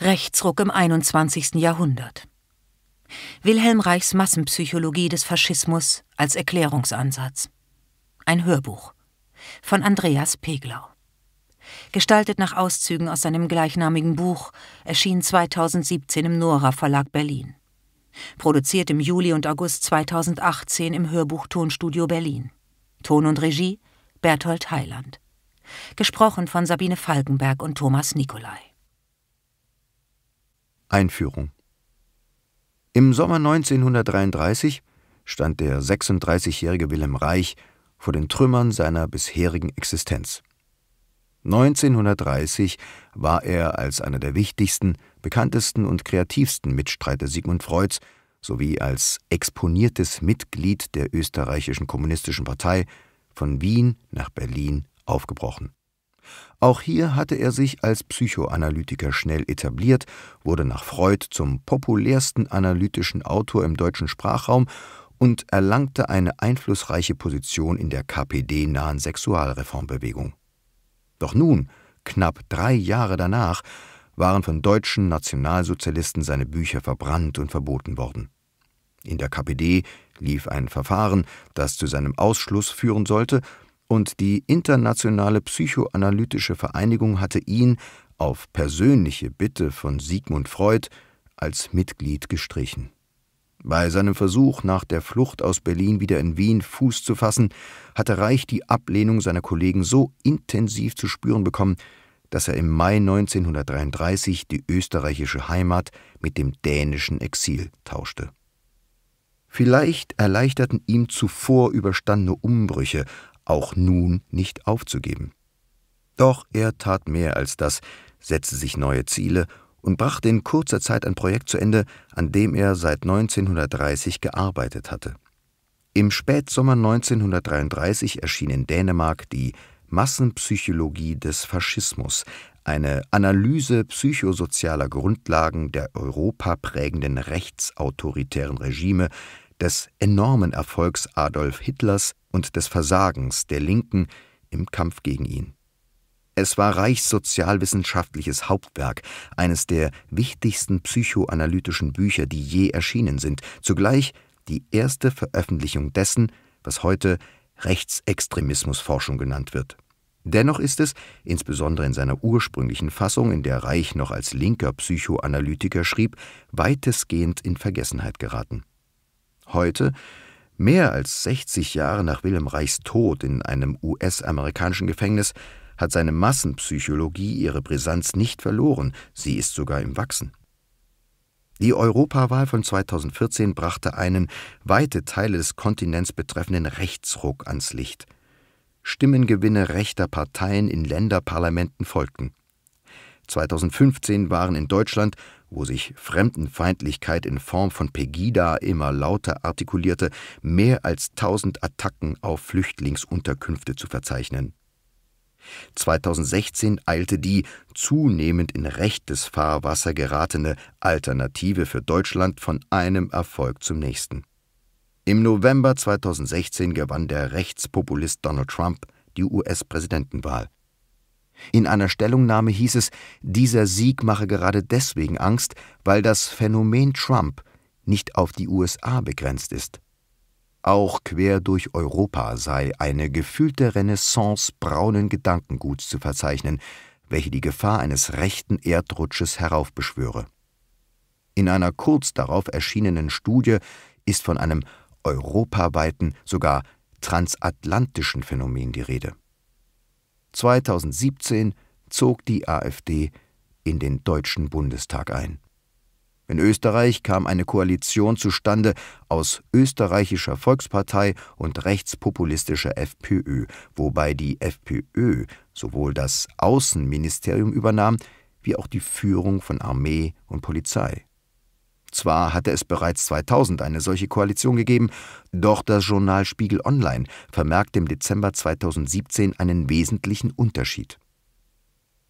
Rechtsruck im 21. Jahrhundert. Wilhelm Reichs Massenpsychologie des Faschismus als Erklärungsansatz. Ein Hörbuch von Andreas Peglau. Gestaltet nach Auszügen aus seinem gleichnamigen Buch, erschien 2017 im Nora Verlag Berlin. Produziert im Juli und August 2018 im Hörbuch Tonstudio Berlin. Ton und Regie Berthold Heiland. Gesprochen von Sabine Falkenberg und Thomas Nicolai. Einführung Im Sommer 1933 stand der 36-jährige Wilhelm Reich vor den Trümmern seiner bisherigen Existenz. 1930 war er als einer der wichtigsten, bekanntesten und kreativsten Mitstreiter Sigmund Freuds sowie als exponiertes Mitglied der österreichischen Kommunistischen Partei von Wien nach Berlin aufgebrochen. Auch hier hatte er sich als Psychoanalytiker schnell etabliert, wurde nach Freud zum populärsten analytischen Autor im deutschen Sprachraum und erlangte eine einflussreiche Position in der KPD-nahen Sexualreformbewegung. Doch nun, knapp drei Jahre danach, waren von deutschen Nationalsozialisten seine Bücher verbrannt und verboten worden. In der KPD lief ein Verfahren, das zu seinem Ausschluss führen sollte, und die Internationale Psychoanalytische Vereinigung hatte ihn, auf persönliche Bitte von Sigmund Freud, als Mitglied gestrichen. Bei seinem Versuch, nach der Flucht aus Berlin wieder in Wien Fuß zu fassen, hatte Reich die Ablehnung seiner Kollegen so intensiv zu spüren bekommen, dass er im Mai 1933 die österreichische Heimat mit dem dänischen Exil tauschte. Vielleicht erleichterten ihm zuvor überstandene Umbrüche auch nun nicht aufzugeben. Doch er tat mehr als das, setzte sich neue Ziele und brachte in kurzer Zeit ein Projekt zu Ende, an dem er seit 1930 gearbeitet hatte. Im Spätsommer 1933 erschien in Dänemark die Massenpsychologie des Faschismus, eine Analyse psychosozialer Grundlagen der europaprägenden rechtsautoritären Regime, des enormen Erfolgs Adolf Hitlers und des Versagens der Linken im Kampf gegen ihn. Es war Reichs sozialwissenschaftliches Hauptwerk, eines der wichtigsten psychoanalytischen Bücher, die je erschienen sind, zugleich die erste Veröffentlichung dessen, was heute Rechtsextremismusforschung genannt wird. Dennoch ist es, insbesondere in seiner ursprünglichen Fassung, in der Reich noch als linker Psychoanalytiker schrieb, weitestgehend in Vergessenheit geraten. Heute Mehr als 60 Jahre nach Wilhelm Reichs Tod in einem US-amerikanischen Gefängnis hat seine Massenpsychologie ihre Brisanz nicht verloren, sie ist sogar im Wachsen. Die Europawahl von 2014 brachte einen weite Teile des Kontinents betreffenden Rechtsruck ans Licht. Stimmengewinne rechter Parteien in Länderparlamenten folgten. 2015 waren in Deutschland wo sich Fremdenfeindlichkeit in Form von Pegida immer lauter artikulierte, mehr als tausend Attacken auf Flüchtlingsunterkünfte zu verzeichnen. 2016 eilte die zunehmend in rechtes Fahrwasser geratene Alternative für Deutschland von einem Erfolg zum nächsten. Im November 2016 gewann der Rechtspopulist Donald Trump die US-Präsidentenwahl. In einer Stellungnahme hieß es, dieser Sieg mache gerade deswegen Angst, weil das Phänomen Trump nicht auf die USA begrenzt ist. Auch quer durch Europa sei eine gefühlte Renaissance braunen Gedankenguts zu verzeichnen, welche die Gefahr eines rechten Erdrutsches heraufbeschwöre. In einer kurz darauf erschienenen Studie ist von einem europaweiten, sogar transatlantischen Phänomen die Rede. 2017 zog die AfD in den Deutschen Bundestag ein. In Österreich kam eine Koalition zustande aus österreichischer Volkspartei und rechtspopulistischer FPÖ, wobei die FPÖ sowohl das Außenministerium übernahm wie auch die Führung von Armee und Polizei. Zwar hatte es bereits 2000 eine solche Koalition gegeben, doch das Journal Spiegel Online vermerkt im Dezember 2017 einen wesentlichen Unterschied.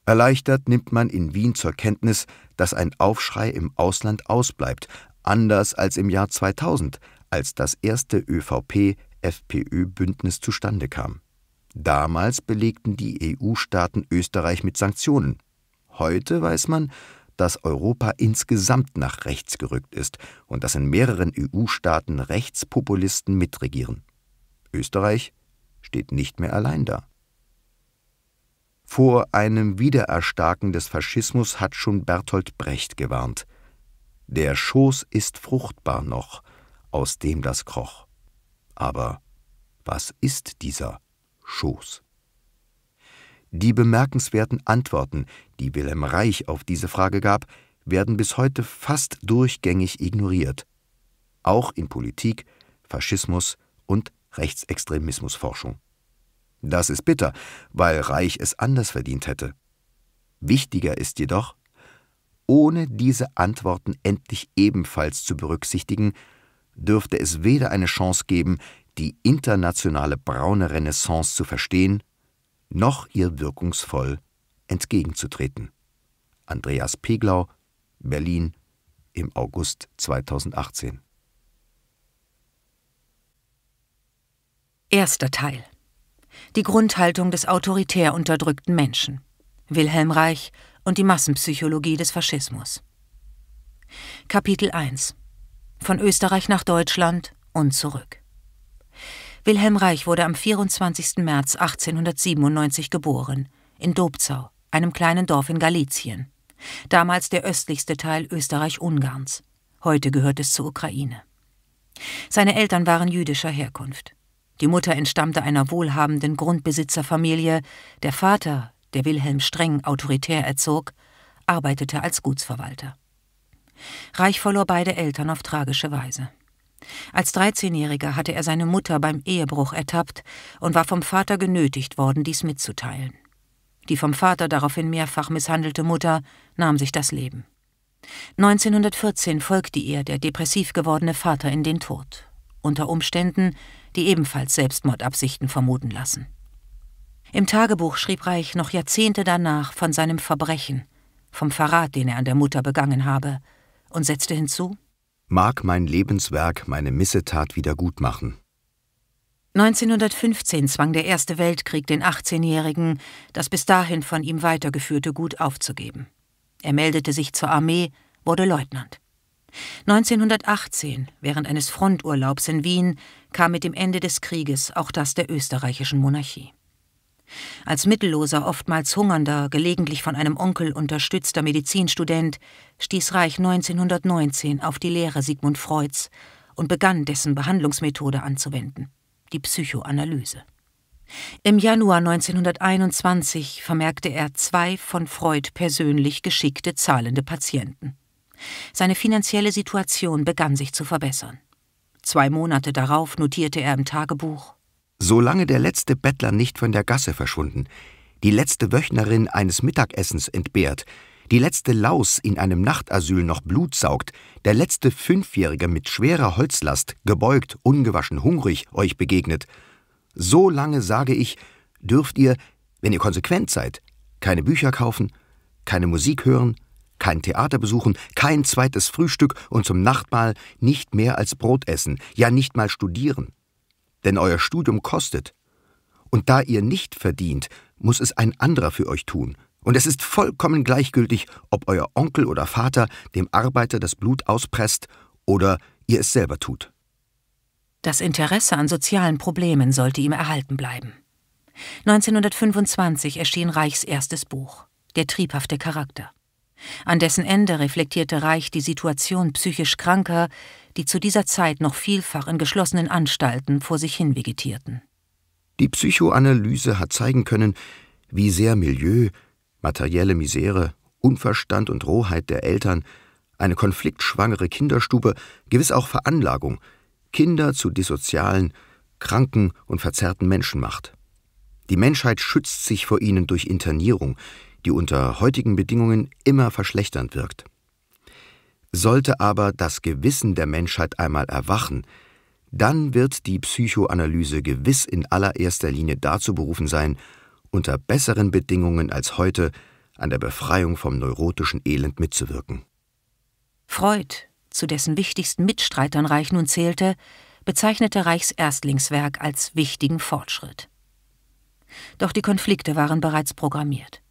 Erleichtert nimmt man in Wien zur Kenntnis, dass ein Aufschrei im Ausland ausbleibt, anders als im Jahr 2000, als das erste ÖVP-FPÖ-Bündnis zustande kam. Damals belegten die EU-Staaten Österreich mit Sanktionen. Heute weiß man, dass Europa insgesamt nach rechts gerückt ist und dass in mehreren EU-Staaten Rechtspopulisten mitregieren. Österreich steht nicht mehr allein da. Vor einem Wiedererstarken des Faschismus hat schon Bertolt Brecht gewarnt. Der Schoß ist fruchtbar noch, aus dem das kroch. Aber was ist dieser Schoß? Die bemerkenswerten Antworten, die Wilhelm Reich auf diese Frage gab, werden bis heute fast durchgängig ignoriert, auch in Politik, Faschismus und Rechtsextremismusforschung. Das ist bitter, weil Reich es anders verdient hätte. Wichtiger ist jedoch, ohne diese Antworten endlich ebenfalls zu berücksichtigen, dürfte es weder eine Chance geben, die internationale braune Renaissance zu verstehen, noch ihr wirkungsvoll entgegenzutreten. Andreas Peglau, Berlin im August 2018. Erster Teil. Die Grundhaltung des autoritär unterdrückten Menschen. Wilhelm Reich und die Massenpsychologie des Faschismus. Kapitel 1. Von Österreich nach Deutschland und zurück. Wilhelm Reich wurde am 24. März 1897 geboren, in Dobzau, einem kleinen Dorf in Galizien. Damals der östlichste Teil Österreich-Ungarns. Heute gehört es zur Ukraine. Seine Eltern waren jüdischer Herkunft. Die Mutter entstammte einer wohlhabenden Grundbesitzerfamilie, der Vater, der Wilhelm streng autoritär erzog, arbeitete als Gutsverwalter. Reich verlor beide Eltern auf tragische Weise. Als 13-Jähriger hatte er seine Mutter beim Ehebruch ertappt und war vom Vater genötigt worden, dies mitzuteilen. Die vom Vater daraufhin mehrfach misshandelte Mutter nahm sich das Leben. 1914 folgte ihr der depressiv gewordene Vater in den Tod, unter Umständen, die ebenfalls Selbstmordabsichten vermuten lassen. Im Tagebuch schrieb Reich noch Jahrzehnte danach von seinem Verbrechen, vom Verrat, den er an der Mutter begangen habe, und setzte hinzu, mag mein Lebenswerk meine Missetat wieder gut machen. 1915 zwang der Erste Weltkrieg den 18-Jährigen, das bis dahin von ihm weitergeführte Gut aufzugeben. Er meldete sich zur Armee, wurde Leutnant. 1918, während eines Fronturlaubs in Wien, kam mit dem Ende des Krieges auch das der österreichischen Monarchie. Als mittelloser, oftmals hungernder, gelegentlich von einem Onkel unterstützter Medizinstudent stieß Reich 1919 auf die Lehre Sigmund Freuds und begann dessen Behandlungsmethode anzuwenden, die Psychoanalyse. Im Januar 1921 vermerkte er zwei von Freud persönlich geschickte zahlende Patienten. Seine finanzielle Situation begann sich zu verbessern. Zwei Monate darauf notierte er im Tagebuch Solange der letzte Bettler nicht von der Gasse verschwunden, die letzte Wöchnerin eines Mittagessens entbehrt, die letzte Laus in einem Nachtasyl noch Blut saugt, der letzte Fünfjährige mit schwerer Holzlast, gebeugt, ungewaschen, hungrig euch begegnet, so lange sage ich, dürft ihr, wenn ihr konsequent seid, keine Bücher kaufen, keine Musik hören, kein Theater besuchen, kein zweites Frühstück und zum Nachtmahl nicht mehr als Brot essen, ja nicht mal studieren denn euer Studium kostet. Und da ihr nicht verdient, muss es ein anderer für euch tun. Und es ist vollkommen gleichgültig, ob euer Onkel oder Vater dem Arbeiter das Blut auspresst oder ihr es selber tut. Das Interesse an sozialen Problemen sollte ihm erhalten bleiben. 1925 erschien Reichs erstes Buch, Der triebhafte Charakter. An dessen Ende reflektierte Reich die Situation psychisch kranker, die zu dieser Zeit noch vielfach in geschlossenen Anstalten vor sich hin vegetierten. Die Psychoanalyse hat zeigen können, wie sehr Milieu, materielle Misere, Unverstand und Rohheit der Eltern, eine konfliktschwangere Kinderstube, gewiss auch Veranlagung, Kinder zu dissozialen, kranken und verzerrten Menschen macht. Die Menschheit schützt sich vor ihnen durch Internierung, die unter heutigen Bedingungen immer verschlechternd wirkt. Sollte aber das Gewissen der Menschheit einmal erwachen, dann wird die Psychoanalyse gewiss in allererster Linie dazu berufen sein, unter besseren Bedingungen als heute an der Befreiung vom neurotischen Elend mitzuwirken. Freud, zu dessen wichtigsten Mitstreitern Reich nun zählte, bezeichnete Reichs Erstlingswerk als wichtigen Fortschritt. Doch die Konflikte waren bereits programmiert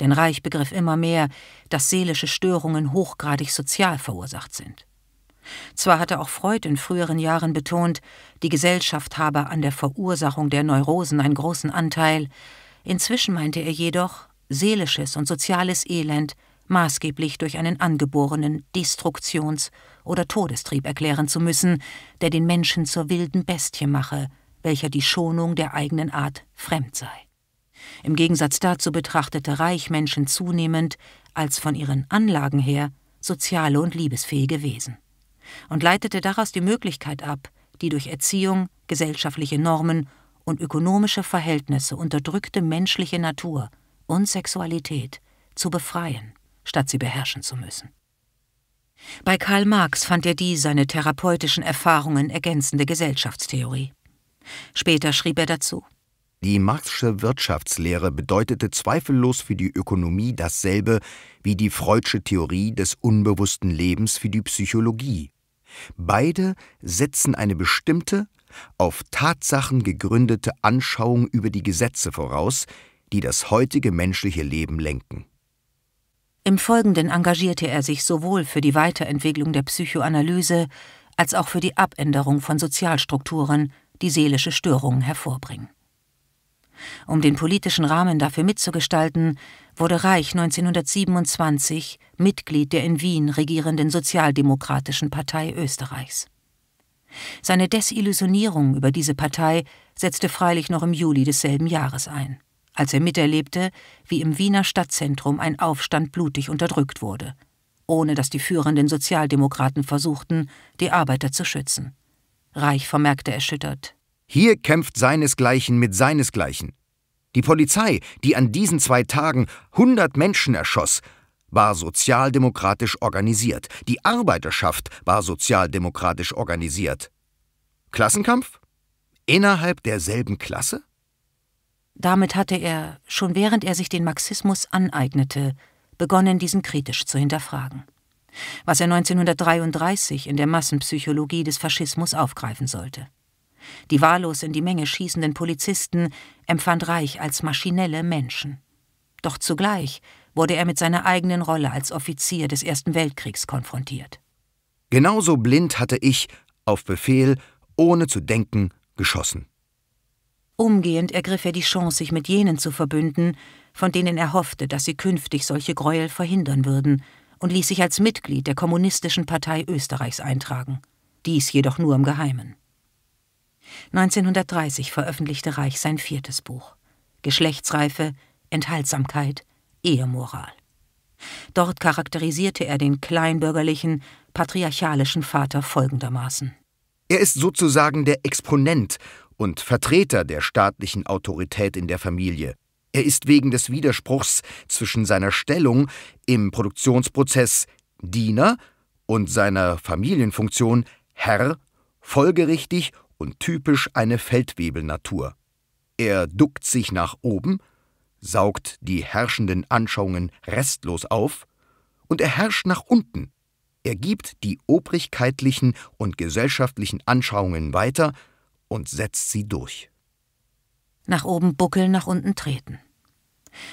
denn Reich begriff immer mehr, dass seelische Störungen hochgradig sozial verursacht sind. Zwar hatte auch Freud in früheren Jahren betont, die Gesellschaft habe an der Verursachung der Neurosen einen großen Anteil, inzwischen meinte er jedoch, seelisches und soziales Elend maßgeblich durch einen angeborenen Destruktions- oder Todestrieb erklären zu müssen, der den Menschen zur wilden Bestie mache, welcher die Schonung der eigenen Art fremd sei. Im Gegensatz dazu betrachtete Reich Menschen zunehmend als von ihren Anlagen her soziale und liebesfähige Wesen und leitete daraus die Möglichkeit ab, die durch Erziehung, gesellschaftliche Normen und ökonomische Verhältnisse unterdrückte menschliche Natur und Sexualität zu befreien, statt sie beherrschen zu müssen. Bei Karl Marx fand er die seine therapeutischen Erfahrungen ergänzende Gesellschaftstheorie. Später schrieb er dazu die marxische Wirtschaftslehre bedeutete zweifellos für die Ökonomie dasselbe wie die Freudsche Theorie des unbewussten Lebens für die Psychologie. Beide setzen eine bestimmte, auf Tatsachen gegründete Anschauung über die Gesetze voraus, die das heutige menschliche Leben lenken. Im Folgenden engagierte er sich sowohl für die Weiterentwicklung der Psychoanalyse als auch für die Abänderung von Sozialstrukturen, die seelische Störungen hervorbringen. Um den politischen Rahmen dafür mitzugestalten, wurde Reich 1927 Mitglied der in Wien regierenden Sozialdemokratischen Partei Österreichs. Seine Desillusionierung über diese Partei setzte freilich noch im Juli desselben Jahres ein, als er miterlebte, wie im Wiener Stadtzentrum ein Aufstand blutig unterdrückt wurde, ohne dass die führenden Sozialdemokraten versuchten, die Arbeiter zu schützen. Reich vermerkte erschüttert hier kämpft seinesgleichen mit seinesgleichen. Die Polizei, die an diesen zwei Tagen 100 Menschen erschoss, war sozialdemokratisch organisiert. Die Arbeiterschaft war sozialdemokratisch organisiert. Klassenkampf? Innerhalb derselben Klasse? Damit hatte er, schon während er sich den Marxismus aneignete, begonnen, diesen kritisch zu hinterfragen. Was er 1933 in der Massenpsychologie des Faschismus aufgreifen sollte. Die wahllos in die Menge schießenden Polizisten empfand Reich als maschinelle Menschen. Doch zugleich wurde er mit seiner eigenen Rolle als Offizier des Ersten Weltkriegs konfrontiert. Genauso blind hatte ich, auf Befehl, ohne zu denken, geschossen. Umgehend ergriff er die Chance, sich mit jenen zu verbünden, von denen er hoffte, dass sie künftig solche Gräuel verhindern würden, und ließ sich als Mitglied der Kommunistischen Partei Österreichs eintragen. Dies jedoch nur im Geheimen. 1930 veröffentlichte Reich sein viertes Buch Geschlechtsreife, Enthaltsamkeit, Ehemoral. Dort charakterisierte er den kleinbürgerlichen, patriarchalischen Vater folgendermaßen. Er ist sozusagen der Exponent und Vertreter der staatlichen Autorität in der Familie. Er ist wegen des Widerspruchs zwischen seiner Stellung im Produktionsprozess Diener und seiner Familienfunktion Herr folgerichtig und typisch eine Feldwebelnatur. Er duckt sich nach oben, saugt die herrschenden Anschauungen restlos auf und er herrscht nach unten. Er gibt die obrigkeitlichen und gesellschaftlichen Anschauungen weiter und setzt sie durch. Nach oben buckeln, nach unten treten.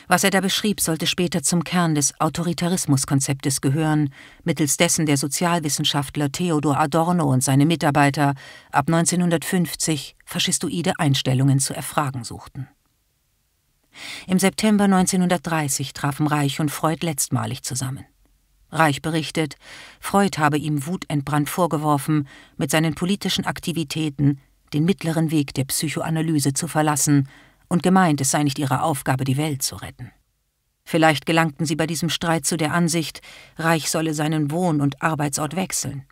Was er da beschrieb, sollte später zum Kern des Autoritarismuskonzeptes gehören, mittels dessen der Sozialwissenschaftler Theodor Adorno und seine Mitarbeiter ab 1950 faschistoide Einstellungen zu erfragen suchten. Im September 1930 trafen Reich und Freud letztmalig zusammen. Reich berichtet, Freud habe ihm wutentbrannt vorgeworfen, mit seinen politischen Aktivitäten den mittleren Weg der Psychoanalyse zu verlassen und gemeint, es sei nicht ihre Aufgabe, die Welt zu retten. Vielleicht gelangten sie bei diesem Streit zu der Ansicht, Reich solle seinen Wohn- und Arbeitsort wechseln.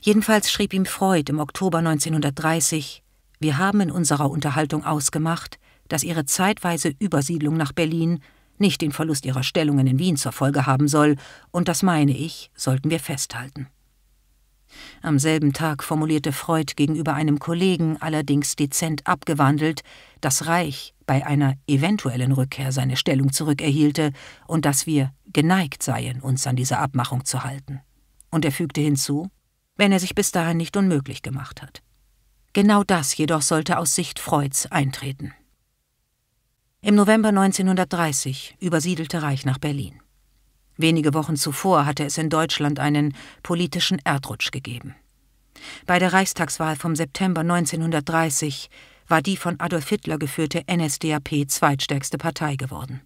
Jedenfalls schrieb ihm Freud im Oktober 1930, wir haben in unserer Unterhaltung ausgemacht, dass ihre zeitweise Übersiedlung nach Berlin nicht den Verlust ihrer Stellungen in Wien zur Folge haben soll, und das meine ich, sollten wir festhalten. Am selben Tag formulierte Freud gegenüber einem Kollegen, allerdings dezent abgewandelt, dass Reich bei einer eventuellen Rückkehr seine Stellung zurückerhielte und dass wir geneigt seien, uns an diese Abmachung zu halten. Und er fügte hinzu, wenn er sich bis dahin nicht unmöglich gemacht hat. Genau das jedoch sollte aus Sicht Freuds eintreten. Im November 1930 übersiedelte Reich nach Berlin. Wenige Wochen zuvor hatte es in Deutschland einen politischen Erdrutsch gegeben. Bei der Reichstagswahl vom September 1930 war die von Adolf Hitler geführte NSDAP zweitstärkste Partei geworden.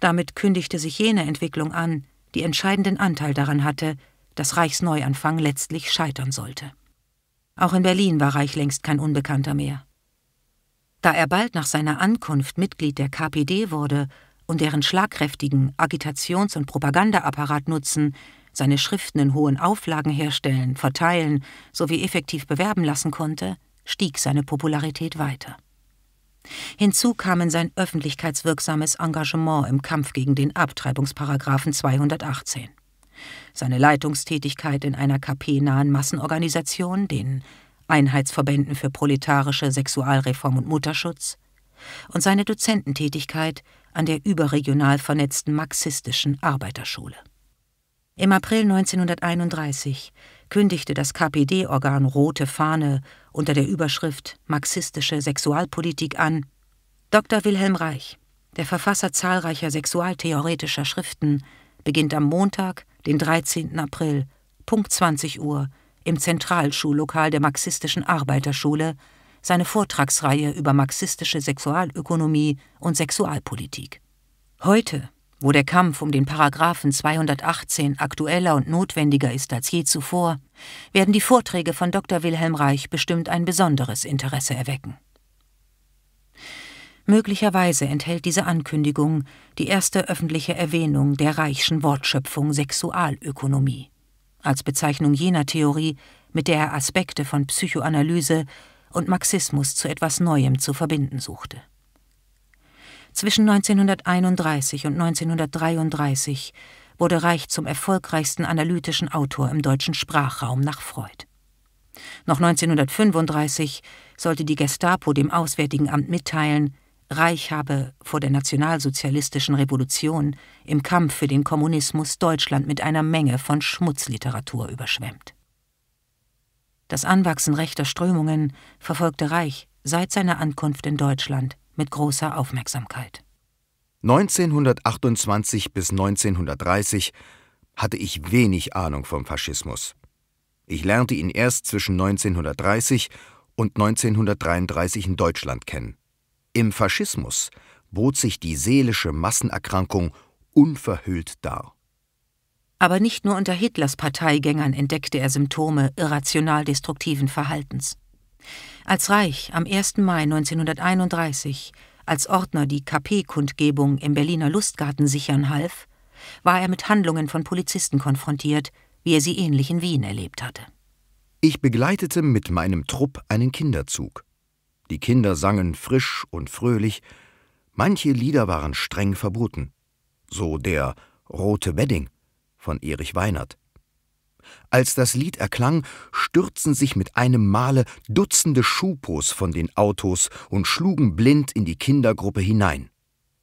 Damit kündigte sich jene Entwicklung an, die entscheidenden Anteil daran hatte, dass Reichsneuanfang letztlich scheitern sollte. Auch in Berlin war Reich längst kein Unbekannter mehr. Da er bald nach seiner Ankunft Mitglied der KPD wurde und deren schlagkräftigen Agitations- und Propagandaapparat nutzen, seine Schriften in hohen Auflagen herstellen, verteilen sowie effektiv bewerben lassen konnte, stieg seine Popularität weiter. Hinzu kamen sein öffentlichkeitswirksames Engagement im Kampf gegen den Abtreibungsparagraphen 218. Seine Leitungstätigkeit in einer KP-nahen Massenorganisation, den Einheitsverbänden für proletarische Sexualreform und Mutterschutz, und seine Dozententätigkeit an der überregional vernetzten marxistischen Arbeiterschule. Im April 1931 kündigte das KPD-Organ Rote Fahne unter der Überschrift Marxistische Sexualpolitik an, Dr. Wilhelm Reich, der Verfasser zahlreicher sexualtheoretischer Schriften, beginnt am Montag, den 13. April, Punkt 20 Uhr, im Zentralschullokal der Marxistischen Arbeiterschule seine Vortragsreihe über marxistische Sexualökonomie und Sexualpolitik. Heute, wo der Kampf um den Paragraphen 218 aktueller und notwendiger ist als je zuvor, werden die Vorträge von Dr. Wilhelm Reich bestimmt ein besonderes Interesse erwecken. Möglicherweise enthält diese Ankündigung die erste öffentliche Erwähnung der reichschen Wortschöpfung Sexualökonomie als Bezeichnung jener Theorie, mit der er Aspekte von Psychoanalyse und Marxismus zu etwas Neuem zu verbinden suchte. Zwischen 1931 und 1933 wurde Reich zum erfolgreichsten analytischen Autor im deutschen Sprachraum nach Freud. Noch 1935 sollte die Gestapo dem Auswärtigen Amt mitteilen, Reich habe vor der nationalsozialistischen Revolution im Kampf für den Kommunismus Deutschland mit einer Menge von Schmutzliteratur überschwemmt. Das Anwachsen rechter Strömungen verfolgte Reich seit seiner Ankunft in Deutschland mit großer Aufmerksamkeit. 1928 bis 1930 hatte ich wenig Ahnung vom Faschismus. Ich lernte ihn erst zwischen 1930 und 1933 in Deutschland kennen. Im Faschismus bot sich die seelische Massenerkrankung unverhüllt dar. Aber nicht nur unter Hitlers Parteigängern entdeckte er Symptome irrational destruktiven Verhaltens. Als Reich am 1. Mai 1931 als Ordner die KP-Kundgebung im Berliner Lustgarten sichern half, war er mit Handlungen von Polizisten konfrontiert, wie er sie ähnlich in Wien erlebt hatte. Ich begleitete mit meinem Trupp einen Kinderzug. Die Kinder sangen frisch und fröhlich, manche Lieder waren streng verboten, so der Rote Wedding von Erich Weinert. Als das Lied erklang, stürzten sich mit einem Male Dutzende Schupos von den Autos und schlugen blind in die Kindergruppe hinein.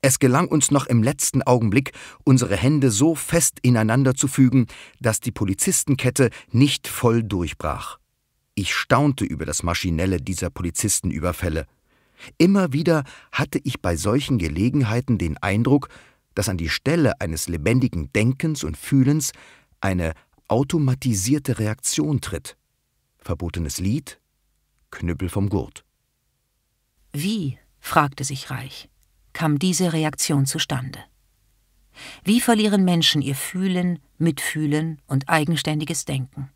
Es gelang uns noch im letzten Augenblick, unsere Hände so fest ineinander zu fügen, dass die Polizistenkette nicht voll durchbrach. Ich staunte über das Maschinelle dieser Polizistenüberfälle. Immer wieder hatte ich bei solchen Gelegenheiten den Eindruck, dass an die Stelle eines lebendigen Denkens und Fühlens eine automatisierte Reaktion tritt. Verbotenes Lied, Knüppel vom Gurt. Wie, fragte sich Reich, kam diese Reaktion zustande? Wie verlieren Menschen ihr Fühlen, Mitfühlen und eigenständiges Denken?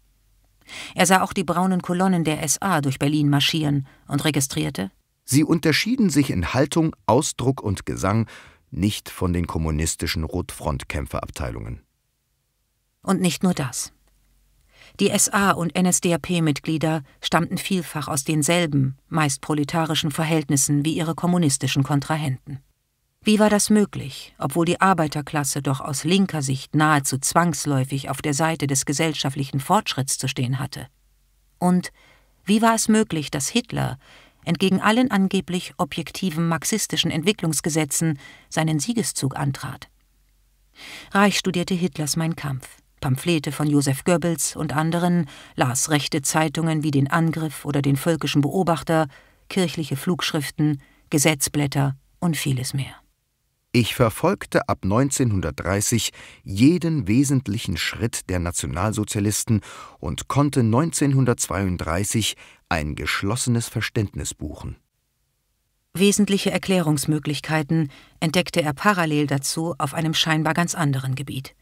Er sah auch die braunen Kolonnen der SA durch Berlin marschieren und registrierte. Sie unterschieden sich in Haltung, Ausdruck und Gesang nicht von den kommunistischen Rotfrontkämpferabteilungen. Und nicht nur das. Die SA- und NSDAP-Mitglieder stammten vielfach aus denselben, meist proletarischen Verhältnissen wie ihre kommunistischen Kontrahenten. Wie war das möglich, obwohl die Arbeiterklasse doch aus linker Sicht nahezu zwangsläufig auf der Seite des gesellschaftlichen Fortschritts zu stehen hatte? Und wie war es möglich, dass Hitler, entgegen allen angeblich objektiven marxistischen Entwicklungsgesetzen seinen Siegeszug antrat. Reich studierte Hitlers Mein Kampf, Pamphlete von Josef Goebbels und anderen, las rechte Zeitungen wie den Angriff oder den Völkischen Beobachter, kirchliche Flugschriften, Gesetzblätter und vieles mehr. Ich verfolgte ab 1930 jeden wesentlichen Schritt der Nationalsozialisten und konnte 1932 ein geschlossenes Verständnis buchen. Wesentliche Erklärungsmöglichkeiten entdeckte er parallel dazu auf einem scheinbar ganz anderen Gebiet,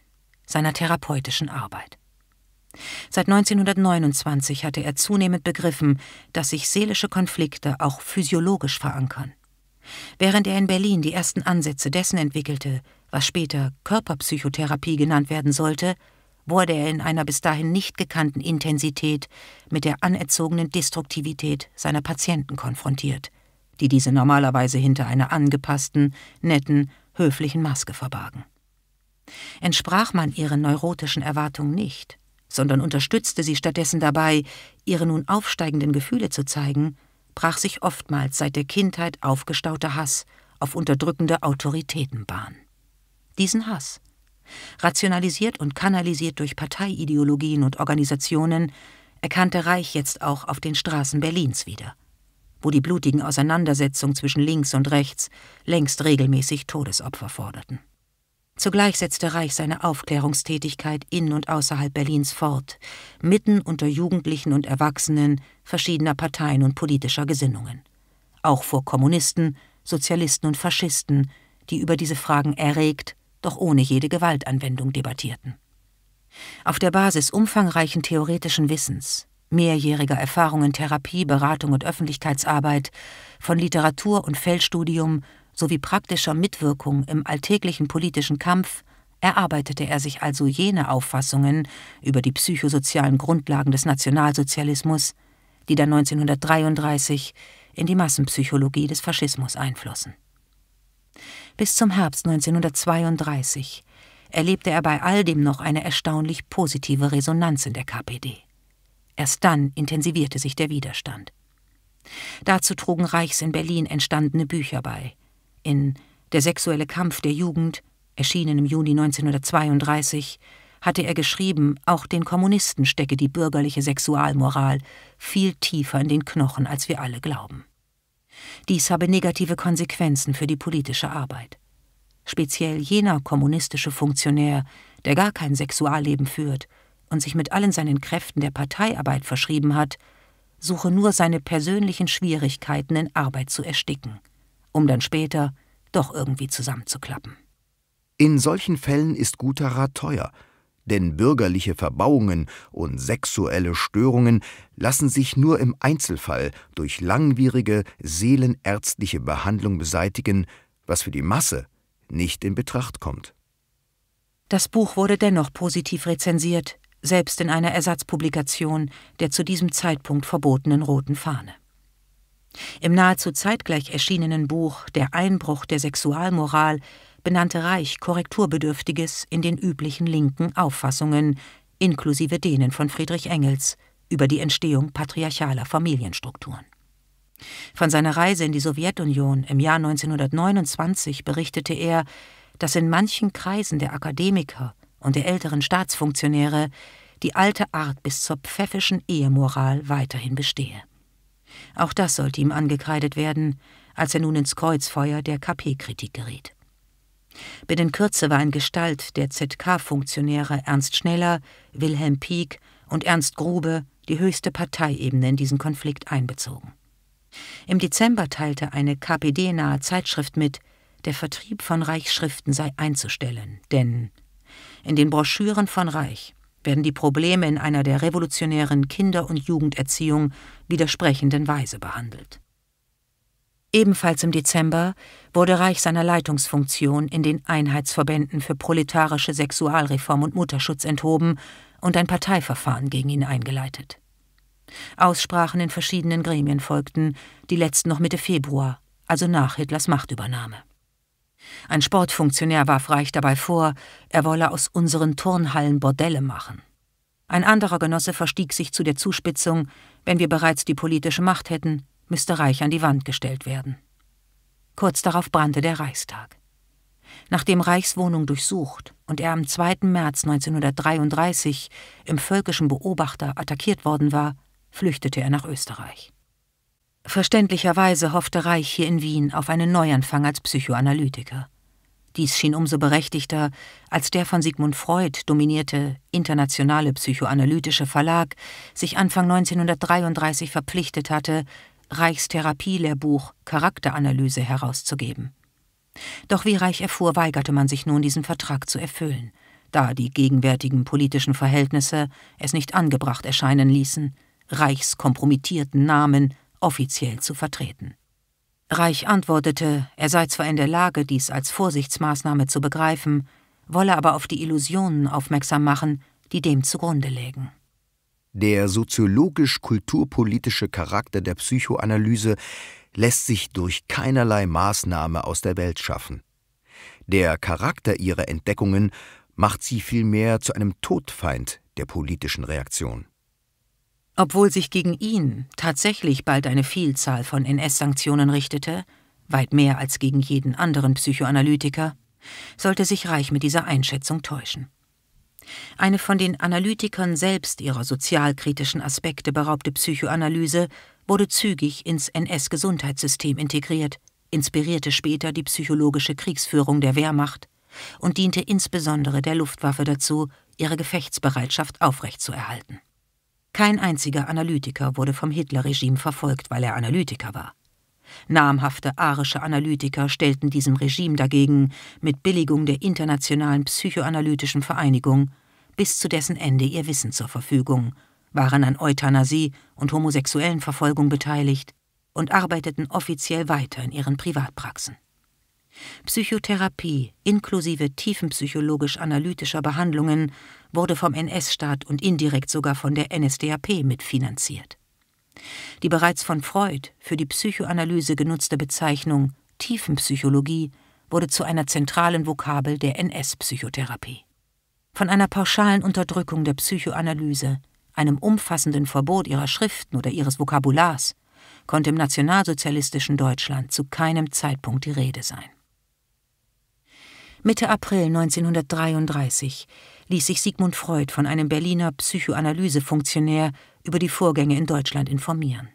seiner therapeutischen Arbeit. Seit 1929 hatte er zunehmend begriffen, dass sich seelische Konflikte auch physiologisch verankern. Während er in Berlin die ersten Ansätze dessen entwickelte, was später Körperpsychotherapie genannt werden sollte, wurde er in einer bis dahin nicht gekannten Intensität mit der anerzogenen Destruktivität seiner Patienten konfrontiert, die diese normalerweise hinter einer angepassten, netten, höflichen Maske verbargen. Entsprach man ihren neurotischen Erwartungen nicht, sondern unterstützte sie stattdessen dabei, ihre nun aufsteigenden Gefühle zu zeigen, brach sich oftmals seit der Kindheit aufgestauter Hass auf unterdrückende Autoritäten Bahn. Diesen Hass Rationalisiert und kanalisiert durch Parteiideologien und Organisationen, erkannte Reich jetzt auch auf den Straßen Berlins wieder, wo die blutigen Auseinandersetzungen zwischen links und rechts längst regelmäßig Todesopfer forderten. Zugleich setzte Reich seine Aufklärungstätigkeit in und außerhalb Berlins fort, mitten unter Jugendlichen und Erwachsenen verschiedener Parteien und politischer Gesinnungen. Auch vor Kommunisten, Sozialisten und Faschisten, die über diese Fragen erregt doch ohne jede Gewaltanwendung debattierten. Auf der Basis umfangreichen theoretischen Wissens, mehrjähriger Erfahrung in Therapie, Beratung und Öffentlichkeitsarbeit, von Literatur und Feldstudium sowie praktischer Mitwirkung im alltäglichen politischen Kampf erarbeitete er sich also jene Auffassungen über die psychosozialen Grundlagen des Nationalsozialismus, die dann 1933 in die Massenpsychologie des Faschismus einflossen bis zum Herbst 1932 erlebte er bei all dem noch eine erstaunlich positive Resonanz in der KPD. Erst dann intensivierte sich der Widerstand. Dazu trugen Reichs in Berlin entstandene Bücher bei. In Der sexuelle Kampf der Jugend, erschienen im Juni 1932, hatte er geschrieben, auch den Kommunisten stecke die bürgerliche Sexualmoral viel tiefer in den Knochen, als wir alle glauben. Dies habe negative Konsequenzen für die politische Arbeit. Speziell jener kommunistische Funktionär, der gar kein Sexualleben führt und sich mit allen seinen Kräften der Parteiarbeit verschrieben hat, suche nur seine persönlichen Schwierigkeiten in Arbeit zu ersticken, um dann später doch irgendwie zusammenzuklappen. In solchen Fällen ist guter Rat teuer, denn bürgerliche Verbauungen und sexuelle Störungen lassen sich nur im Einzelfall durch langwierige seelenärztliche Behandlung beseitigen, was für die Masse nicht in Betracht kommt. Das Buch wurde dennoch positiv rezensiert, selbst in einer Ersatzpublikation der zu diesem Zeitpunkt verbotenen Roten Fahne. Im nahezu zeitgleich erschienenen Buch Der Einbruch der Sexualmoral benannte Reich Korrekturbedürftiges in den üblichen linken Auffassungen, inklusive denen von Friedrich Engels, über die Entstehung patriarchaler Familienstrukturen. Von seiner Reise in die Sowjetunion im Jahr 1929 berichtete er, dass in manchen Kreisen der Akademiker und der älteren Staatsfunktionäre die alte Art bis zur pfäffischen Ehemoral weiterhin bestehe. Auch das sollte ihm angekreidet werden, als er nun ins Kreuzfeuer der KP-Kritik geriet. Binnen Kürze war in Gestalt der ZK-Funktionäre Ernst Schneller, Wilhelm Pieck und Ernst Grube die höchste Parteiebene in diesen Konflikt einbezogen. Im Dezember teilte eine KPD-nahe Zeitschrift mit, der Vertrieb von Reichsschriften sei einzustellen, denn in den Broschüren von Reich werden die Probleme in einer der revolutionären Kinder- und Jugenderziehung widersprechenden Weise behandelt. Ebenfalls im Dezember wurde Reich seiner Leitungsfunktion in den Einheitsverbänden für proletarische Sexualreform und Mutterschutz enthoben und ein Parteiverfahren gegen ihn eingeleitet. Aussprachen in verschiedenen Gremien folgten, die letzten noch Mitte Februar, also nach Hitlers Machtübernahme. Ein Sportfunktionär warf Reich dabei vor, er wolle aus unseren Turnhallen Bordelle machen. Ein anderer Genosse verstieg sich zu der Zuspitzung, wenn wir bereits die politische Macht hätten, müsste reich an die Wand gestellt werden. Kurz darauf brannte der Reichstag. Nachdem Reichs Wohnung durchsucht und er am 2. März 1933 im völkischen Beobachter attackiert worden war, flüchtete er nach Österreich. Verständlicherweise hoffte Reich hier in Wien auf einen Neuanfang als Psychoanalytiker. Dies schien umso berechtigter, als der von Sigmund Freud dominierte internationale psychoanalytische Verlag sich Anfang 1933 verpflichtet hatte, Reichstherapielehrbuch Charakteranalyse herauszugeben. Doch wie Reich erfuhr, weigerte man sich nun, diesen Vertrag zu erfüllen, da die gegenwärtigen politischen Verhältnisse es nicht angebracht erscheinen ließen, Reichs kompromittierten Namen offiziell zu vertreten. Reich antwortete, er sei zwar in der Lage, dies als Vorsichtsmaßnahme zu begreifen, wolle aber auf die Illusionen aufmerksam machen, die dem zugrunde lägen. Der soziologisch-kulturpolitische Charakter der Psychoanalyse lässt sich durch keinerlei Maßnahme aus der Welt schaffen. Der Charakter ihrer Entdeckungen macht sie vielmehr zu einem Todfeind der politischen Reaktion. Obwohl sich gegen ihn tatsächlich bald eine Vielzahl von NS-Sanktionen richtete, weit mehr als gegen jeden anderen Psychoanalytiker, sollte sich Reich mit dieser Einschätzung täuschen. Eine von den Analytikern selbst ihrer sozialkritischen Aspekte beraubte Psychoanalyse wurde zügig ins NS-Gesundheitssystem integriert, inspirierte später die psychologische Kriegsführung der Wehrmacht und diente insbesondere der Luftwaffe dazu, ihre Gefechtsbereitschaft aufrechtzuerhalten. Kein einziger Analytiker wurde vom Hitlerregime verfolgt, weil er Analytiker war. Namhafte arische Analytiker stellten diesem Regime dagegen mit Billigung der Internationalen Psychoanalytischen Vereinigung bis zu dessen Ende ihr Wissen zur Verfügung, waren an Euthanasie und homosexuellen Verfolgung beteiligt und arbeiteten offiziell weiter in ihren Privatpraxen. Psychotherapie inklusive tiefenpsychologisch-analytischer Behandlungen wurde vom NS-Staat und indirekt sogar von der NSDAP mitfinanziert. Die bereits von Freud für die Psychoanalyse genutzte Bezeichnung Tiefenpsychologie wurde zu einer zentralen Vokabel der NS-Psychotherapie. Von einer pauschalen Unterdrückung der Psychoanalyse, einem umfassenden Verbot ihrer Schriften oder ihres Vokabulars, konnte im nationalsozialistischen Deutschland zu keinem Zeitpunkt die Rede sein. Mitte April 1933 ließ sich Sigmund Freud von einem Berliner Psychoanalysefunktionär über die Vorgänge in Deutschland informieren.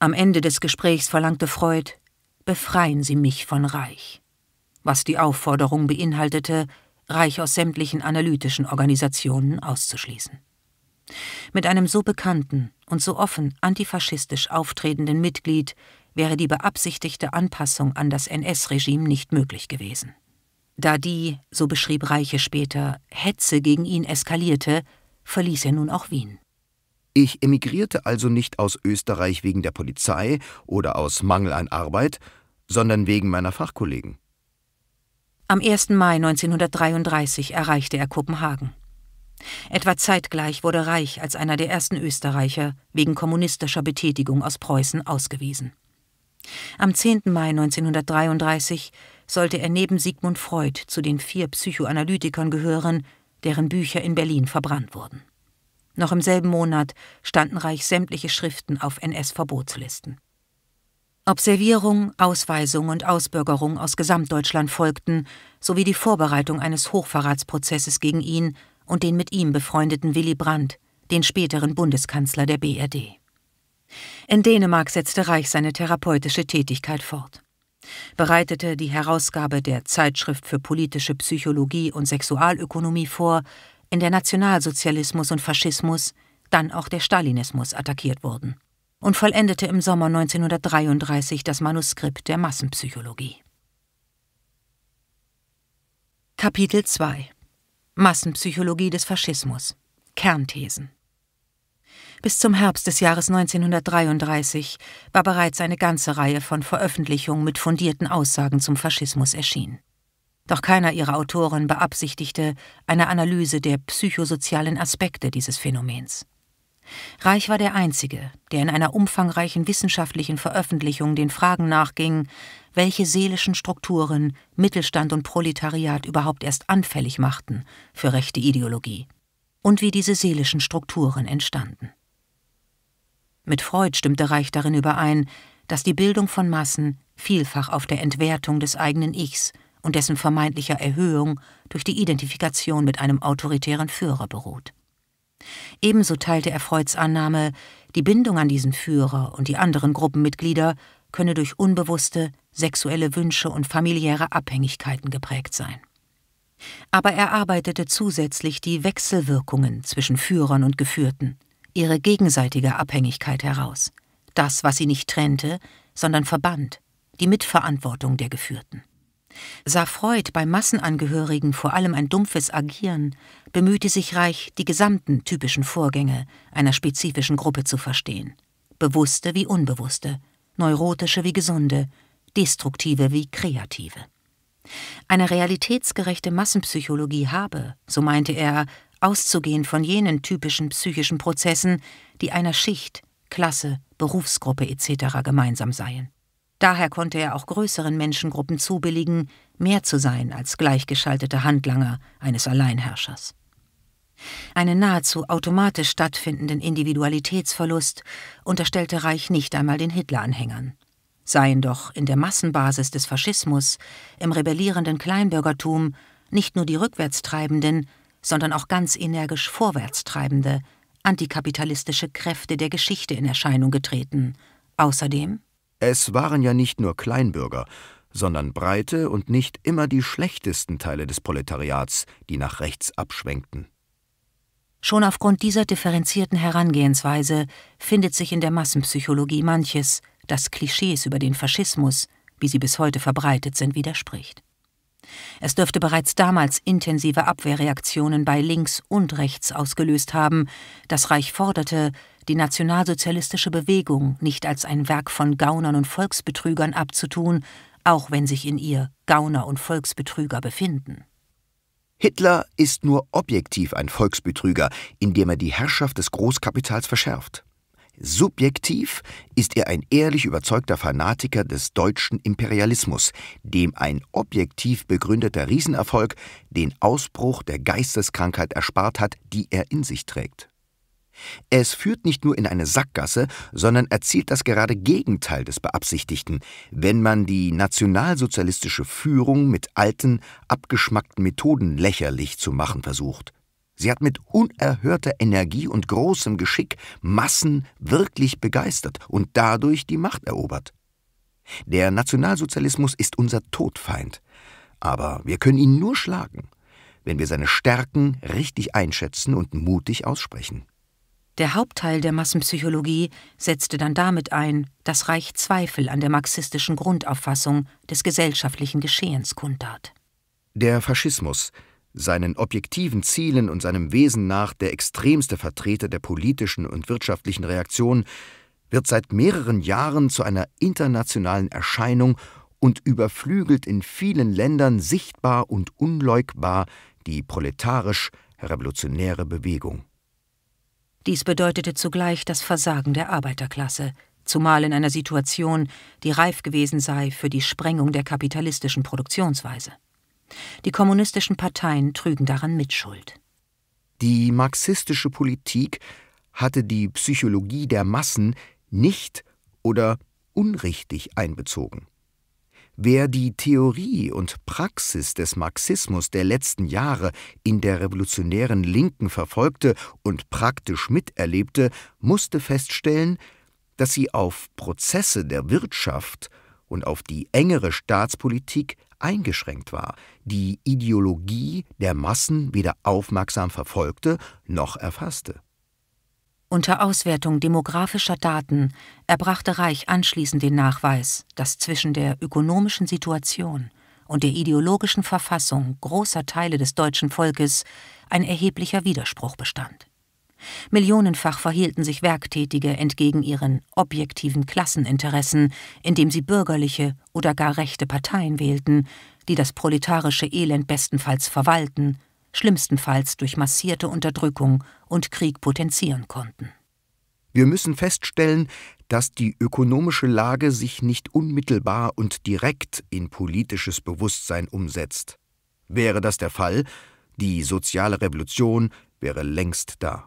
Am Ende des Gesprächs verlangte Freud, befreien Sie mich von Reich, was die Aufforderung beinhaltete, Reich aus sämtlichen analytischen Organisationen auszuschließen. Mit einem so bekannten und so offen antifaschistisch auftretenden Mitglied wäre die beabsichtigte Anpassung an das NS-Regime nicht möglich gewesen. Da die, so beschrieb Reiche später, Hetze gegen ihn eskalierte, verließ er nun auch Wien. Ich emigrierte also nicht aus Österreich wegen der Polizei oder aus Mangel an Arbeit, sondern wegen meiner Fachkollegen. Am 1. Mai 1933 erreichte er Kopenhagen. Etwa zeitgleich wurde Reich als einer der ersten Österreicher wegen kommunistischer Betätigung aus Preußen ausgewiesen. Am 10. Mai 1933 sollte er neben Sigmund Freud zu den vier Psychoanalytikern gehören, deren Bücher in Berlin verbrannt wurden. Noch im selben Monat standen Reich sämtliche Schriften auf NS-Verbotslisten. Observierung, Ausweisung und Ausbürgerung aus Gesamtdeutschland folgten, sowie die Vorbereitung eines Hochverratsprozesses gegen ihn und den mit ihm befreundeten Willy Brandt, den späteren Bundeskanzler der BRD. In Dänemark setzte Reich seine therapeutische Tätigkeit fort, bereitete die Herausgabe der Zeitschrift für politische Psychologie und Sexualökonomie vor, in der Nationalsozialismus und Faschismus, dann auch der Stalinismus attackiert wurden und vollendete im Sommer 1933 das Manuskript der Massenpsychologie. Kapitel 2 Massenpsychologie des Faschismus Kernthesen bis zum Herbst des Jahres 1933 war bereits eine ganze Reihe von Veröffentlichungen mit fundierten Aussagen zum Faschismus erschienen. Doch keiner ihrer Autoren beabsichtigte eine Analyse der psychosozialen Aspekte dieses Phänomens. Reich war der Einzige, der in einer umfangreichen wissenschaftlichen Veröffentlichung den Fragen nachging, welche seelischen Strukturen Mittelstand und Proletariat überhaupt erst anfällig machten für rechte Ideologie und wie diese seelischen Strukturen entstanden. Mit Freud stimmte Reich darin überein, dass die Bildung von Massen vielfach auf der Entwertung des eigenen Ichs und dessen vermeintlicher Erhöhung durch die Identifikation mit einem autoritären Führer beruht. Ebenso teilte er Freuds Annahme, die Bindung an diesen Führer und die anderen Gruppenmitglieder könne durch unbewusste sexuelle Wünsche und familiäre Abhängigkeiten geprägt sein. Aber er arbeitete zusätzlich die Wechselwirkungen zwischen Führern und Geführten, ihre gegenseitige Abhängigkeit heraus, das, was sie nicht trennte, sondern verband, die Mitverantwortung der Geführten sah Freud bei Massenangehörigen vor allem ein dumpfes Agieren, bemühte sich Reich, die gesamten typischen Vorgänge einer spezifischen Gruppe zu verstehen, bewusste wie unbewusste, neurotische wie gesunde, destruktive wie kreative. Eine realitätsgerechte Massenpsychologie habe, so meinte er, auszugehen von jenen typischen psychischen Prozessen, die einer Schicht, Klasse, Berufsgruppe etc. gemeinsam seien. Daher konnte er auch größeren Menschengruppen zubilligen, mehr zu sein als gleichgeschaltete Handlanger eines Alleinherrschers. Einen nahezu automatisch stattfindenden Individualitätsverlust unterstellte Reich nicht einmal den Hitler-Anhängern seien doch in der Massenbasis des Faschismus, im rebellierenden Kleinbürgertum nicht nur die rückwärtstreibenden, sondern auch ganz energisch vorwärtstreibende, antikapitalistische Kräfte der Geschichte in Erscheinung getreten. Außerdem es waren ja nicht nur Kleinbürger, sondern breite und nicht immer die schlechtesten Teile des Proletariats, die nach rechts abschwenkten. Schon aufgrund dieser differenzierten Herangehensweise findet sich in der Massenpsychologie manches, das Klischees über den Faschismus, wie sie bis heute verbreitet sind, widerspricht. Es dürfte bereits damals intensive Abwehrreaktionen bei links und rechts ausgelöst haben, das Reich forderte, die nationalsozialistische Bewegung nicht als ein Werk von Gaunern und Volksbetrügern abzutun, auch wenn sich in ihr Gauner und Volksbetrüger befinden. Hitler ist nur objektiv ein Volksbetrüger, indem er die Herrschaft des Großkapitals verschärft. Subjektiv ist er ein ehrlich überzeugter Fanatiker des deutschen Imperialismus, dem ein objektiv begründeter Riesenerfolg den Ausbruch der Geisteskrankheit erspart hat, die er in sich trägt. Es führt nicht nur in eine Sackgasse, sondern erzielt das gerade Gegenteil des Beabsichtigten, wenn man die nationalsozialistische Führung mit alten, abgeschmackten Methoden lächerlich zu machen versucht. Sie hat mit unerhörter Energie und großem Geschick Massen wirklich begeistert und dadurch die Macht erobert. Der Nationalsozialismus ist unser Todfeind, aber wir können ihn nur schlagen, wenn wir seine Stärken richtig einschätzen und mutig aussprechen. Der Hauptteil der Massenpsychologie setzte dann damit ein, dass Reich Zweifel an der marxistischen Grundauffassung des gesellschaftlichen Geschehens kundtat. Der Faschismus, seinen objektiven Zielen und seinem Wesen nach der extremste Vertreter der politischen und wirtschaftlichen Reaktion, wird seit mehreren Jahren zu einer internationalen Erscheinung und überflügelt in vielen Ländern sichtbar und unleugbar die proletarisch-revolutionäre Bewegung. Dies bedeutete zugleich das Versagen der Arbeiterklasse, zumal in einer Situation, die reif gewesen sei für die Sprengung der kapitalistischen Produktionsweise. Die kommunistischen Parteien trügen daran Mitschuld. Die marxistische Politik hatte die Psychologie der Massen nicht oder unrichtig einbezogen. Wer die Theorie und Praxis des Marxismus der letzten Jahre in der revolutionären Linken verfolgte und praktisch miterlebte, musste feststellen, dass sie auf Prozesse der Wirtschaft und auf die engere Staatspolitik eingeschränkt war, die Ideologie der Massen weder aufmerksam verfolgte noch erfasste. Unter Auswertung demografischer Daten erbrachte Reich anschließend den Nachweis, dass zwischen der ökonomischen Situation und der ideologischen Verfassung großer Teile des deutschen Volkes ein erheblicher Widerspruch bestand. Millionenfach verhielten sich Werktätige entgegen ihren objektiven Klasseninteressen, indem sie bürgerliche oder gar rechte Parteien wählten, die das proletarische Elend bestenfalls verwalten, schlimmstenfalls durch massierte Unterdrückung und Krieg potenzieren konnten. Wir müssen feststellen, dass die ökonomische Lage sich nicht unmittelbar und direkt in politisches Bewusstsein umsetzt. Wäre das der Fall, die soziale Revolution wäre längst da.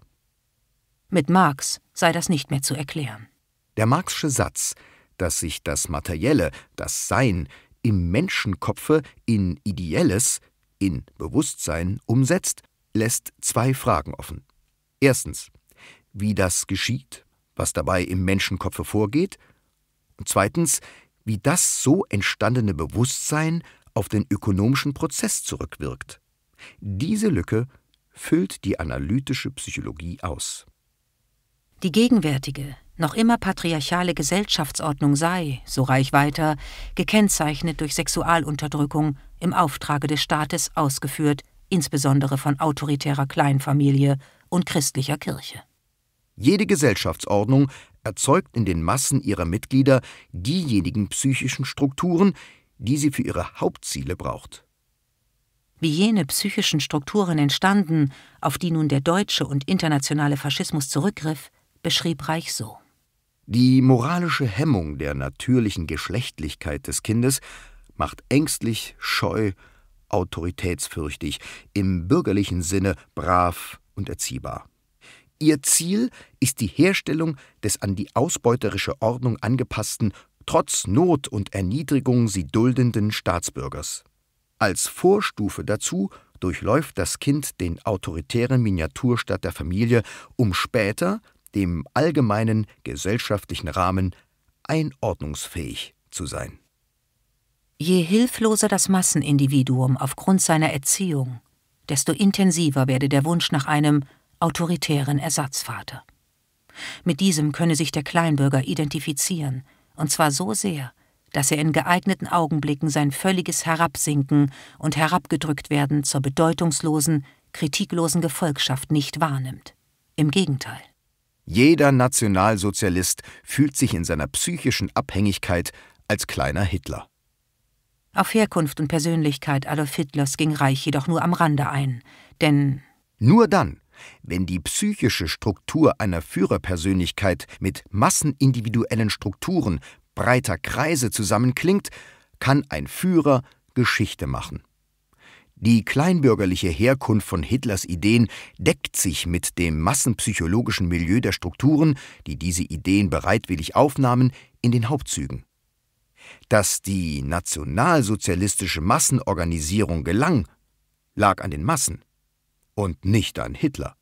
Mit Marx sei das nicht mehr zu erklären. Der Marxische Satz, dass sich das Materielle, das Sein, im Menschenkopfe in Ideelles, in Bewusstsein umsetzt, lässt zwei Fragen offen. Erstens, wie das geschieht, was dabei im Menschenkopfe vorgeht, und zweitens, wie das so entstandene Bewusstsein auf den ökonomischen Prozess zurückwirkt. Diese Lücke füllt die analytische Psychologie aus. Die gegenwärtige, noch immer patriarchale Gesellschaftsordnung sei, so reich weiter, gekennzeichnet durch Sexualunterdrückung, im Auftrage des Staates ausgeführt, insbesondere von autoritärer Kleinfamilie und christlicher Kirche. Jede Gesellschaftsordnung erzeugt in den Massen ihrer Mitglieder diejenigen psychischen Strukturen, die sie für ihre Hauptziele braucht. Wie jene psychischen Strukturen entstanden, auf die nun der deutsche und internationale Faschismus zurückgriff, beschrieb Reich so. Die moralische Hemmung der natürlichen Geschlechtlichkeit des Kindes macht ängstlich, scheu, autoritätsfürchtig, im bürgerlichen Sinne brav, und erziehbar. Ihr Ziel ist die Herstellung des an die ausbeuterische Ordnung angepassten, trotz Not und Erniedrigung sie duldenden Staatsbürgers. Als Vorstufe dazu durchläuft das Kind den autoritären Miniaturstaat der Familie, um später dem allgemeinen gesellschaftlichen Rahmen einordnungsfähig zu sein. Je hilfloser das Massenindividuum aufgrund seiner Erziehung, desto intensiver werde der Wunsch nach einem autoritären Ersatzvater. Mit diesem könne sich der Kleinbürger identifizieren, und zwar so sehr, dass er in geeigneten Augenblicken sein völliges Herabsinken und Herabgedrücktwerden zur bedeutungslosen, kritiklosen Gefolgschaft nicht wahrnimmt. Im Gegenteil. Jeder Nationalsozialist fühlt sich in seiner psychischen Abhängigkeit als kleiner Hitler. Auf Herkunft und Persönlichkeit Adolf Hitlers ging Reich jedoch nur am Rande ein, denn nur dann, wenn die psychische Struktur einer Führerpersönlichkeit mit massenindividuellen Strukturen breiter Kreise zusammenklingt, kann ein Führer Geschichte machen. Die kleinbürgerliche Herkunft von Hitlers Ideen deckt sich mit dem massenpsychologischen Milieu der Strukturen, die diese Ideen bereitwillig aufnahmen, in den Hauptzügen. Dass die nationalsozialistische Massenorganisierung gelang, lag an den Massen und nicht an Hitler.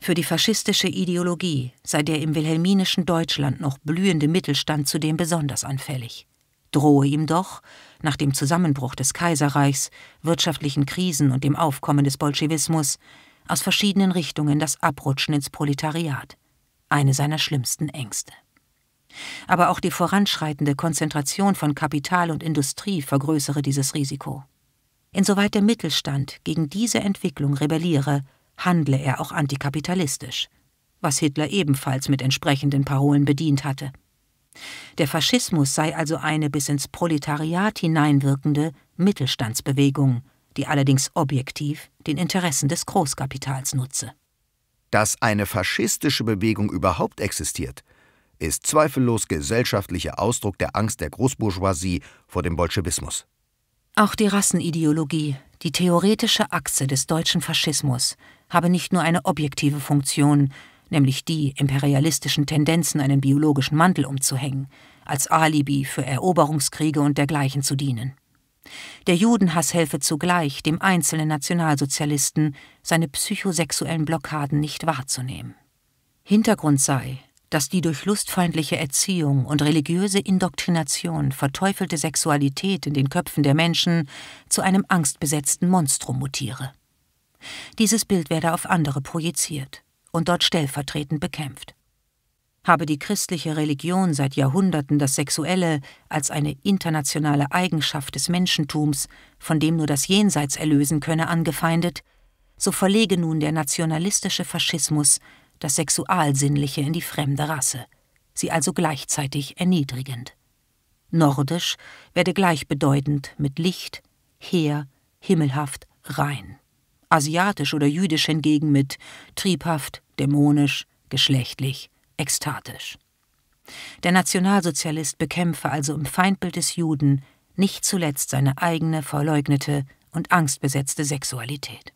Für die faschistische Ideologie sei der im wilhelminischen Deutschland noch blühende Mittelstand zudem besonders anfällig. Drohe ihm doch, nach dem Zusammenbruch des Kaiserreichs, wirtschaftlichen Krisen und dem Aufkommen des Bolschewismus, aus verschiedenen Richtungen das Abrutschen ins Proletariat, eine seiner schlimmsten Ängste. Aber auch die voranschreitende Konzentration von Kapital und Industrie vergrößere dieses Risiko. Insoweit der Mittelstand gegen diese Entwicklung rebelliere, handle er auch antikapitalistisch, was Hitler ebenfalls mit entsprechenden Parolen bedient hatte. Der Faschismus sei also eine bis ins Proletariat hineinwirkende Mittelstandsbewegung, die allerdings objektiv den Interessen des Großkapitals nutze. Dass eine faschistische Bewegung überhaupt existiert, ist zweifellos gesellschaftlicher Ausdruck der Angst der Großbourgeoisie vor dem Bolschewismus. Auch die Rassenideologie, die theoretische Achse des deutschen Faschismus, habe nicht nur eine objektive Funktion, nämlich die imperialistischen Tendenzen einen biologischen Mantel umzuhängen, als Alibi für Eroberungskriege und dergleichen zu dienen. Der Judenhass helfe zugleich, dem einzelnen Nationalsozialisten seine psychosexuellen Blockaden nicht wahrzunehmen. Hintergrund sei, dass die durch lustfeindliche Erziehung und religiöse Indoktrination verteufelte Sexualität in den Köpfen der Menschen zu einem angstbesetzten Monstrum mutiere. Dieses Bild werde auf andere projiziert und dort stellvertretend bekämpft. Habe die christliche Religion seit Jahrhunderten das Sexuelle als eine internationale Eigenschaft des Menschentums, von dem nur das Jenseits erlösen könne, angefeindet, so verlege nun der nationalistische Faschismus das Sexualsinnliche in die fremde Rasse, sie also gleichzeitig erniedrigend. Nordisch werde gleichbedeutend mit Licht, Heer, himmelhaft, rein. Asiatisch oder jüdisch hingegen mit triebhaft, dämonisch, geschlechtlich, ekstatisch. Der Nationalsozialist bekämpfe also im Feindbild des Juden nicht zuletzt seine eigene verleugnete und angstbesetzte Sexualität.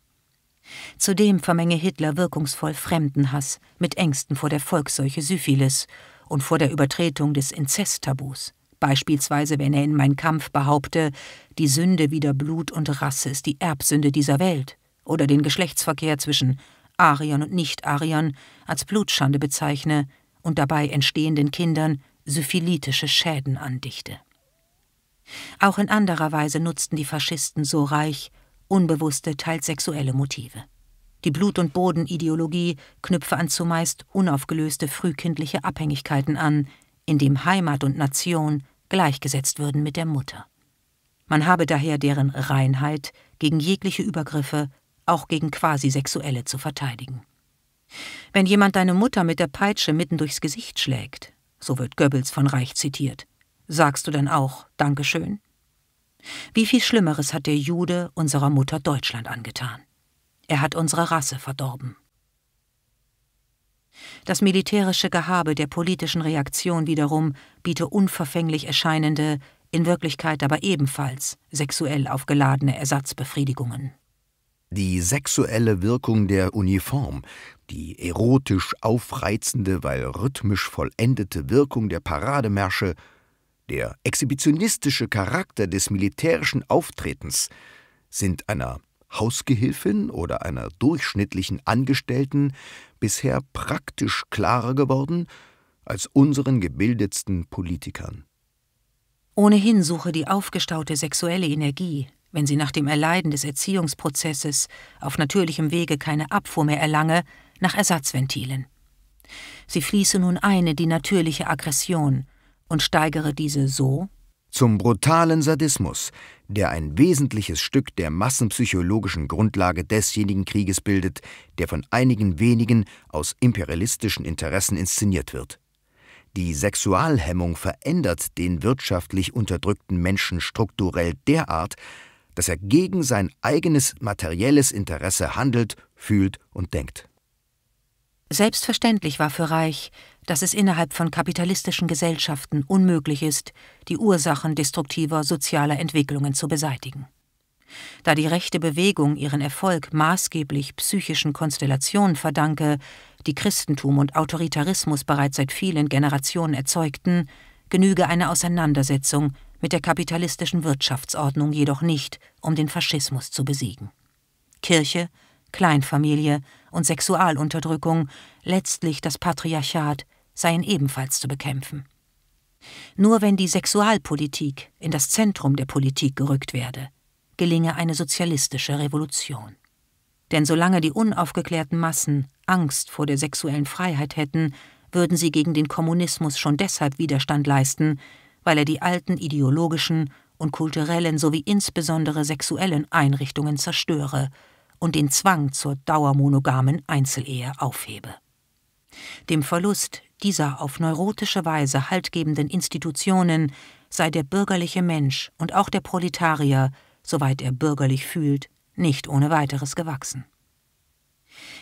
Zudem vermenge Hitler wirkungsvoll Fremdenhass mit Ängsten vor der Volksseuche Syphilis und vor der Übertretung des Inzesttabus. Beispielsweise, wenn er in Mein Kampf behaupte, die Sünde wider Blut und Rasse ist die Erbsünde dieser Welt oder den Geschlechtsverkehr zwischen Ariern und Nicht-Ariern als Blutschande bezeichne und dabei entstehenden Kindern syphilitische Schäden andichte. Auch in anderer Weise nutzten die Faschisten so reich unbewusste, teils sexuelle Motive. Die Blut- und Bodenideologie knüpfe an zumeist unaufgelöste frühkindliche Abhängigkeiten an, in dem Heimat und Nation gleichgesetzt würden mit der Mutter. Man habe daher deren Reinheit gegen jegliche Übergriffe, auch gegen quasi-sexuelle, zu verteidigen. Wenn jemand deine Mutter mit der Peitsche mitten durchs Gesicht schlägt, so wird Goebbels von Reich zitiert, sagst du dann auch Dankeschön? Wie viel Schlimmeres hat der Jude unserer Mutter Deutschland angetan? Er hat unsere Rasse verdorben. Das militärische Gehabe der politischen Reaktion wiederum biete unverfänglich erscheinende, in Wirklichkeit aber ebenfalls sexuell aufgeladene Ersatzbefriedigungen. Die sexuelle Wirkung der Uniform, die erotisch aufreizende, weil rhythmisch vollendete Wirkung der Parademärsche der exhibitionistische Charakter des militärischen Auftretens sind einer Hausgehilfin oder einer durchschnittlichen Angestellten bisher praktisch klarer geworden als unseren gebildetsten Politikern. Ohnehin suche die aufgestaute sexuelle Energie, wenn sie nach dem Erleiden des Erziehungsprozesses auf natürlichem Wege keine Abfuhr mehr erlange, nach Ersatzventilen. Sie fließe nun eine die natürliche Aggression, und steigere diese so zum brutalen Sadismus, der ein wesentliches Stück der massenpsychologischen Grundlage desjenigen Krieges bildet, der von einigen wenigen aus imperialistischen Interessen inszeniert wird. Die Sexualhemmung verändert den wirtschaftlich unterdrückten Menschen strukturell derart, dass er gegen sein eigenes materielles Interesse handelt, fühlt und denkt. Selbstverständlich war für Reich, dass es innerhalb von kapitalistischen Gesellschaften unmöglich ist, die Ursachen destruktiver sozialer Entwicklungen zu beseitigen. Da die rechte Bewegung ihren Erfolg maßgeblich psychischen Konstellationen verdanke, die Christentum und Autoritarismus bereits seit vielen Generationen erzeugten, genüge eine Auseinandersetzung mit der kapitalistischen Wirtschaftsordnung jedoch nicht, um den Faschismus zu besiegen. Kirche, Kleinfamilie und Sexualunterdrückung, letztlich das Patriarchat, seien ebenfalls zu bekämpfen. Nur wenn die Sexualpolitik in das Zentrum der Politik gerückt werde, gelinge eine sozialistische Revolution. Denn solange die unaufgeklärten Massen Angst vor der sexuellen Freiheit hätten, würden sie gegen den Kommunismus schon deshalb Widerstand leisten, weil er die alten ideologischen und kulturellen sowie insbesondere sexuellen Einrichtungen zerstöre und den Zwang zur dauermonogamen Einzelehe aufhebe. Dem Verlust dieser auf neurotische Weise haltgebenden Institutionen sei der bürgerliche Mensch und auch der Proletarier, soweit er bürgerlich fühlt, nicht ohne weiteres gewachsen.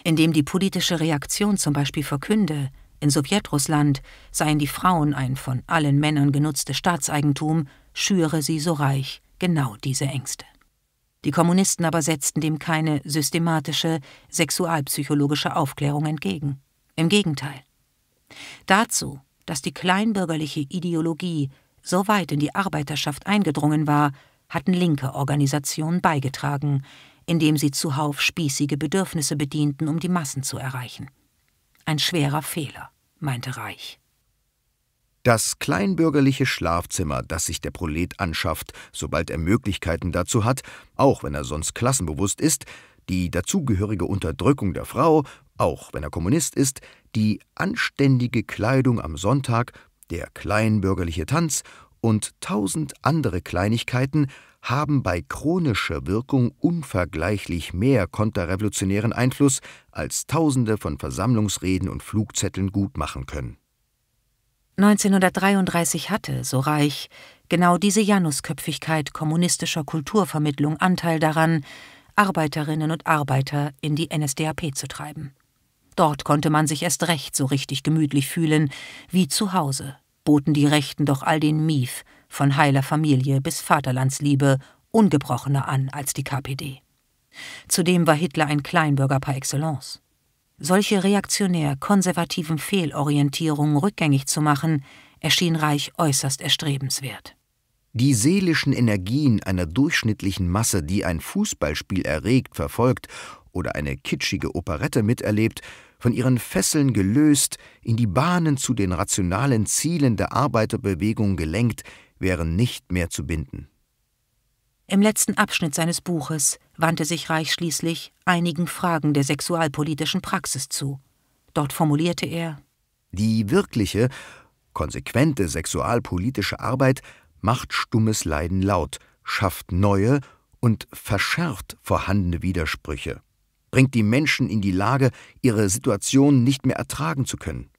Indem die politische Reaktion zum Beispiel verkünde, in Sowjetrussland seien die Frauen ein von allen Männern genutztes Staatseigentum, schüre sie so reich genau diese Ängste. Die Kommunisten aber setzten dem keine systematische sexualpsychologische Aufklärung entgegen. Im Gegenteil. Dazu, dass die kleinbürgerliche Ideologie so weit in die Arbeiterschaft eingedrungen war, hatten linke Organisationen beigetragen, indem sie zuhauf spießige Bedürfnisse bedienten, um die Massen zu erreichen. Ein schwerer Fehler, meinte Reich. Das kleinbürgerliche Schlafzimmer, das sich der Prolet anschafft, sobald er Möglichkeiten dazu hat, auch wenn er sonst klassenbewusst ist, die dazugehörige Unterdrückung der Frau auch wenn er Kommunist ist, die anständige Kleidung am Sonntag, der kleinbürgerliche Tanz und tausend andere Kleinigkeiten haben bei chronischer Wirkung unvergleichlich mehr konterrevolutionären Einfluss, als Tausende von Versammlungsreden und Flugzetteln gut machen können. 1933 hatte, so reich, genau diese Janusköpfigkeit kommunistischer Kulturvermittlung Anteil daran, Arbeiterinnen und Arbeiter in die NSDAP zu treiben. Dort konnte man sich erst recht so richtig gemütlich fühlen, wie zu Hause, boten die Rechten doch all den Mief, von heiler Familie bis Vaterlandsliebe, ungebrochener an als die KPD. Zudem war Hitler ein Kleinbürger par excellence. Solche reaktionär-konservativen Fehlorientierungen rückgängig zu machen, erschien Reich äußerst erstrebenswert. Die seelischen Energien einer durchschnittlichen Masse, die ein Fußballspiel erregt, verfolgt oder eine kitschige Operette miterlebt, von ihren Fesseln gelöst, in die Bahnen zu den rationalen Zielen der Arbeiterbewegung gelenkt, wären nicht mehr zu binden. Im letzten Abschnitt seines Buches wandte sich Reich schließlich einigen Fragen der sexualpolitischen Praxis zu. Dort formulierte er Die wirkliche, konsequente sexualpolitische Arbeit macht stummes Leiden laut, schafft neue und verschärft vorhandene Widersprüche bringt die Menschen in die Lage, ihre Situation nicht mehr ertragen zu können.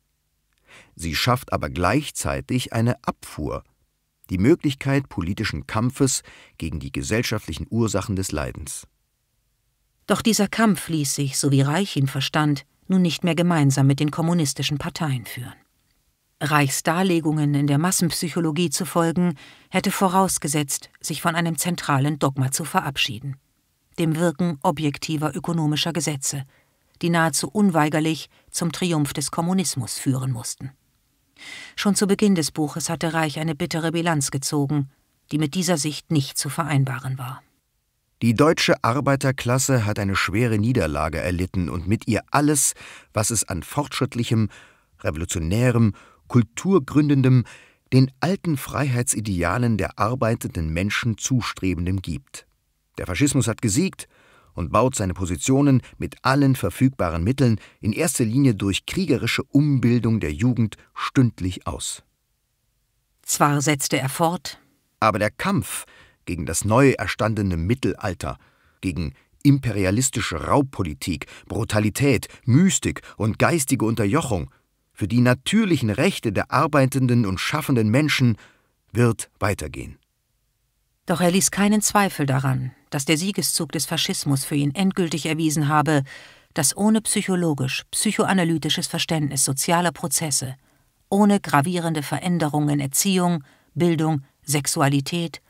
Sie schafft aber gleichzeitig eine Abfuhr, die Möglichkeit politischen Kampfes gegen die gesellschaftlichen Ursachen des Leidens. Doch dieser Kampf ließ sich, so wie Reich ihn verstand, nun nicht mehr gemeinsam mit den kommunistischen Parteien führen. Reichs Darlegungen in der Massenpsychologie zu folgen, hätte vorausgesetzt, sich von einem zentralen Dogma zu verabschieden dem Wirken objektiver ökonomischer Gesetze, die nahezu unweigerlich zum Triumph des Kommunismus führen mussten. Schon zu Beginn des Buches hatte Reich eine bittere Bilanz gezogen, die mit dieser Sicht nicht zu vereinbaren war. Die deutsche Arbeiterklasse hat eine schwere Niederlage erlitten und mit ihr alles, was es an fortschrittlichem, revolutionärem, kulturgründendem, den alten Freiheitsidealen der arbeitenden Menschen zustrebendem gibt. Der Faschismus hat gesiegt und baut seine Positionen mit allen verfügbaren Mitteln in erster Linie durch kriegerische Umbildung der Jugend stündlich aus. Zwar setzte er fort, aber der Kampf gegen das neu erstandene Mittelalter, gegen imperialistische Raubpolitik, Brutalität, Mystik und geistige Unterjochung, für die natürlichen Rechte der arbeitenden und schaffenden Menschen wird weitergehen. Doch er ließ keinen Zweifel daran, dass der Siegeszug des Faschismus für ihn endgültig erwiesen habe, dass ohne psychologisch, psychoanalytisches Verständnis sozialer Prozesse, ohne gravierende Veränderungen in Erziehung, Bildung, Sexualität,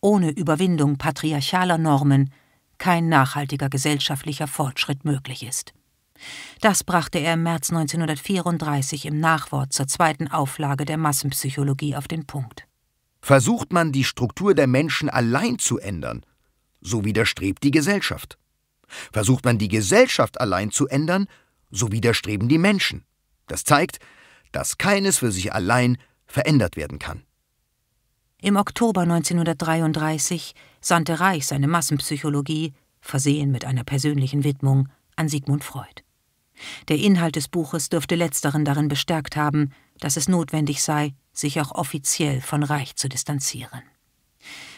ohne Überwindung patriarchaler Normen kein nachhaltiger gesellschaftlicher Fortschritt möglich ist. Das brachte er im März 1934 im Nachwort zur zweiten Auflage der Massenpsychologie auf den Punkt. Versucht man, die Struktur der Menschen allein zu ändern, so widerstrebt die Gesellschaft. Versucht man die Gesellschaft allein zu ändern, so widerstreben die Menschen. Das zeigt, dass keines für sich allein verändert werden kann. Im Oktober 1933 sandte Reich seine Massenpsychologie, versehen mit einer persönlichen Widmung, an Sigmund Freud. Der Inhalt des Buches dürfte letzteren darin bestärkt haben, dass es notwendig sei, sich auch offiziell von Reich zu distanzieren.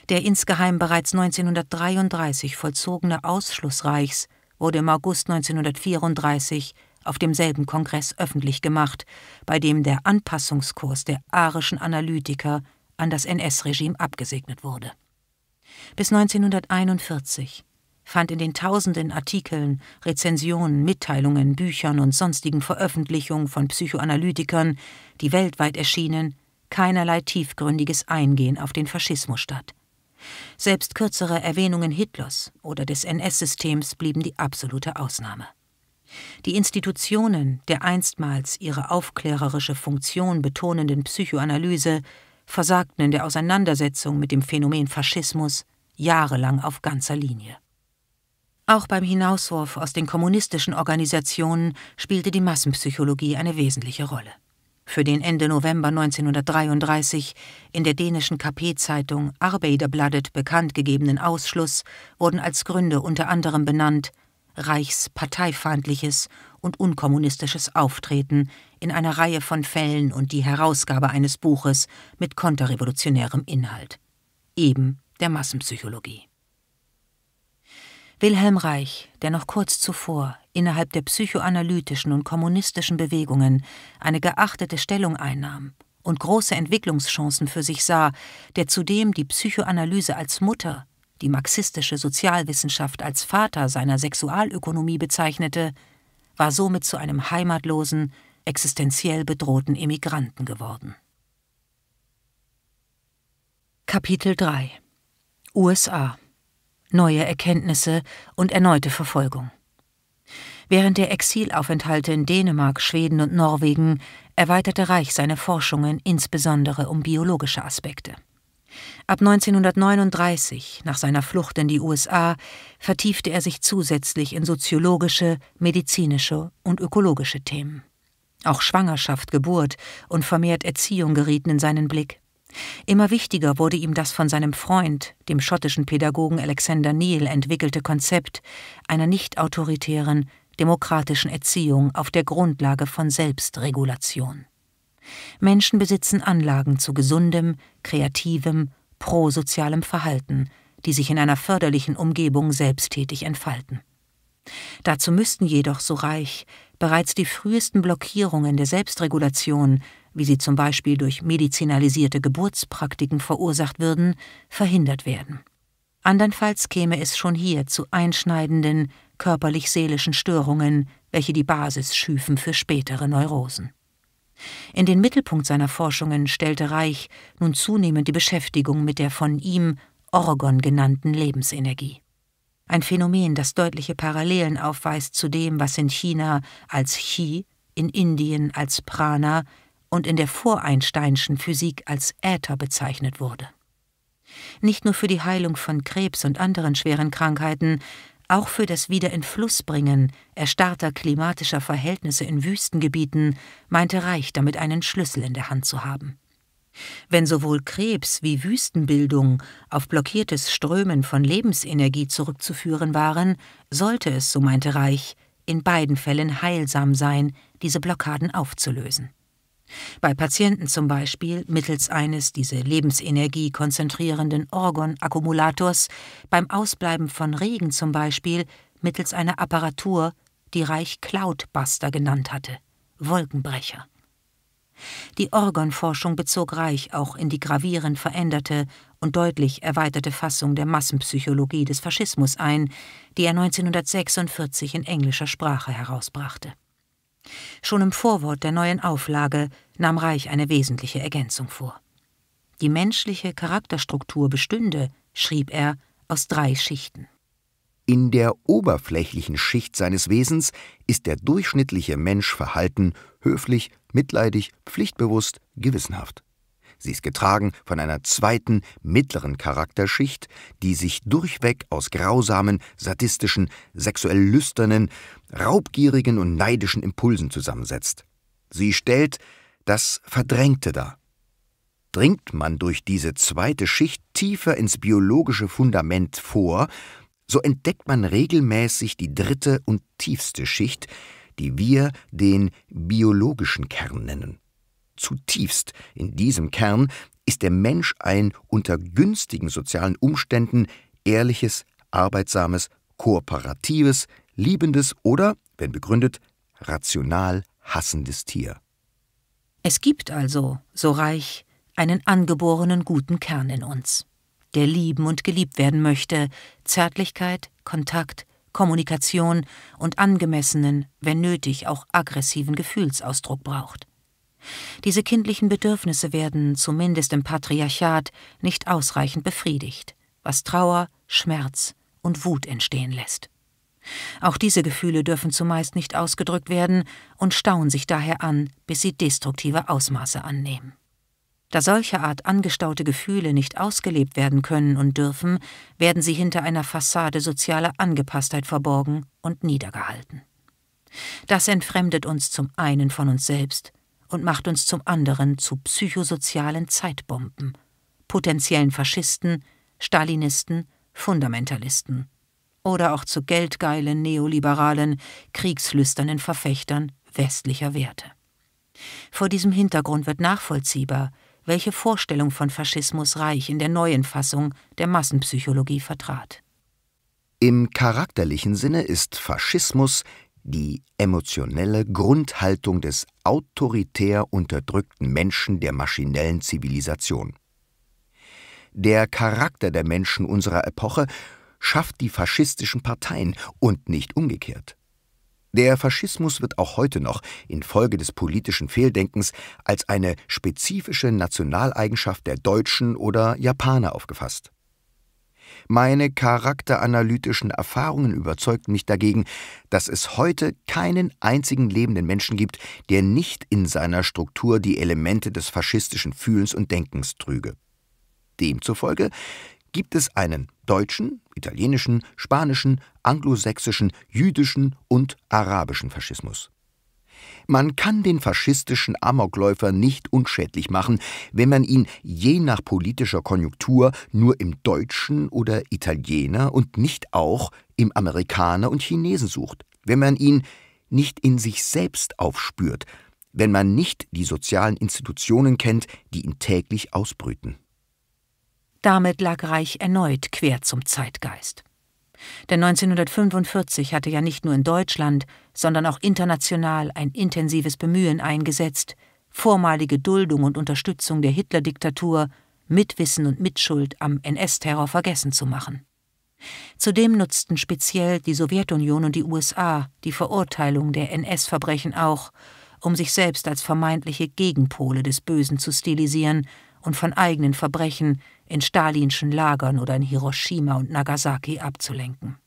Der insgeheim bereits 1933 vollzogene Ausschluss Reichs wurde im August 1934 auf demselben Kongress öffentlich gemacht, bei dem der Anpassungskurs der arischen Analytiker an das NS-Regime abgesegnet wurde. Bis 1941 fand in den tausenden Artikeln, Rezensionen, Mitteilungen, Büchern und sonstigen Veröffentlichungen von Psychoanalytikern, die weltweit erschienen, keinerlei tiefgründiges Eingehen auf den Faschismus statt. Selbst kürzere Erwähnungen Hitlers oder des NS-Systems blieben die absolute Ausnahme. Die Institutionen der einstmals ihre aufklärerische Funktion betonenden Psychoanalyse versagten in der Auseinandersetzung mit dem Phänomen Faschismus jahrelang auf ganzer Linie. Auch beim Hinauswurf aus den kommunistischen Organisationen spielte die Massenpsychologie eine wesentliche Rolle für den Ende November 1933 in der dänischen KP-Zeitung Arbeiderbladet bekannt gegebenen Ausschluss wurden als Gründe unter anderem benannt reichsparteifeindliches und unkommunistisches Auftreten in einer Reihe von Fällen und die Herausgabe eines Buches mit konterrevolutionärem Inhalt, eben der Massenpsychologie. Wilhelm Reich, der noch kurz zuvor innerhalb der psychoanalytischen und kommunistischen Bewegungen eine geachtete Stellung einnahm und große Entwicklungschancen für sich sah, der zudem die Psychoanalyse als Mutter, die marxistische Sozialwissenschaft als Vater seiner Sexualökonomie bezeichnete, war somit zu einem heimatlosen, existenziell bedrohten Emigranten geworden. Kapitel 3 USA Neue Erkenntnisse und erneute Verfolgung Während der Exilaufenthalte in Dänemark, Schweden und Norwegen erweiterte Reich seine Forschungen insbesondere um biologische Aspekte. Ab 1939, nach seiner Flucht in die USA, vertiefte er sich zusätzlich in soziologische, medizinische und ökologische Themen. Auch Schwangerschaft, Geburt und vermehrt Erziehung gerieten in seinen Blick. Immer wichtiger wurde ihm das von seinem Freund, dem schottischen Pädagogen Alexander Neal, entwickelte Konzept einer nicht autoritären, demokratischen Erziehung auf der Grundlage von Selbstregulation. Menschen besitzen Anlagen zu gesundem, kreativem, prosozialem Verhalten, die sich in einer förderlichen Umgebung selbsttätig entfalten. Dazu müssten jedoch, so Reich, bereits die frühesten Blockierungen der Selbstregulation, wie sie zum Beispiel durch medizinalisierte Geburtspraktiken verursacht würden, verhindert werden. Andernfalls käme es schon hier zu einschneidenden, körperlich-seelischen Störungen, welche die Basis schüfen für spätere Neurosen. In den Mittelpunkt seiner Forschungen stellte Reich nun zunehmend die Beschäftigung mit der von ihm Orgon genannten Lebensenergie. Ein Phänomen, das deutliche Parallelen aufweist zu dem, was in China als Chi, in Indien als Prana und in der voreinsteinschen Physik als Äther bezeichnet wurde. Nicht nur für die Heilung von Krebs und anderen schweren Krankheiten, auch für das Wiederinflussbringen erstarrter klimatischer Verhältnisse in Wüstengebieten meinte Reich damit einen Schlüssel in der Hand zu haben. Wenn sowohl Krebs wie Wüstenbildung auf blockiertes Strömen von Lebensenergie zurückzuführen waren, sollte es, so meinte Reich, in beiden Fällen heilsam sein, diese Blockaden aufzulösen. Bei Patienten zum Beispiel mittels eines diese Lebensenergie konzentrierenden Orgonakkumulators, beim Ausbleiben von Regen zum Beispiel mittels einer Apparatur, die Reich Cloudbuster genannt hatte, Wolkenbrecher. Die Orgonforschung bezog Reich auch in die gravierend veränderte und deutlich erweiterte Fassung der Massenpsychologie des Faschismus ein, die er 1946 in englischer Sprache herausbrachte. Schon im Vorwort der neuen Auflage nahm Reich eine wesentliche Ergänzung vor. Die menschliche Charakterstruktur bestünde, schrieb er, aus drei Schichten. In der oberflächlichen Schicht seines Wesens ist der durchschnittliche Mensch verhalten, höflich, mitleidig, pflichtbewusst, gewissenhaft. Sie ist getragen von einer zweiten, mittleren Charakterschicht, die sich durchweg aus grausamen, sadistischen, sexuell lüsternen raubgierigen und neidischen Impulsen zusammensetzt. Sie stellt das Verdrängte dar. Dringt man durch diese zweite Schicht tiefer ins biologische Fundament vor, so entdeckt man regelmäßig die dritte und tiefste Schicht, die wir den biologischen Kern nennen. Zutiefst in diesem Kern ist der Mensch ein unter günstigen sozialen Umständen ehrliches, arbeitsames, kooperatives, liebendes oder, wenn begründet, rational hassendes Tier. Es gibt also, so reich, einen angeborenen guten Kern in uns, der lieben und geliebt werden möchte, Zärtlichkeit, Kontakt, Kommunikation und angemessenen, wenn nötig auch aggressiven Gefühlsausdruck braucht. Diese kindlichen Bedürfnisse werden, zumindest im Patriarchat, nicht ausreichend befriedigt, was Trauer, Schmerz und Wut entstehen lässt. Auch diese Gefühle dürfen zumeist nicht ausgedrückt werden und stauen sich daher an, bis sie destruktive Ausmaße annehmen. Da solche Art angestaute Gefühle nicht ausgelebt werden können und dürfen, werden sie hinter einer Fassade sozialer Angepasstheit verborgen und niedergehalten. Das entfremdet uns zum einen von uns selbst und macht uns zum anderen zu psychosozialen Zeitbomben, potenziellen Faschisten, Stalinisten, Fundamentalisten oder auch zu geldgeilen, neoliberalen, kriegslüsternen Verfechtern westlicher Werte. Vor diesem Hintergrund wird nachvollziehbar, welche Vorstellung von Faschismus Reich in der neuen Fassung der Massenpsychologie vertrat. Im charakterlichen Sinne ist Faschismus die emotionelle Grundhaltung des autoritär unterdrückten Menschen der maschinellen Zivilisation. Der Charakter der Menschen unserer Epoche schafft die faschistischen Parteien und nicht umgekehrt. Der Faschismus wird auch heute noch infolge des politischen Fehldenkens als eine spezifische Nationaleigenschaft der Deutschen oder Japaner aufgefasst. Meine charakteranalytischen Erfahrungen überzeugten mich dagegen, dass es heute keinen einzigen lebenden Menschen gibt, der nicht in seiner Struktur die Elemente des faschistischen Fühlens und Denkens trüge. Demzufolge gibt es einen deutschen, italienischen, spanischen, anglosächsischen, jüdischen und arabischen Faschismus. Man kann den faschistischen Amokläufer nicht unschädlich machen, wenn man ihn je nach politischer Konjunktur nur im Deutschen oder Italiener und nicht auch im Amerikaner und Chinesen sucht, wenn man ihn nicht in sich selbst aufspürt, wenn man nicht die sozialen Institutionen kennt, die ihn täglich ausbrüten. Damit lag Reich erneut quer zum Zeitgeist. Denn 1945 hatte ja nicht nur in Deutschland, sondern auch international ein intensives Bemühen eingesetzt, vormalige Duldung und Unterstützung der Hitler-Diktatur, Mitwissen und Mitschuld am NS-Terror vergessen zu machen. Zudem nutzten speziell die Sowjetunion und die USA die Verurteilung der NS-Verbrechen auch, um sich selbst als vermeintliche Gegenpole des Bösen zu stilisieren und von eigenen Verbrechen in stalinschen Lagern oder in Hiroshima und Nagasaki abzulenken.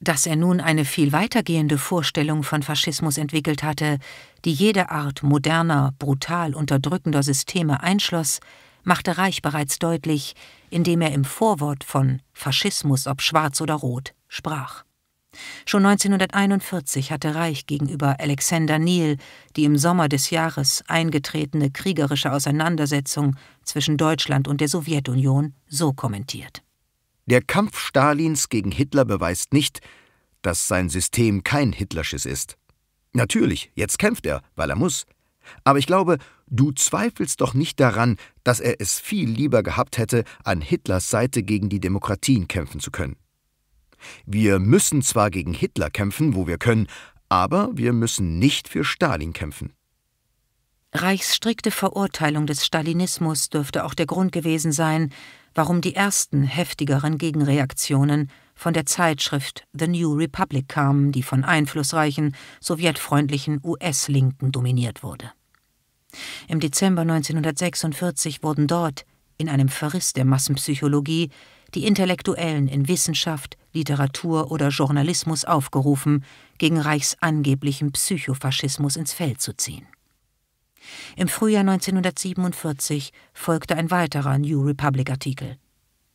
Dass er nun eine viel weitergehende Vorstellung von Faschismus entwickelt hatte, die jede Art moderner, brutal unterdrückender Systeme einschloss, machte Reich bereits deutlich, indem er im Vorwort von Faschismus ob schwarz oder rot sprach. Schon 1941 hatte Reich gegenüber Alexander Neal die im Sommer des Jahres eingetretene kriegerische Auseinandersetzung zwischen Deutschland und der Sowjetunion so kommentiert. Der Kampf Stalins gegen Hitler beweist nicht, dass sein System kein Hitlersches ist. Natürlich, jetzt kämpft er, weil er muss. Aber ich glaube, du zweifelst doch nicht daran, dass er es viel lieber gehabt hätte, an Hitlers Seite gegen die Demokratien kämpfen zu können. Wir müssen zwar gegen Hitler kämpfen, wo wir können, aber wir müssen nicht für Stalin kämpfen. Reichs strikte Verurteilung des Stalinismus dürfte auch der Grund gewesen sein, warum die ersten heftigeren Gegenreaktionen von der Zeitschrift The New Republic kamen, die von einflussreichen, sowjetfreundlichen US-Linken dominiert wurde. Im Dezember 1946 wurden dort, in einem Verriss der Massenpsychologie, die Intellektuellen in Wissenschaft, Literatur oder Journalismus aufgerufen, gegen Reichs angeblichen Psychofaschismus ins Feld zu ziehen. Im Frühjahr 1947 folgte ein weiterer New Republic-Artikel.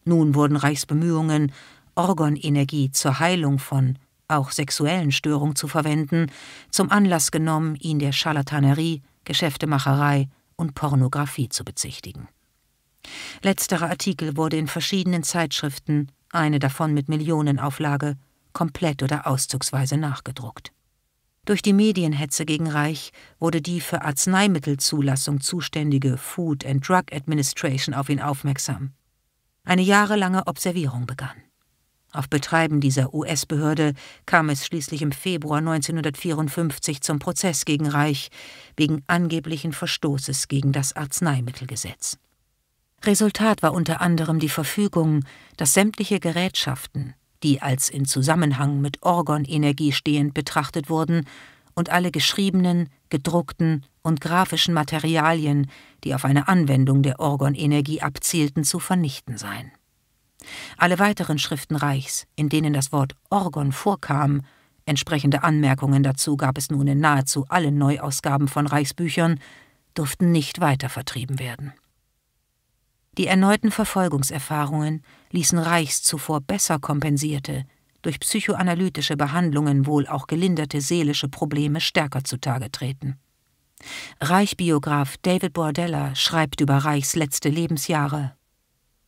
Nun wurden Reichs Bemühungen, Orgonenergie zur Heilung von auch sexuellen Störungen zu verwenden, zum Anlass genommen, ihn der Scharlatanerie, Geschäftemacherei und Pornografie zu bezichtigen. Letzterer Artikel wurde in verschiedenen Zeitschriften eine davon mit Millionenauflage, komplett oder auszugsweise nachgedruckt. Durch die Medienhetze gegen Reich wurde die für Arzneimittelzulassung zuständige Food and Drug Administration auf ihn aufmerksam. Eine jahrelange Observierung begann. Auf Betreiben dieser US-Behörde kam es schließlich im Februar 1954 zum Prozess gegen Reich wegen angeblichen Verstoßes gegen das Arzneimittelgesetz. Resultat war unter anderem die Verfügung, dass sämtliche Gerätschaften, die als in Zusammenhang mit Orgonenergie stehend betrachtet wurden, und alle geschriebenen, gedruckten und grafischen Materialien, die auf eine Anwendung der Orgonenergie abzielten, zu vernichten seien. Alle weiteren Schriften Reichs, in denen das Wort Orgon vorkam, entsprechende Anmerkungen dazu gab es nun in nahezu allen Neuausgaben von Reichsbüchern, durften nicht weiter vertrieben werden. Die erneuten Verfolgungserfahrungen ließen Reichs zuvor besser kompensierte, durch psychoanalytische Behandlungen wohl auch gelinderte seelische Probleme stärker zutage treten. Reichbiograf David Bordella schreibt über Reichs letzte Lebensjahre.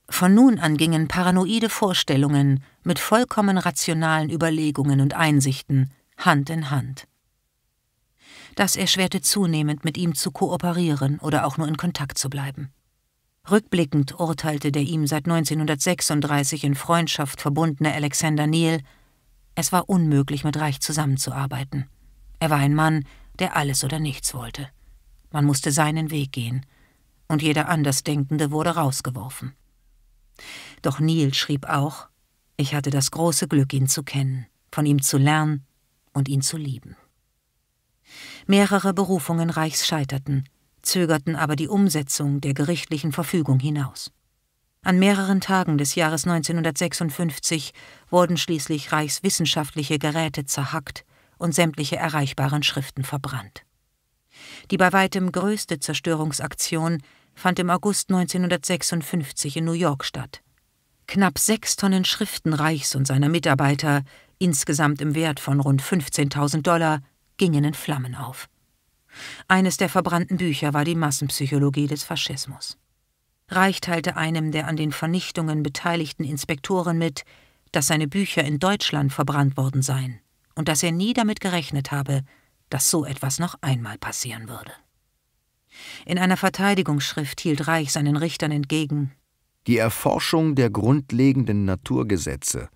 Von nun an gingen paranoide Vorstellungen mit vollkommen rationalen Überlegungen und Einsichten Hand in Hand. Das erschwerte zunehmend, mit ihm zu kooperieren oder auch nur in Kontakt zu bleiben. Rückblickend urteilte der ihm seit 1936 in Freundschaft verbundene Alexander Neal, es war unmöglich, mit Reich zusammenzuarbeiten. Er war ein Mann, der alles oder nichts wollte. Man musste seinen Weg gehen, und jeder Andersdenkende wurde rausgeworfen. Doch Neil schrieb auch, ich hatte das große Glück, ihn zu kennen, von ihm zu lernen und ihn zu lieben. Mehrere Berufungen Reichs scheiterten, zögerten aber die Umsetzung der gerichtlichen Verfügung hinaus. An mehreren Tagen des Jahres 1956 wurden schließlich Reichs wissenschaftliche Geräte zerhackt und sämtliche erreichbaren Schriften verbrannt. Die bei weitem größte Zerstörungsaktion fand im August 1956 in New York statt. Knapp sechs Tonnen Schriften Reichs und seiner Mitarbeiter, insgesamt im Wert von rund 15.000 Dollar, gingen in Flammen auf. Eines der verbrannten Bücher war die Massenpsychologie des Faschismus. Reich teilte einem der an den Vernichtungen beteiligten Inspektoren mit, dass seine Bücher in Deutschland verbrannt worden seien und dass er nie damit gerechnet habe, dass so etwas noch einmal passieren würde. In einer Verteidigungsschrift hielt Reich seinen Richtern entgegen Die Erforschung der grundlegenden Naturgesetze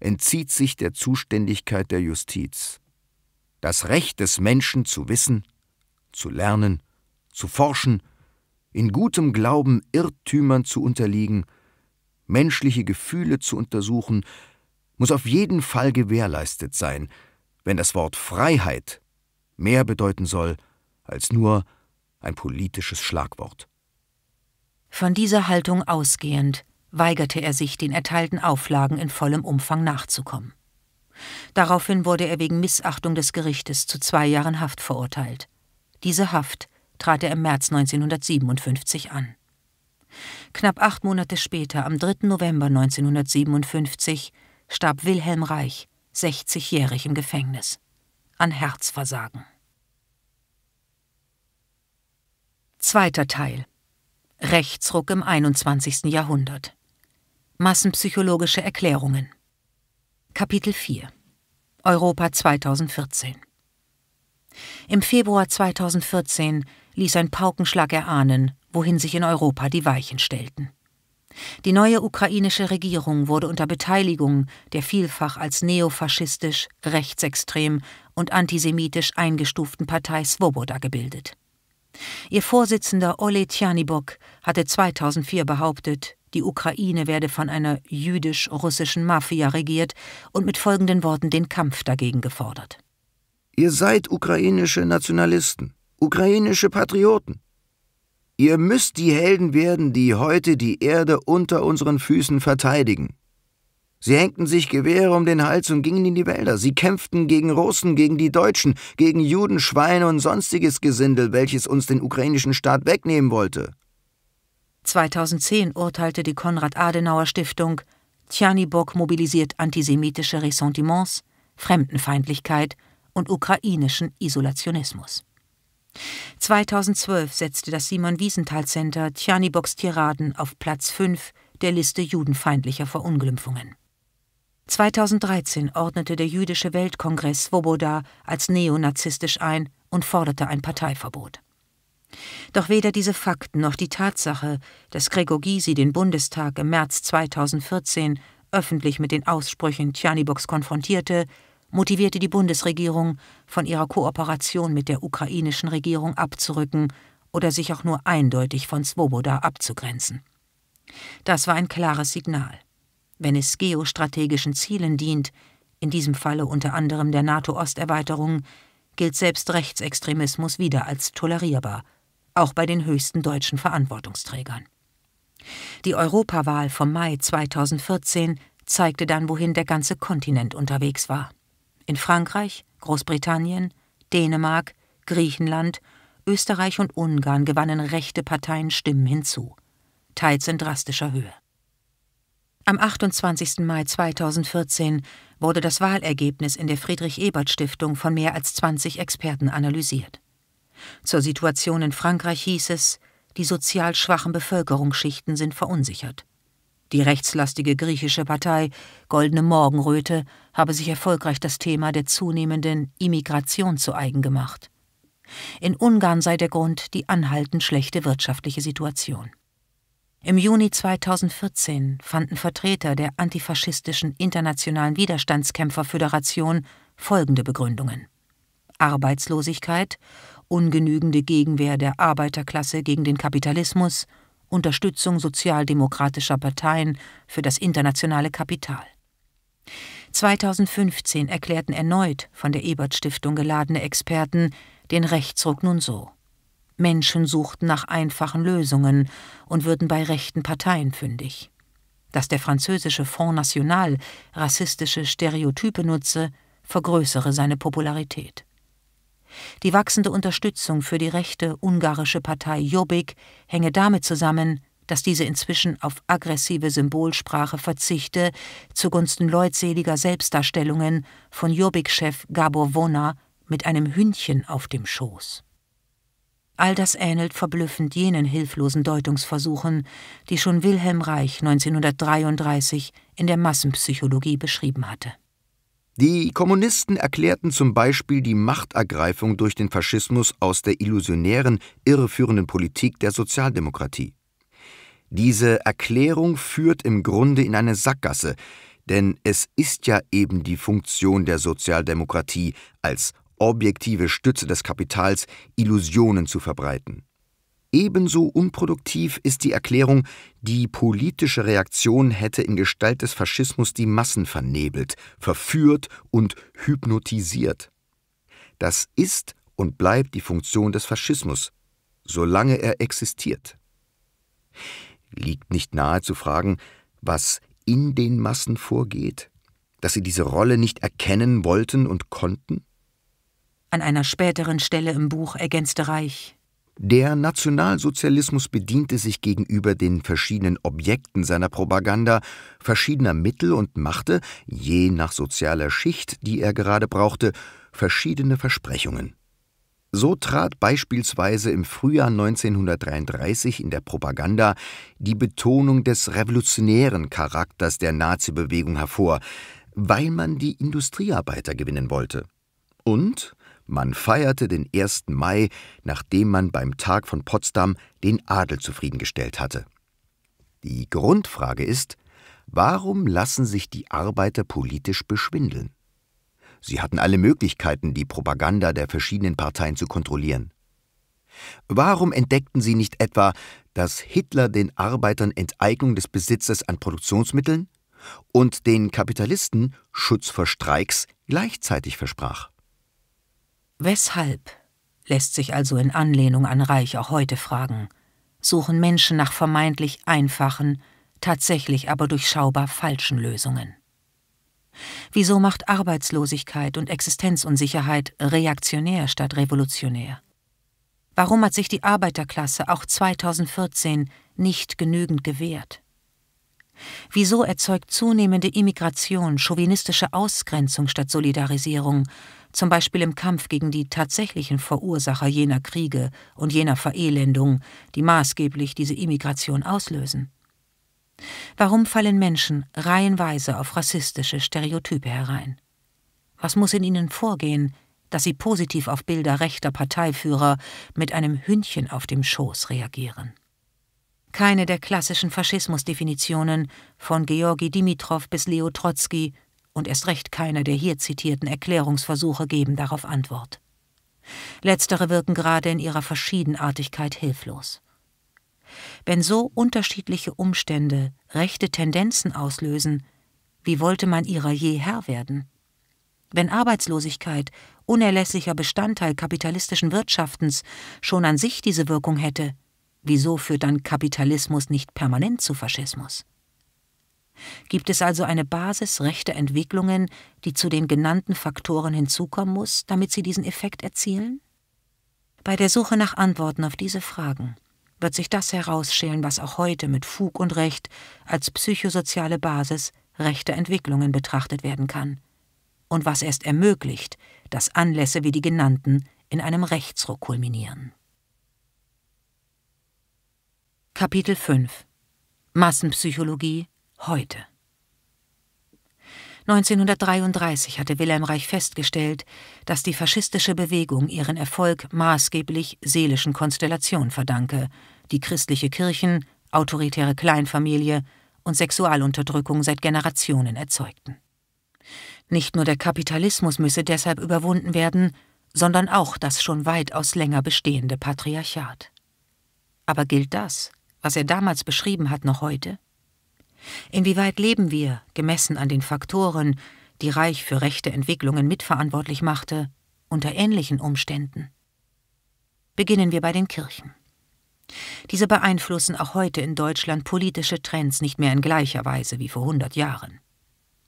entzieht sich der Zuständigkeit der Justiz. Das Recht des Menschen zu wissen zu lernen, zu forschen, in gutem Glauben Irrtümern zu unterliegen, menschliche Gefühle zu untersuchen, muss auf jeden Fall gewährleistet sein, wenn das Wort Freiheit mehr bedeuten soll als nur ein politisches Schlagwort. Von dieser Haltung ausgehend weigerte er sich, den erteilten Auflagen in vollem Umfang nachzukommen. Daraufhin wurde er wegen Missachtung des Gerichtes zu zwei Jahren Haft verurteilt. Diese Haft trat er im März 1957 an. Knapp acht Monate später, am 3. November 1957, starb Wilhelm Reich, 60-jährig im Gefängnis, an Herzversagen. Zweiter Teil Rechtsruck im 21. Jahrhundert Massenpsychologische Erklärungen Kapitel 4 Europa 2014 im Februar 2014 ließ ein Paukenschlag erahnen, wohin sich in Europa die Weichen stellten. Die neue ukrainische Regierung wurde unter Beteiligung der vielfach als neofaschistisch, rechtsextrem und antisemitisch eingestuften Partei Svoboda gebildet. Ihr Vorsitzender Ole Tjanibok hatte 2004 behauptet, die Ukraine werde von einer jüdisch-russischen Mafia regiert und mit folgenden Worten den Kampf dagegen gefordert. Ihr seid ukrainische Nationalisten, ukrainische Patrioten. Ihr müsst die Helden werden, die heute die Erde unter unseren Füßen verteidigen. Sie hängten sich Gewehre um den Hals und gingen in die Wälder. Sie kämpften gegen Russen, gegen die Deutschen, gegen Juden, Schweine und sonstiges Gesindel, welches uns den ukrainischen Staat wegnehmen wollte. 2010 urteilte die Konrad-Adenauer-Stiftung, Tjaniborg mobilisiert antisemitische Ressentiments, Fremdenfeindlichkeit und ukrainischen Isolationismus. 2012 setzte das Simon Wiesenthal Center Tjaniboks Tiraden auf Platz 5 der Liste judenfeindlicher Verunglimpfungen. 2013 ordnete der Jüdische Weltkongress Svoboda als neonazistisch ein und forderte ein Parteiverbot. Doch weder diese Fakten noch die Tatsache, dass Gregor Gysi den Bundestag im März 2014 öffentlich mit den Aussprüchen Tjaniboks konfrontierte, motivierte die Bundesregierung, von ihrer Kooperation mit der ukrainischen Regierung abzurücken oder sich auch nur eindeutig von Svoboda abzugrenzen. Das war ein klares Signal. Wenn es geostrategischen Zielen dient, in diesem Falle unter anderem der NATO-Osterweiterung, gilt selbst Rechtsextremismus wieder als tolerierbar, auch bei den höchsten deutschen Verantwortungsträgern. Die Europawahl vom Mai 2014 zeigte dann, wohin der ganze Kontinent unterwegs war in Frankreich, Großbritannien, Dänemark, Griechenland, Österreich und Ungarn gewannen rechte Parteien Stimmen hinzu, teils in drastischer Höhe. Am 28. Mai 2014 wurde das Wahlergebnis in der Friedrich-Ebert-Stiftung von mehr als 20 Experten analysiert. Zur Situation in Frankreich hieß es, die sozial schwachen Bevölkerungsschichten sind verunsichert. Die rechtslastige griechische Partei Goldene Morgenröte habe sich erfolgreich das Thema der zunehmenden Immigration zu eigen gemacht. In Ungarn sei der Grund die anhaltend schlechte wirtschaftliche Situation. Im Juni 2014 fanden Vertreter der antifaschistischen Internationalen Widerstandskämpferföderation folgende Begründungen: Arbeitslosigkeit, ungenügende Gegenwehr der Arbeiterklasse gegen den Kapitalismus Unterstützung sozialdemokratischer Parteien für das internationale Kapital. 2015 erklärten erneut von der Ebert Stiftung geladene Experten den Rechtsruck nun so. Menschen suchten nach einfachen Lösungen und würden bei rechten Parteien fündig. Dass der französische Front National rassistische Stereotype nutze, vergrößere seine Popularität. Die wachsende Unterstützung für die rechte ungarische Partei Jobbik hänge damit zusammen, dass diese inzwischen auf aggressive Symbolsprache verzichte, zugunsten leutseliger Selbstdarstellungen von Jobbik-Chef Gabor Vona mit einem Hündchen auf dem Schoß. All das ähnelt verblüffend jenen hilflosen Deutungsversuchen, die schon Wilhelm Reich 1933 in der Massenpsychologie beschrieben hatte. Die Kommunisten erklärten zum Beispiel die Machtergreifung durch den Faschismus aus der illusionären, irreführenden Politik der Sozialdemokratie. Diese Erklärung führt im Grunde in eine Sackgasse, denn es ist ja eben die Funktion der Sozialdemokratie, als objektive Stütze des Kapitals Illusionen zu verbreiten. Ebenso unproduktiv ist die Erklärung, die politische Reaktion hätte in Gestalt des Faschismus die Massen vernebelt, verführt und hypnotisiert. Das ist und bleibt die Funktion des Faschismus, solange er existiert. Liegt nicht nahe zu fragen, was in den Massen vorgeht, dass sie diese Rolle nicht erkennen wollten und konnten? An einer späteren Stelle im Buch ergänzte Reich der Nationalsozialismus bediente sich gegenüber den verschiedenen Objekten seiner Propaganda verschiedener Mittel und machte, je nach sozialer Schicht, die er gerade brauchte, verschiedene Versprechungen. So trat beispielsweise im Frühjahr 1933 in der Propaganda die Betonung des revolutionären Charakters der Nazi-Bewegung hervor, weil man die Industriearbeiter gewinnen wollte. Und man feierte den 1. Mai, nachdem man beim Tag von Potsdam den Adel zufriedengestellt hatte. Die Grundfrage ist, warum lassen sich die Arbeiter politisch beschwindeln? Sie hatten alle Möglichkeiten, die Propaganda der verschiedenen Parteien zu kontrollieren. Warum entdeckten sie nicht etwa, dass Hitler den Arbeitern Enteignung des Besitzes an Produktionsmitteln und den Kapitalisten Schutz vor Streiks gleichzeitig versprach? Weshalb, lässt sich also in Anlehnung an Reich auch heute fragen, suchen Menschen nach vermeintlich einfachen, tatsächlich aber durchschaubar falschen Lösungen. Wieso macht Arbeitslosigkeit und Existenzunsicherheit reaktionär statt revolutionär? Warum hat sich die Arbeiterklasse auch 2014 nicht genügend gewehrt? Wieso erzeugt zunehmende Immigration chauvinistische Ausgrenzung statt Solidarisierung zum Beispiel im Kampf gegen die tatsächlichen Verursacher jener Kriege und jener Verelendung, die maßgeblich diese Immigration auslösen? Warum fallen Menschen reihenweise auf rassistische Stereotype herein? Was muss in ihnen vorgehen, dass sie positiv auf Bilder rechter Parteiführer mit einem Hündchen auf dem Schoß reagieren? Keine der klassischen Faschismusdefinitionen von Georgi Dimitrov bis Leo Trotzki und erst recht keiner der hier zitierten Erklärungsversuche geben darauf Antwort. Letztere wirken gerade in ihrer Verschiedenartigkeit hilflos. Wenn so unterschiedliche Umstände rechte Tendenzen auslösen, wie wollte man ihrer je Herr werden? Wenn Arbeitslosigkeit, unerlässlicher Bestandteil kapitalistischen Wirtschaftens, schon an sich diese Wirkung hätte, wieso führt dann Kapitalismus nicht permanent zu Faschismus? Gibt es also eine Basis rechter Entwicklungen, die zu den genannten Faktoren hinzukommen muss, damit sie diesen Effekt erzielen? Bei der Suche nach Antworten auf diese Fragen wird sich das herausschälen, was auch heute mit Fug und Recht als psychosoziale Basis rechter Entwicklungen betrachtet werden kann und was erst ermöglicht, dass Anlässe wie die genannten in einem Rechtsruck kulminieren. Kapitel 5 Massenpsychologie heute. 1933 hatte Wilhelm Reich festgestellt, dass die faschistische Bewegung ihren Erfolg maßgeblich seelischen Konstellationen verdanke, die christliche Kirchen, autoritäre Kleinfamilie und Sexualunterdrückung seit Generationen erzeugten. Nicht nur der Kapitalismus müsse deshalb überwunden werden, sondern auch das schon weitaus länger bestehende Patriarchat. Aber gilt das, was er damals beschrieben hat, noch heute? Inwieweit leben wir, gemessen an den Faktoren, die Reich für rechte Entwicklungen mitverantwortlich machte, unter ähnlichen Umständen? Beginnen wir bei den Kirchen. Diese beeinflussen auch heute in Deutschland politische Trends nicht mehr in gleicher Weise wie vor 100 Jahren.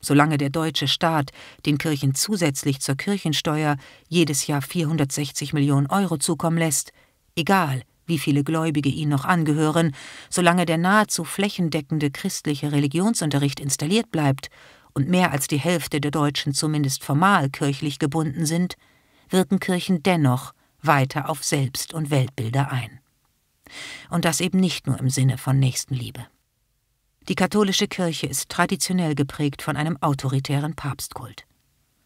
Solange der deutsche Staat den Kirchen zusätzlich zur Kirchensteuer jedes Jahr 460 Millionen Euro zukommen lässt, egal wie viele Gläubige ihn noch angehören, solange der nahezu flächendeckende christliche Religionsunterricht installiert bleibt und mehr als die Hälfte der Deutschen zumindest formal kirchlich gebunden sind, wirken Kirchen dennoch weiter auf Selbst- und Weltbilder ein. Und das eben nicht nur im Sinne von Nächstenliebe. Die katholische Kirche ist traditionell geprägt von einem autoritären Papstkult.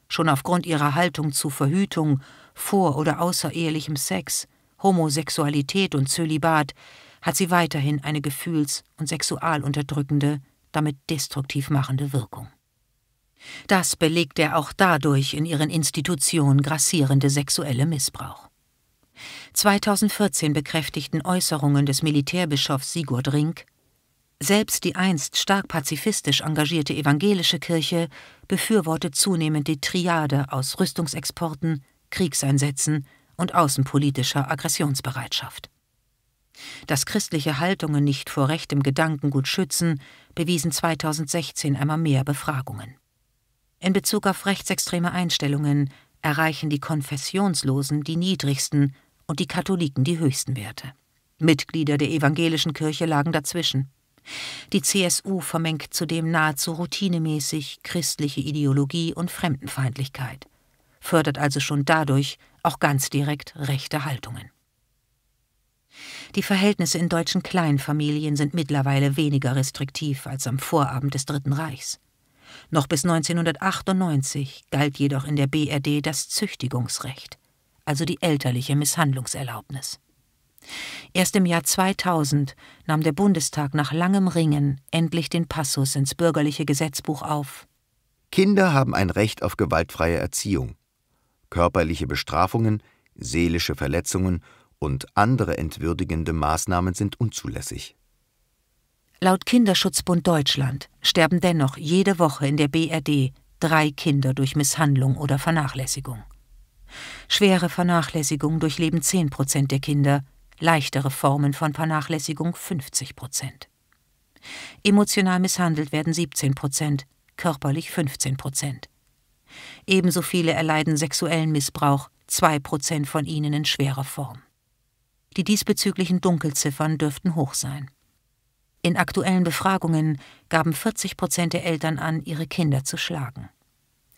Schon aufgrund ihrer Haltung zu Verhütung, vor- oder außerehelichem Sex, Homosexualität und Zölibat hat sie weiterhin eine gefühls- und sexualunterdrückende, damit destruktiv machende Wirkung. Das belegt der auch dadurch in ihren Institutionen grassierende sexuelle Missbrauch. 2014 bekräftigten Äußerungen des Militärbischofs Sigurd Rink, selbst die einst stark pazifistisch engagierte evangelische Kirche befürwortet zunehmend die Triade aus Rüstungsexporten, Kriegseinsätzen und außenpolitischer Aggressionsbereitschaft. Dass christliche Haltungen nicht vor rechtem Gedankengut schützen, bewiesen 2016 einmal mehr Befragungen. In Bezug auf rechtsextreme Einstellungen erreichen die Konfessionslosen die niedrigsten und die Katholiken die höchsten Werte. Mitglieder der evangelischen Kirche lagen dazwischen. Die CSU vermengt zudem nahezu routinemäßig christliche Ideologie und Fremdenfeindlichkeit, fördert also schon dadurch auch ganz direkt rechte Haltungen. Die Verhältnisse in deutschen Kleinfamilien sind mittlerweile weniger restriktiv als am Vorabend des Dritten Reichs. Noch bis 1998 galt jedoch in der BRD das Züchtigungsrecht, also die elterliche Misshandlungserlaubnis. Erst im Jahr 2000 nahm der Bundestag nach langem Ringen endlich den Passus ins bürgerliche Gesetzbuch auf. Kinder haben ein Recht auf gewaltfreie Erziehung. Körperliche Bestrafungen, seelische Verletzungen und andere entwürdigende Maßnahmen sind unzulässig. Laut Kinderschutzbund Deutschland sterben dennoch jede Woche in der BRD drei Kinder durch Misshandlung oder Vernachlässigung. Schwere Vernachlässigung durchleben 10 Prozent der Kinder, leichtere Formen von Vernachlässigung 50 Prozent. Emotional misshandelt werden 17 Prozent, körperlich 15 Prozent. Ebenso viele erleiden sexuellen Missbrauch, 2% von ihnen in schwerer Form. Die diesbezüglichen Dunkelziffern dürften hoch sein. In aktuellen Befragungen gaben 40 der Eltern an, ihre Kinder zu schlagen.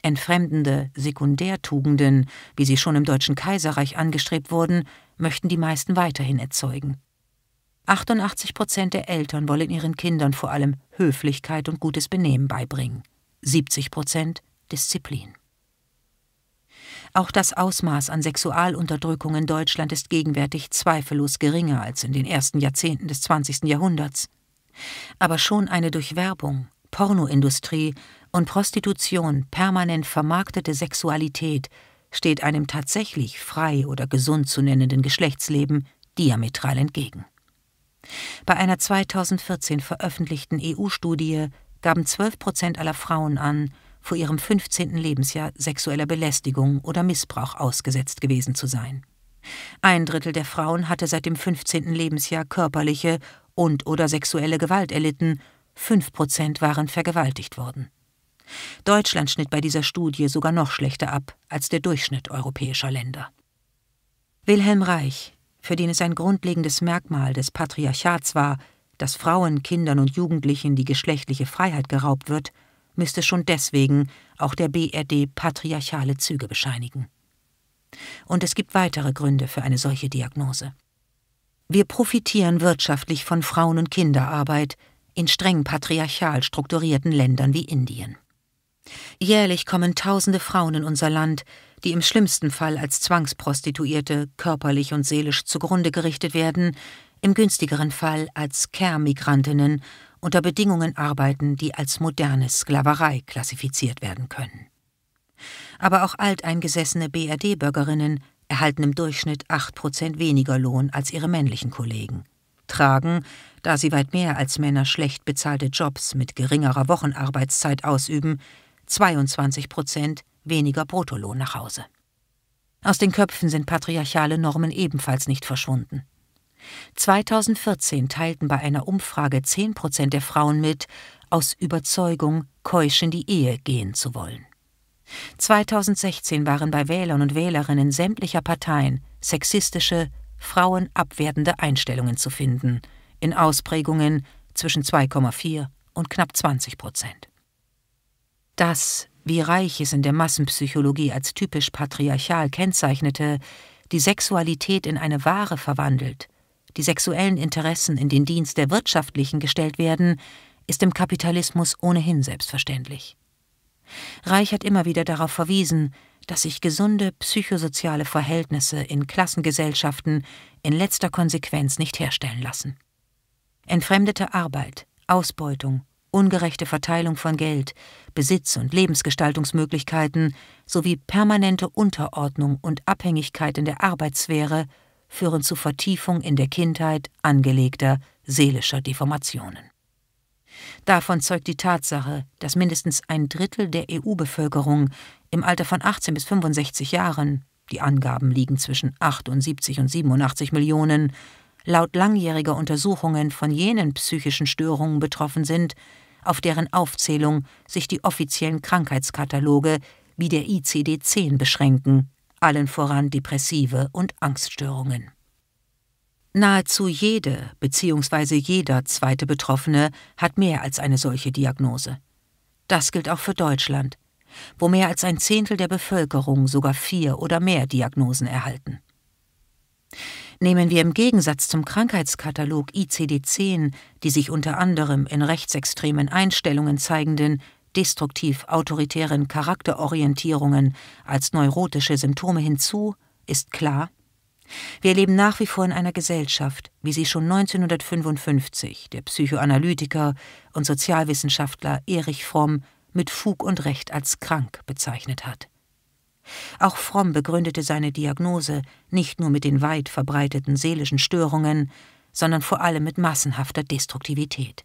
Entfremdende Sekundärtugenden, wie sie schon im Deutschen Kaiserreich angestrebt wurden, möchten die meisten weiterhin erzeugen. 88 Prozent der Eltern wollen ihren Kindern vor allem Höflichkeit und gutes Benehmen beibringen, 70 Prozent Disziplin. Auch das Ausmaß an Sexualunterdrückung in Deutschland ist gegenwärtig zweifellos geringer als in den ersten Jahrzehnten des 20. Jahrhunderts. Aber schon eine durch Werbung, Pornoindustrie und Prostitution permanent vermarktete Sexualität steht einem tatsächlich frei oder gesund zu nennenden Geschlechtsleben diametral entgegen. Bei einer 2014 veröffentlichten EU-Studie gaben 12 Prozent aller Frauen an, vor ihrem 15. Lebensjahr sexueller Belästigung oder Missbrauch ausgesetzt gewesen zu sein. Ein Drittel der Frauen hatte seit dem 15. Lebensjahr körperliche und oder sexuelle Gewalt erlitten, 5% waren vergewaltigt worden. Deutschland schnitt bei dieser Studie sogar noch schlechter ab als der Durchschnitt europäischer Länder. Wilhelm Reich, für den es ein grundlegendes Merkmal des Patriarchats war, dass Frauen, Kindern und Jugendlichen die geschlechtliche Freiheit geraubt wird, müsste schon deswegen auch der BRD patriarchale Züge bescheinigen. Und es gibt weitere Gründe für eine solche Diagnose. Wir profitieren wirtschaftlich von Frauen- und Kinderarbeit in streng patriarchal strukturierten Ländern wie Indien. Jährlich kommen tausende Frauen in unser Land, die im schlimmsten Fall als Zwangsprostituierte körperlich und seelisch zugrunde gerichtet werden, im günstigeren Fall als Care-Migrantinnen unter Bedingungen arbeiten, die als moderne Sklaverei klassifiziert werden können. Aber auch alteingesessene BRD-Bürgerinnen erhalten im Durchschnitt 8% weniger Lohn als ihre männlichen Kollegen, tragen, da sie weit mehr als Männer schlecht bezahlte Jobs mit geringerer Wochenarbeitszeit ausüben, 22% weniger Bruttolohn nach Hause. Aus den Köpfen sind patriarchale Normen ebenfalls nicht verschwunden. 2014 teilten bei einer Umfrage 10 Prozent der Frauen mit, aus Überzeugung, keusch in die Ehe gehen zu wollen. 2016 waren bei Wählern und Wählerinnen sämtlicher Parteien sexistische, frauenabwertende Einstellungen zu finden, in Ausprägungen zwischen 2,4 und knapp 20 Prozent. Das, wie reich es in der Massenpsychologie als typisch patriarchal kennzeichnete, die Sexualität in eine Ware verwandelt, die sexuellen Interessen in den Dienst der wirtschaftlichen gestellt werden, ist im Kapitalismus ohnehin selbstverständlich. Reich hat immer wieder darauf verwiesen, dass sich gesunde psychosoziale Verhältnisse in Klassengesellschaften in letzter Konsequenz nicht herstellen lassen. Entfremdete Arbeit, Ausbeutung, ungerechte Verteilung von Geld, Besitz und Lebensgestaltungsmöglichkeiten sowie permanente Unterordnung und Abhängigkeit in der Arbeitssphäre führen zu Vertiefung in der Kindheit angelegter seelischer Deformationen. Davon zeugt die Tatsache, dass mindestens ein Drittel der EU-Bevölkerung im Alter von 18 bis 65 Jahren, die Angaben liegen zwischen 78 und 87 Millionen, laut langjähriger Untersuchungen von jenen psychischen Störungen betroffen sind, auf deren Aufzählung sich die offiziellen Krankheitskataloge wie der ICD-10 beschränken, allen voran depressive und Angststörungen. Nahezu jede bzw. jeder zweite Betroffene hat mehr als eine solche Diagnose. Das gilt auch für Deutschland, wo mehr als ein Zehntel der Bevölkerung sogar vier oder mehr Diagnosen erhalten. Nehmen wir im Gegensatz zum Krankheitskatalog ICD-10 die sich unter anderem in rechtsextremen Einstellungen zeigenden destruktiv-autoritären Charakterorientierungen als neurotische Symptome hinzu, ist klar, wir leben nach wie vor in einer Gesellschaft, wie sie schon 1955 der Psychoanalytiker und Sozialwissenschaftler Erich Fromm mit Fug und Recht als krank bezeichnet hat. Auch Fromm begründete seine Diagnose nicht nur mit den weit verbreiteten seelischen Störungen, sondern vor allem mit massenhafter Destruktivität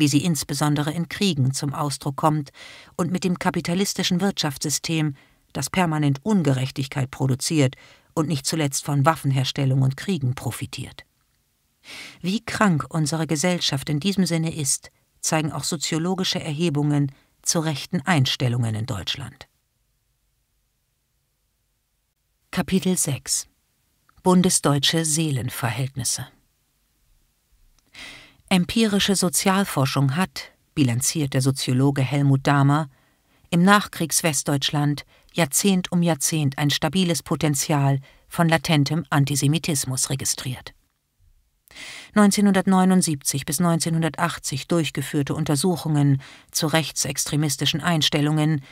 wie sie insbesondere in Kriegen zum Ausdruck kommt, und mit dem kapitalistischen Wirtschaftssystem, das permanent Ungerechtigkeit produziert und nicht zuletzt von Waffenherstellung und Kriegen profitiert. Wie krank unsere Gesellschaft in diesem Sinne ist, zeigen auch soziologische Erhebungen zu rechten Einstellungen in Deutschland. Kapitel 6 Bundesdeutsche Seelenverhältnisse Empirische Sozialforschung hat, bilanziert der Soziologe Helmut Dahmer, im Nachkriegswestdeutschland Jahrzehnt um Jahrzehnt ein stabiles Potenzial von latentem Antisemitismus registriert. 1979 bis 1980 durchgeführte Untersuchungen zu rechtsextremistischen Einstellungen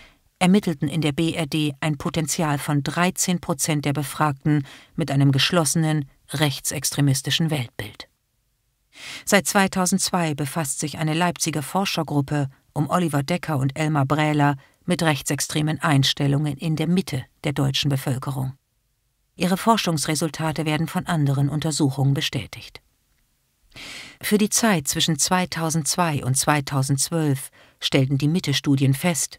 ermittelten in der BRD ein Potenzial von 13 Prozent der Befragten mit einem geschlossenen rechtsextremistischen Weltbild. Seit 2002 befasst sich eine Leipziger Forschergruppe um Oliver Decker und Elmar Brähler mit rechtsextremen Einstellungen in der Mitte der deutschen Bevölkerung. Ihre Forschungsresultate werden von anderen Untersuchungen bestätigt. Für die Zeit zwischen 2002 und 2012 stellten die Mitte-Studien fest,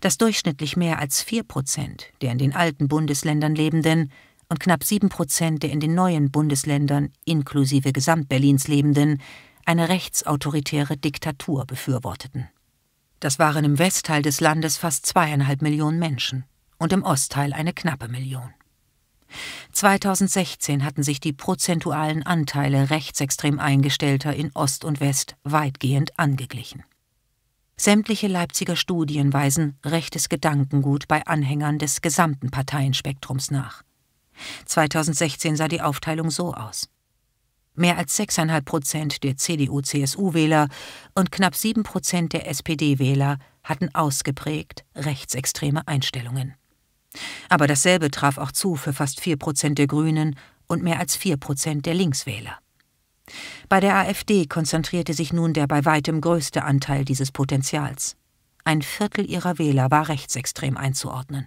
dass durchschnittlich mehr als 4 Prozent der in den alten Bundesländern Lebenden und knapp sieben Prozent der in den neuen Bundesländern inklusive Gesamtberlins lebenden eine rechtsautoritäre Diktatur befürworteten. Das waren im Westteil des Landes fast zweieinhalb Millionen Menschen und im Ostteil eine knappe Million. 2016 hatten sich die prozentualen Anteile rechtsextrem Eingestellter in Ost und West weitgehend angeglichen. Sämtliche Leipziger Studien weisen rechtes Gedankengut bei Anhängern des gesamten Parteienspektrums nach. 2016 sah die Aufteilung so aus. Mehr als 6,5 Prozent der CDU-CSU-Wähler und knapp 7 Prozent der SPD-Wähler hatten ausgeprägt rechtsextreme Einstellungen. Aber dasselbe traf auch zu für fast 4 Prozent der Grünen und mehr als 4 Prozent der Linkswähler. Bei der AfD konzentrierte sich nun der bei weitem größte Anteil dieses Potenzials. Ein Viertel ihrer Wähler war rechtsextrem einzuordnen.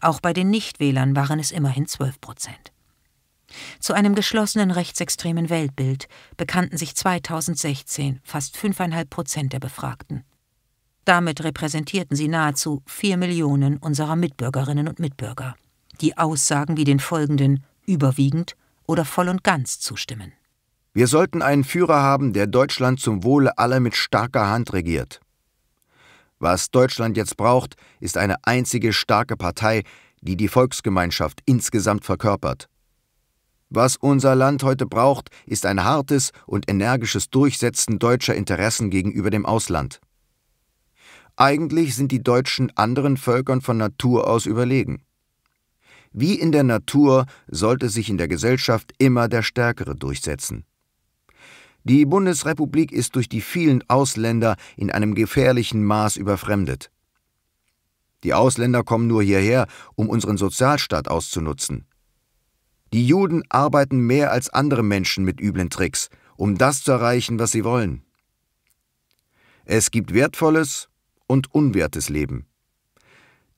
Auch bei den Nichtwählern waren es immerhin 12 Prozent. Zu einem geschlossenen rechtsextremen Weltbild bekannten sich 2016 fast 5,5 Prozent der Befragten. Damit repräsentierten sie nahezu 4 Millionen unserer Mitbürgerinnen und Mitbürger, die Aussagen wie den folgenden überwiegend oder voll und ganz zustimmen. Wir sollten einen Führer haben, der Deutschland zum Wohle aller mit starker Hand regiert. Was Deutschland jetzt braucht, ist eine einzige starke Partei, die die Volksgemeinschaft insgesamt verkörpert. Was unser Land heute braucht, ist ein hartes und energisches Durchsetzen deutscher Interessen gegenüber dem Ausland. Eigentlich sind die Deutschen anderen Völkern von Natur aus überlegen. Wie in der Natur sollte sich in der Gesellschaft immer der Stärkere durchsetzen. Die Bundesrepublik ist durch die vielen Ausländer in einem gefährlichen Maß überfremdet. Die Ausländer kommen nur hierher, um unseren Sozialstaat auszunutzen. Die Juden arbeiten mehr als andere Menschen mit üblen Tricks, um das zu erreichen, was sie wollen. Es gibt wertvolles und unwertes Leben.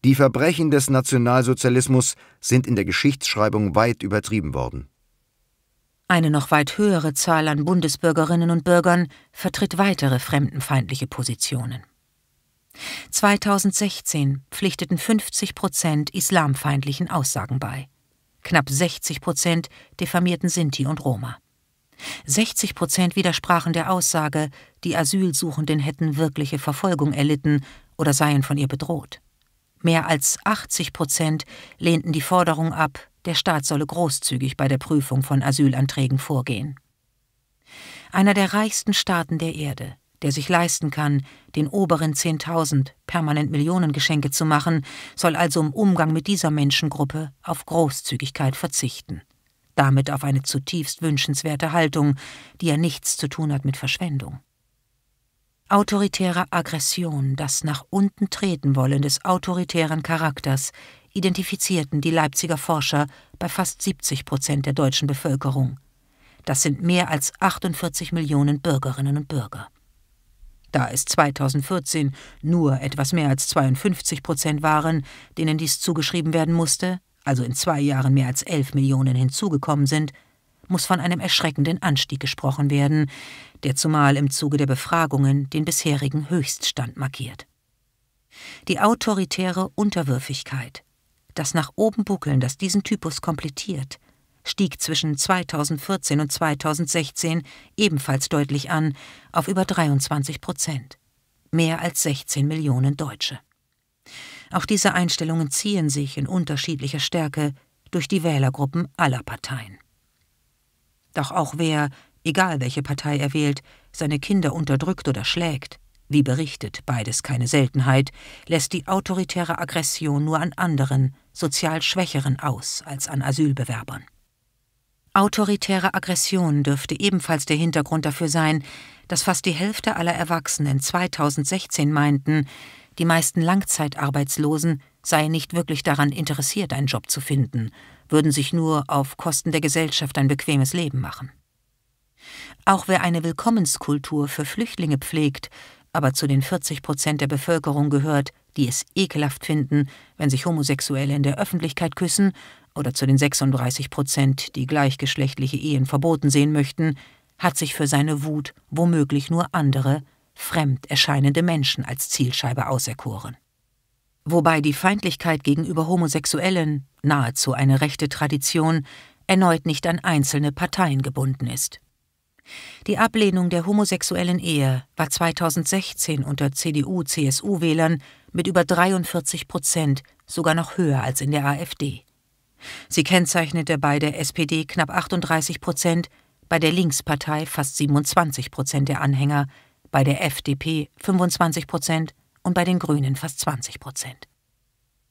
Die Verbrechen des Nationalsozialismus sind in der Geschichtsschreibung weit übertrieben worden. Eine noch weit höhere Zahl an Bundesbürgerinnen und Bürgern vertritt weitere fremdenfeindliche Positionen. 2016 pflichteten 50 Prozent islamfeindlichen Aussagen bei. Knapp 60 Prozent diffamierten Sinti und Roma. 60 Prozent widersprachen der Aussage, die Asylsuchenden hätten wirkliche Verfolgung erlitten oder seien von ihr bedroht. Mehr als 80 Prozent lehnten die Forderung ab, der Staat solle großzügig bei der Prüfung von Asylanträgen vorgehen. Einer der reichsten Staaten der Erde, der sich leisten kann, den oberen 10.000 permanent Millionengeschenke zu machen, soll also im Umgang mit dieser Menschengruppe auf Großzügigkeit verzichten. Damit auf eine zutiefst wünschenswerte Haltung, die ja nichts zu tun hat mit Verschwendung. Autoritäre Aggression, das nach unten treten wollen des autoritären Charakters, identifizierten die Leipziger Forscher bei fast 70 Prozent der deutschen Bevölkerung. Das sind mehr als 48 Millionen Bürgerinnen und Bürger. Da es 2014 nur etwas mehr als 52 Prozent waren, denen dies zugeschrieben werden musste, also in zwei Jahren mehr als 11 Millionen hinzugekommen sind, muss von einem erschreckenden Anstieg gesprochen werden, der zumal im Zuge der Befragungen den bisherigen Höchststand markiert. Die autoritäre Unterwürfigkeit, das nach oben buckeln, das diesen Typus komplettiert, stieg zwischen 2014 und 2016 ebenfalls deutlich an auf über 23 Prozent. Mehr als 16 Millionen Deutsche. Auch diese Einstellungen ziehen sich in unterschiedlicher Stärke durch die Wählergruppen aller Parteien. Doch auch wer, egal welche Partei er wählt, seine Kinder unterdrückt oder schlägt, wie berichtet, beides keine Seltenheit, lässt die autoritäre Aggression nur an anderen, sozial Schwächeren aus als an Asylbewerbern. Autoritäre Aggression dürfte ebenfalls der Hintergrund dafür sein, dass fast die Hälfte aller Erwachsenen 2016 meinten, die meisten Langzeitarbeitslosen seien nicht wirklich daran interessiert, einen Job zu finden, würden sich nur auf Kosten der Gesellschaft ein bequemes Leben machen. Auch wer eine Willkommenskultur für Flüchtlinge pflegt, aber zu den 40 Prozent der Bevölkerung gehört, die es ekelhaft finden, wenn sich Homosexuelle in der Öffentlichkeit küssen, oder zu den 36 Prozent, die gleichgeschlechtliche Ehen verboten sehen möchten, hat sich für seine Wut womöglich nur andere, fremd erscheinende Menschen als Zielscheibe auserkoren. Wobei die Feindlichkeit gegenüber Homosexuellen, nahezu eine rechte Tradition, erneut nicht an einzelne Parteien gebunden ist. Die Ablehnung der homosexuellen Ehe war 2016 unter CDU-CSU-Wählern mit über 43 Prozent sogar noch höher als in der AfD. Sie kennzeichnete bei der SPD knapp 38 Prozent, bei der Linkspartei fast 27 Prozent der Anhänger, bei der FDP 25 Prozent und bei den Grünen fast 20 Prozent.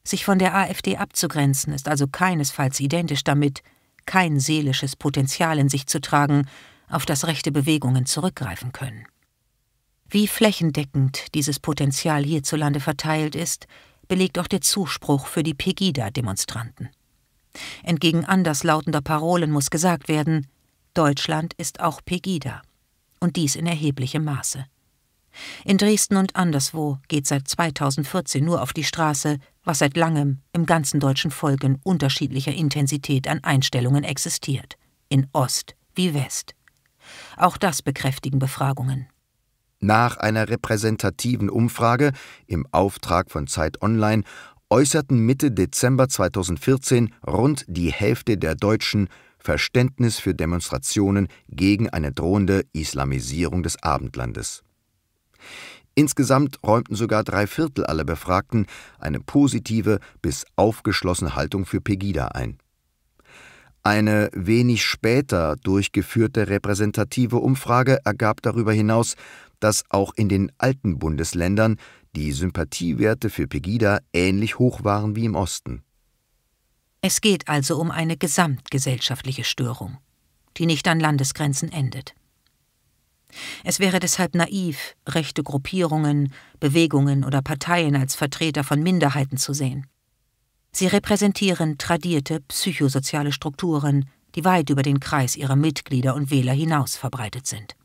Sich von der AfD abzugrenzen ist also keinesfalls identisch damit, kein seelisches Potenzial in sich zu tragen, auf das rechte Bewegungen zurückgreifen können. Wie flächendeckend dieses Potenzial hierzulande verteilt ist, belegt auch der Zuspruch für die Pegida-Demonstranten. Entgegen anderslautender Parolen muss gesagt werden, Deutschland ist auch Pegida. Und dies in erheblichem Maße. In Dresden und anderswo geht seit 2014 nur auf die Straße, was seit langem im ganzen deutschen Folgen unterschiedlicher Intensität an Einstellungen existiert, in Ost wie West. Auch das bekräftigen Befragungen. Nach einer repräsentativen Umfrage im Auftrag von Zeit Online äußerten Mitte Dezember 2014 rund die Hälfte der Deutschen Verständnis für Demonstrationen gegen eine drohende Islamisierung des Abendlandes. Insgesamt räumten sogar drei Viertel aller Befragten eine positive bis aufgeschlossene Haltung für Pegida ein. Eine wenig später durchgeführte repräsentative Umfrage ergab darüber hinaus, dass auch in den alten Bundesländern die Sympathiewerte für Pegida ähnlich hoch waren wie im Osten. Es geht also um eine gesamtgesellschaftliche Störung, die nicht an Landesgrenzen endet. Es wäre deshalb naiv, rechte Gruppierungen, Bewegungen oder Parteien als Vertreter von Minderheiten zu sehen. Sie repräsentieren tradierte psychosoziale Strukturen, die weit über den Kreis ihrer Mitglieder und Wähler hinaus verbreitet sind.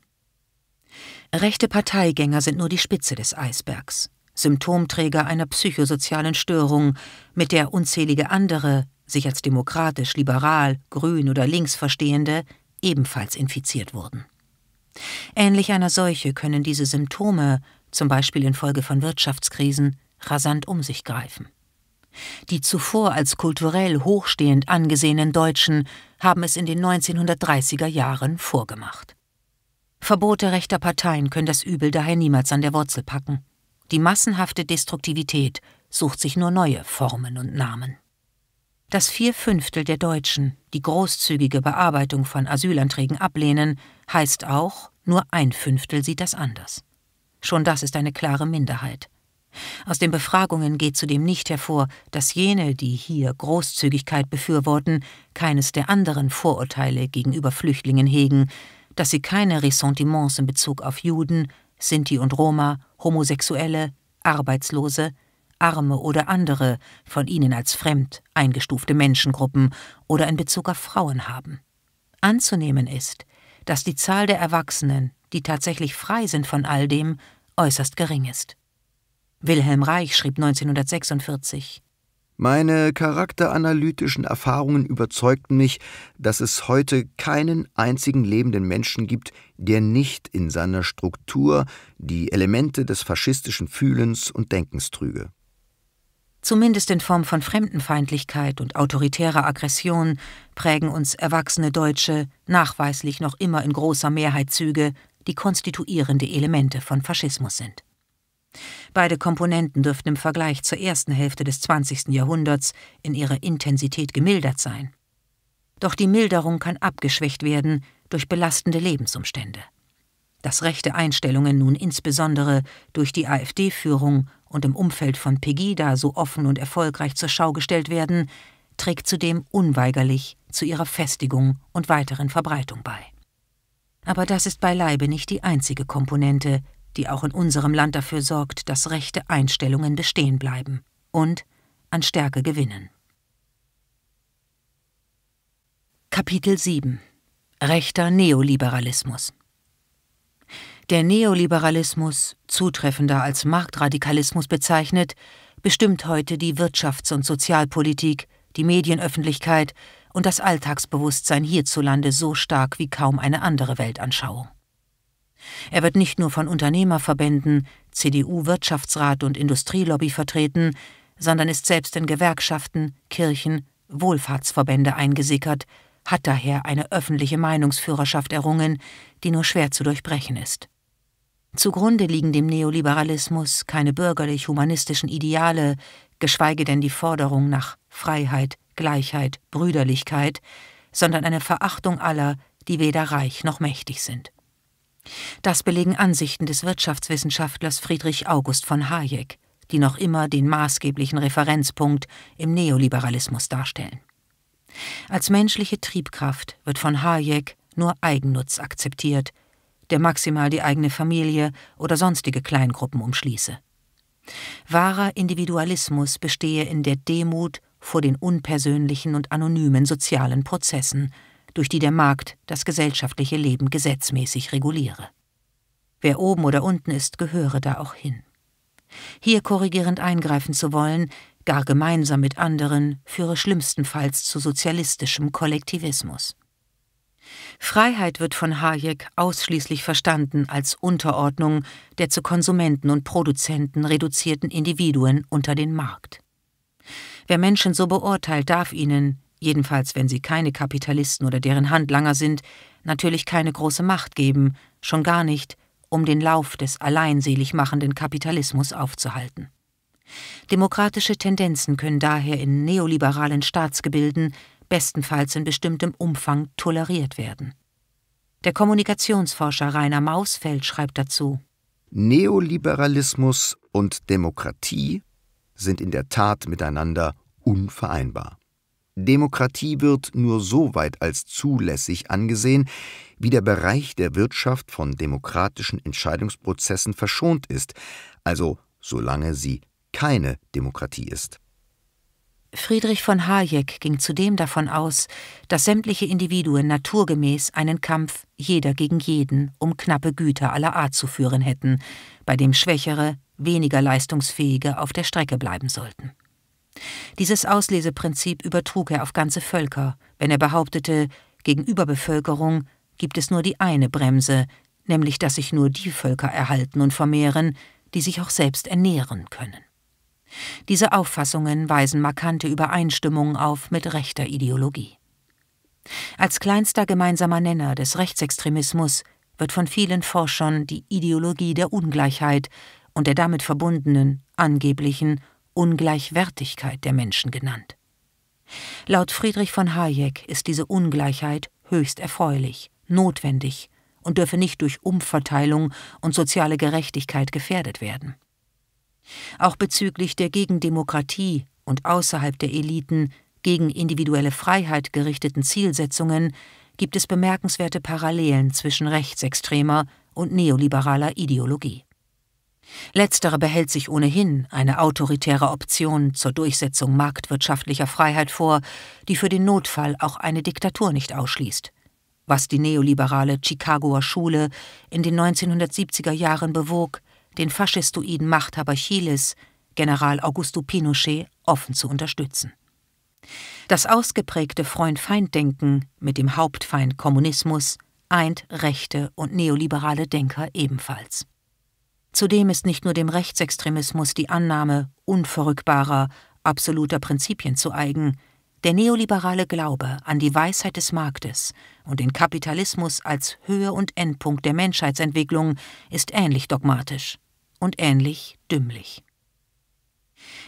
Rechte Parteigänger sind nur die Spitze des Eisbergs, Symptomträger einer psychosozialen Störung, mit der unzählige andere, sich als demokratisch, liberal, grün oder links verstehende, ebenfalls infiziert wurden. Ähnlich einer Seuche können diese Symptome, zum Beispiel infolge von Wirtschaftskrisen, rasant um sich greifen. Die zuvor als kulturell hochstehend angesehenen Deutschen haben es in den 1930er Jahren vorgemacht. Verbote rechter Parteien können das Übel daher niemals an der Wurzel packen. Die massenhafte Destruktivität sucht sich nur neue Formen und Namen. Dass vier Fünftel der Deutschen die großzügige Bearbeitung von Asylanträgen ablehnen, heißt auch, nur ein Fünftel sieht das anders. Schon das ist eine klare Minderheit. Aus den Befragungen geht zudem nicht hervor, dass jene, die hier Großzügigkeit befürworten, keines der anderen Vorurteile gegenüber Flüchtlingen hegen, dass sie keine Ressentiments in Bezug auf Juden, Sinti und Roma, Homosexuelle, Arbeitslose, Arme oder andere von ihnen als fremd eingestufte Menschengruppen oder in Bezug auf Frauen haben. Anzunehmen ist, dass die Zahl der Erwachsenen, die tatsächlich frei sind von all dem, äußerst gering ist. Wilhelm Reich schrieb 1946. Meine charakteranalytischen Erfahrungen überzeugten mich, dass es heute keinen einzigen lebenden Menschen gibt, der nicht in seiner Struktur die Elemente des faschistischen Fühlens und Denkens trüge. Zumindest in Form von Fremdenfeindlichkeit und autoritärer Aggression prägen uns erwachsene Deutsche nachweislich noch immer in großer Mehrheit Züge, die konstituierende Elemente von Faschismus sind. Beide Komponenten dürften im Vergleich zur ersten Hälfte des 20. Jahrhunderts in ihrer Intensität gemildert sein. Doch die Milderung kann abgeschwächt werden durch belastende Lebensumstände. Dass rechte Einstellungen nun insbesondere durch die AfD-Führung und im Umfeld von Pegida so offen und erfolgreich zur Schau gestellt werden, trägt zudem unweigerlich zu ihrer Festigung und weiteren Verbreitung bei. Aber das ist beileibe nicht die einzige Komponente, die auch in unserem Land dafür sorgt, dass rechte Einstellungen bestehen bleiben und an Stärke gewinnen. Kapitel 7 Rechter Neoliberalismus Der Neoliberalismus, zutreffender als Marktradikalismus bezeichnet, bestimmt heute die Wirtschafts- und Sozialpolitik, die Medienöffentlichkeit und das Alltagsbewusstsein hierzulande so stark wie kaum eine andere Weltanschauung. Er wird nicht nur von Unternehmerverbänden, CDU-Wirtschaftsrat und Industrielobby vertreten, sondern ist selbst in Gewerkschaften, Kirchen, Wohlfahrtsverbände eingesickert, hat daher eine öffentliche Meinungsführerschaft errungen, die nur schwer zu durchbrechen ist. Zugrunde liegen dem Neoliberalismus keine bürgerlich-humanistischen Ideale, geschweige denn die Forderung nach Freiheit, Gleichheit, Brüderlichkeit, sondern eine Verachtung aller, die weder reich noch mächtig sind. Das belegen Ansichten des Wirtschaftswissenschaftlers Friedrich August von Hayek, die noch immer den maßgeblichen Referenzpunkt im Neoliberalismus darstellen. Als menschliche Triebkraft wird von Hayek nur Eigennutz akzeptiert, der maximal die eigene Familie oder sonstige Kleingruppen umschließe. Wahrer Individualismus bestehe in der Demut vor den unpersönlichen und anonymen sozialen Prozessen, durch die der Markt das gesellschaftliche Leben gesetzmäßig reguliere. Wer oben oder unten ist, gehöre da auch hin. Hier korrigierend eingreifen zu wollen, gar gemeinsam mit anderen, führe schlimmstenfalls zu sozialistischem Kollektivismus. Freiheit wird von Hayek ausschließlich verstanden als Unterordnung der zu Konsumenten und Produzenten reduzierten Individuen unter den Markt. Wer Menschen so beurteilt, darf ihnen, jedenfalls wenn sie keine Kapitalisten oder deren Handlanger sind, natürlich keine große Macht geben, schon gar nicht, um den Lauf des alleinselig machenden Kapitalismus aufzuhalten. Demokratische Tendenzen können daher in neoliberalen Staatsgebilden bestenfalls in bestimmtem Umfang toleriert werden. Der Kommunikationsforscher Rainer Mausfeld schreibt dazu Neoliberalismus und Demokratie sind in der Tat miteinander unvereinbar. Demokratie wird nur so weit als zulässig angesehen, wie der Bereich der Wirtschaft von demokratischen Entscheidungsprozessen verschont ist, also solange sie keine Demokratie ist. Friedrich von Hayek ging zudem davon aus, dass sämtliche Individuen naturgemäß einen Kampf jeder gegen jeden um knappe Güter aller Art zu führen hätten, bei dem Schwächere, weniger Leistungsfähige auf der Strecke bleiben sollten. Dieses Ausleseprinzip übertrug er auf ganze Völker, wenn er behauptete, gegenüber Bevölkerung gibt es nur die eine Bremse, nämlich dass sich nur die Völker erhalten und vermehren, die sich auch selbst ernähren können. Diese Auffassungen weisen markante Übereinstimmungen auf mit rechter Ideologie. Als kleinster gemeinsamer Nenner des Rechtsextremismus wird von vielen Forschern die Ideologie der Ungleichheit und der damit verbundenen angeblichen Ungleichwertigkeit der Menschen genannt. Laut Friedrich von Hayek ist diese Ungleichheit höchst erfreulich, notwendig und dürfe nicht durch Umverteilung und soziale Gerechtigkeit gefährdet werden. Auch bezüglich der gegen Demokratie und außerhalb der Eliten gegen individuelle Freiheit gerichteten Zielsetzungen gibt es bemerkenswerte Parallelen zwischen rechtsextremer und neoliberaler Ideologie. Letztere behält sich ohnehin eine autoritäre Option zur Durchsetzung marktwirtschaftlicher Freiheit vor, die für den Notfall auch eine Diktatur nicht ausschließt, was die neoliberale Chicagoer Schule in den 1970er Jahren bewog, den faschistoiden Machthaber Chiles, General Augusto Pinochet, offen zu unterstützen. Das ausgeprägte Freund-Feind-Denken mit dem Hauptfeind Kommunismus eint rechte und neoliberale Denker ebenfalls. Zudem ist nicht nur dem Rechtsextremismus die Annahme unverrückbarer, absoluter Prinzipien zu eigen, der neoliberale Glaube an die Weisheit des Marktes und den Kapitalismus als Höhe und Endpunkt der Menschheitsentwicklung ist ähnlich dogmatisch und ähnlich dümmlich.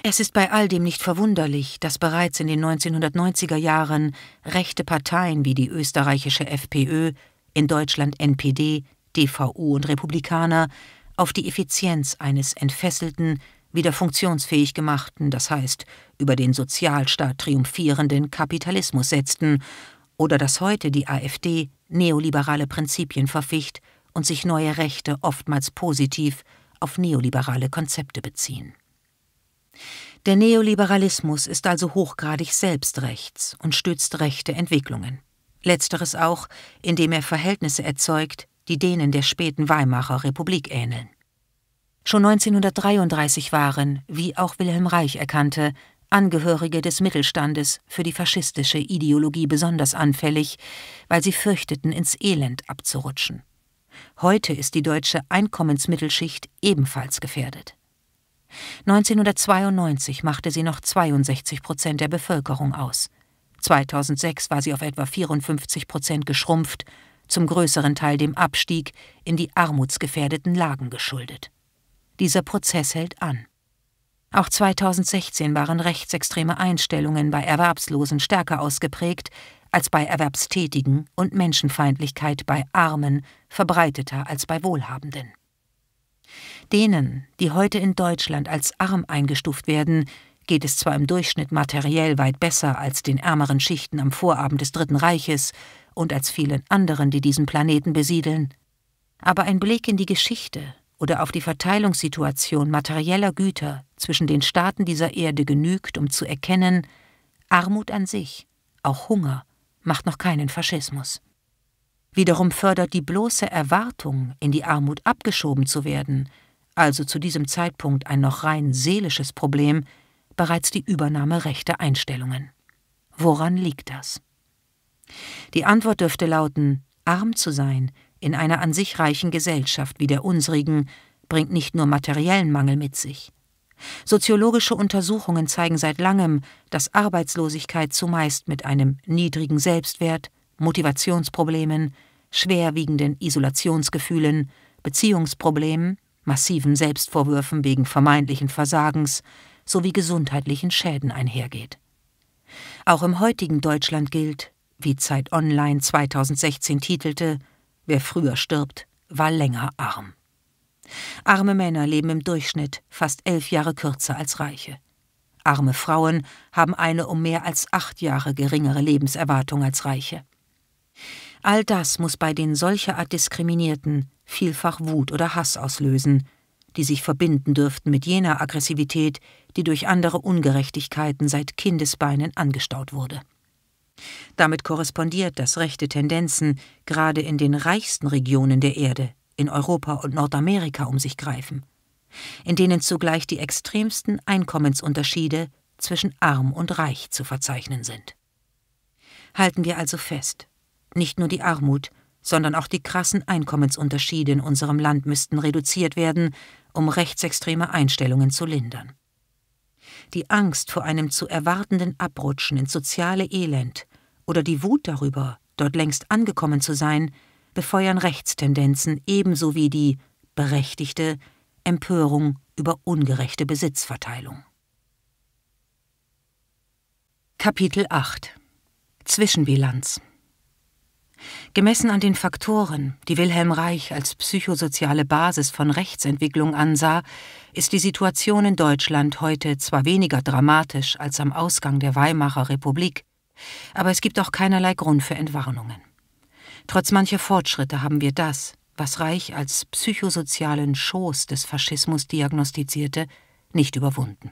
Es ist bei all dem nicht verwunderlich, dass bereits in den 1990er Jahren rechte Parteien wie die österreichische FPÖ, in Deutschland NPD, DVU und Republikaner auf die Effizienz eines entfesselten, wieder funktionsfähig gemachten, das heißt über den Sozialstaat triumphierenden Kapitalismus setzten, oder dass heute die AfD neoliberale Prinzipien verficht und sich neue Rechte oftmals positiv auf neoliberale Konzepte beziehen. Der Neoliberalismus ist also hochgradig selbst rechts und stützt rechte Entwicklungen. Letzteres auch, indem er Verhältnisse erzeugt, die denen der späten Weimarer Republik ähneln. Schon 1933 waren, wie auch Wilhelm Reich erkannte, Angehörige des Mittelstandes für die faschistische Ideologie besonders anfällig, weil sie fürchteten, ins Elend abzurutschen. Heute ist die deutsche Einkommensmittelschicht ebenfalls gefährdet. 1992 machte sie noch 62 Prozent der Bevölkerung aus. 2006 war sie auf etwa 54 Prozent geschrumpft zum größeren Teil dem Abstieg in die armutsgefährdeten Lagen geschuldet. Dieser Prozess hält an. Auch 2016 waren rechtsextreme Einstellungen bei Erwerbslosen stärker ausgeprägt als bei Erwerbstätigen und Menschenfeindlichkeit bei Armen verbreiteter als bei Wohlhabenden. Denen, die heute in Deutschland als arm eingestuft werden, geht es zwar im Durchschnitt materiell weit besser als den ärmeren Schichten am Vorabend des Dritten Reiches, und als vielen anderen, die diesen Planeten besiedeln. Aber ein Blick in die Geschichte oder auf die Verteilungssituation materieller Güter zwischen den Staaten dieser Erde genügt, um zu erkennen, Armut an sich, auch Hunger, macht noch keinen Faschismus. Wiederum fördert die bloße Erwartung, in die Armut abgeschoben zu werden, also zu diesem Zeitpunkt ein noch rein seelisches Problem, bereits die Übernahme rechter Einstellungen. Woran liegt das? Die Antwort dürfte lauten, arm zu sein in einer an sich reichen Gesellschaft wie der unsrigen bringt nicht nur materiellen Mangel mit sich. Soziologische Untersuchungen zeigen seit langem, dass Arbeitslosigkeit zumeist mit einem niedrigen Selbstwert, Motivationsproblemen, schwerwiegenden Isolationsgefühlen, Beziehungsproblemen, massiven Selbstvorwürfen wegen vermeintlichen Versagens sowie gesundheitlichen Schäden einhergeht. Auch im heutigen Deutschland gilt, wie Zeit Online 2016 titelte, wer früher stirbt, war länger arm. Arme Männer leben im Durchschnitt fast elf Jahre kürzer als reiche. Arme Frauen haben eine um mehr als acht Jahre geringere Lebenserwartung als reiche. All das muss bei den solcher Art Diskriminierten vielfach Wut oder Hass auslösen, die sich verbinden dürften mit jener Aggressivität, die durch andere Ungerechtigkeiten seit Kindesbeinen angestaut wurde. Damit korrespondiert, dass rechte Tendenzen gerade in den reichsten Regionen der Erde, in Europa und Nordamerika um sich greifen, in denen zugleich die extremsten Einkommensunterschiede zwischen arm und reich zu verzeichnen sind. Halten wir also fest, nicht nur die Armut, sondern auch die krassen Einkommensunterschiede in unserem Land müssten reduziert werden, um rechtsextreme Einstellungen zu lindern. Die Angst vor einem zu erwartenden Abrutschen ins soziale Elend oder die Wut darüber, dort längst angekommen zu sein, befeuern Rechtstendenzen ebenso wie die berechtigte Empörung über ungerechte Besitzverteilung. Kapitel 8 Zwischenbilanz Gemessen an den Faktoren, die Wilhelm Reich als psychosoziale Basis von Rechtsentwicklung ansah, ist die Situation in Deutschland heute zwar weniger dramatisch als am Ausgang der Weimarer Republik, aber es gibt auch keinerlei Grund für Entwarnungen. Trotz mancher Fortschritte haben wir das, was Reich als psychosozialen Schoß des Faschismus diagnostizierte, nicht überwunden.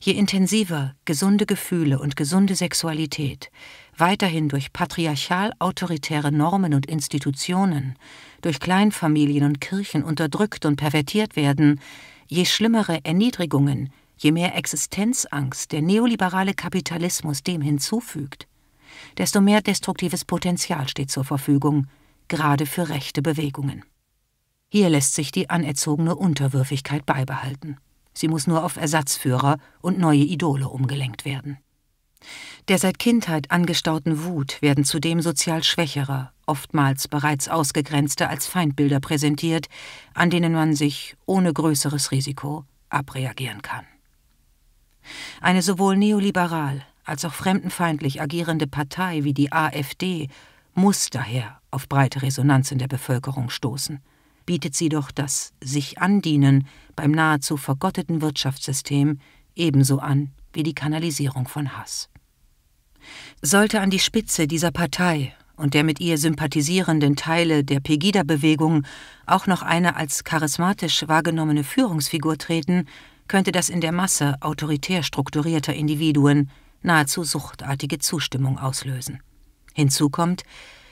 Je intensiver gesunde Gefühle und gesunde Sexualität weiterhin durch patriarchal autoritäre Normen und Institutionen, durch Kleinfamilien und Kirchen unterdrückt und pervertiert werden, je schlimmere Erniedrigungen Je mehr Existenzangst der neoliberale Kapitalismus dem hinzufügt, desto mehr destruktives Potenzial steht zur Verfügung, gerade für rechte Bewegungen. Hier lässt sich die anerzogene Unterwürfigkeit beibehalten. Sie muss nur auf Ersatzführer und neue Idole umgelenkt werden. Der seit Kindheit angestauten Wut werden zudem sozial Schwächere, oftmals bereits Ausgegrenzte als Feindbilder präsentiert, an denen man sich ohne größeres Risiko abreagieren kann. Eine sowohl neoliberal als auch fremdenfeindlich agierende Partei wie die AfD muss daher auf breite Resonanz in der Bevölkerung stoßen. Bietet sie doch das sich andienen beim nahezu vergotteten Wirtschaftssystem ebenso an wie die Kanalisierung von Hass. Sollte an die Spitze dieser Partei und der mit ihr sympathisierenden Teile der Pegida-Bewegung auch noch eine als charismatisch wahrgenommene Führungsfigur treten, könnte das in der Masse autoritär strukturierter Individuen nahezu suchtartige Zustimmung auslösen. Hinzu kommt,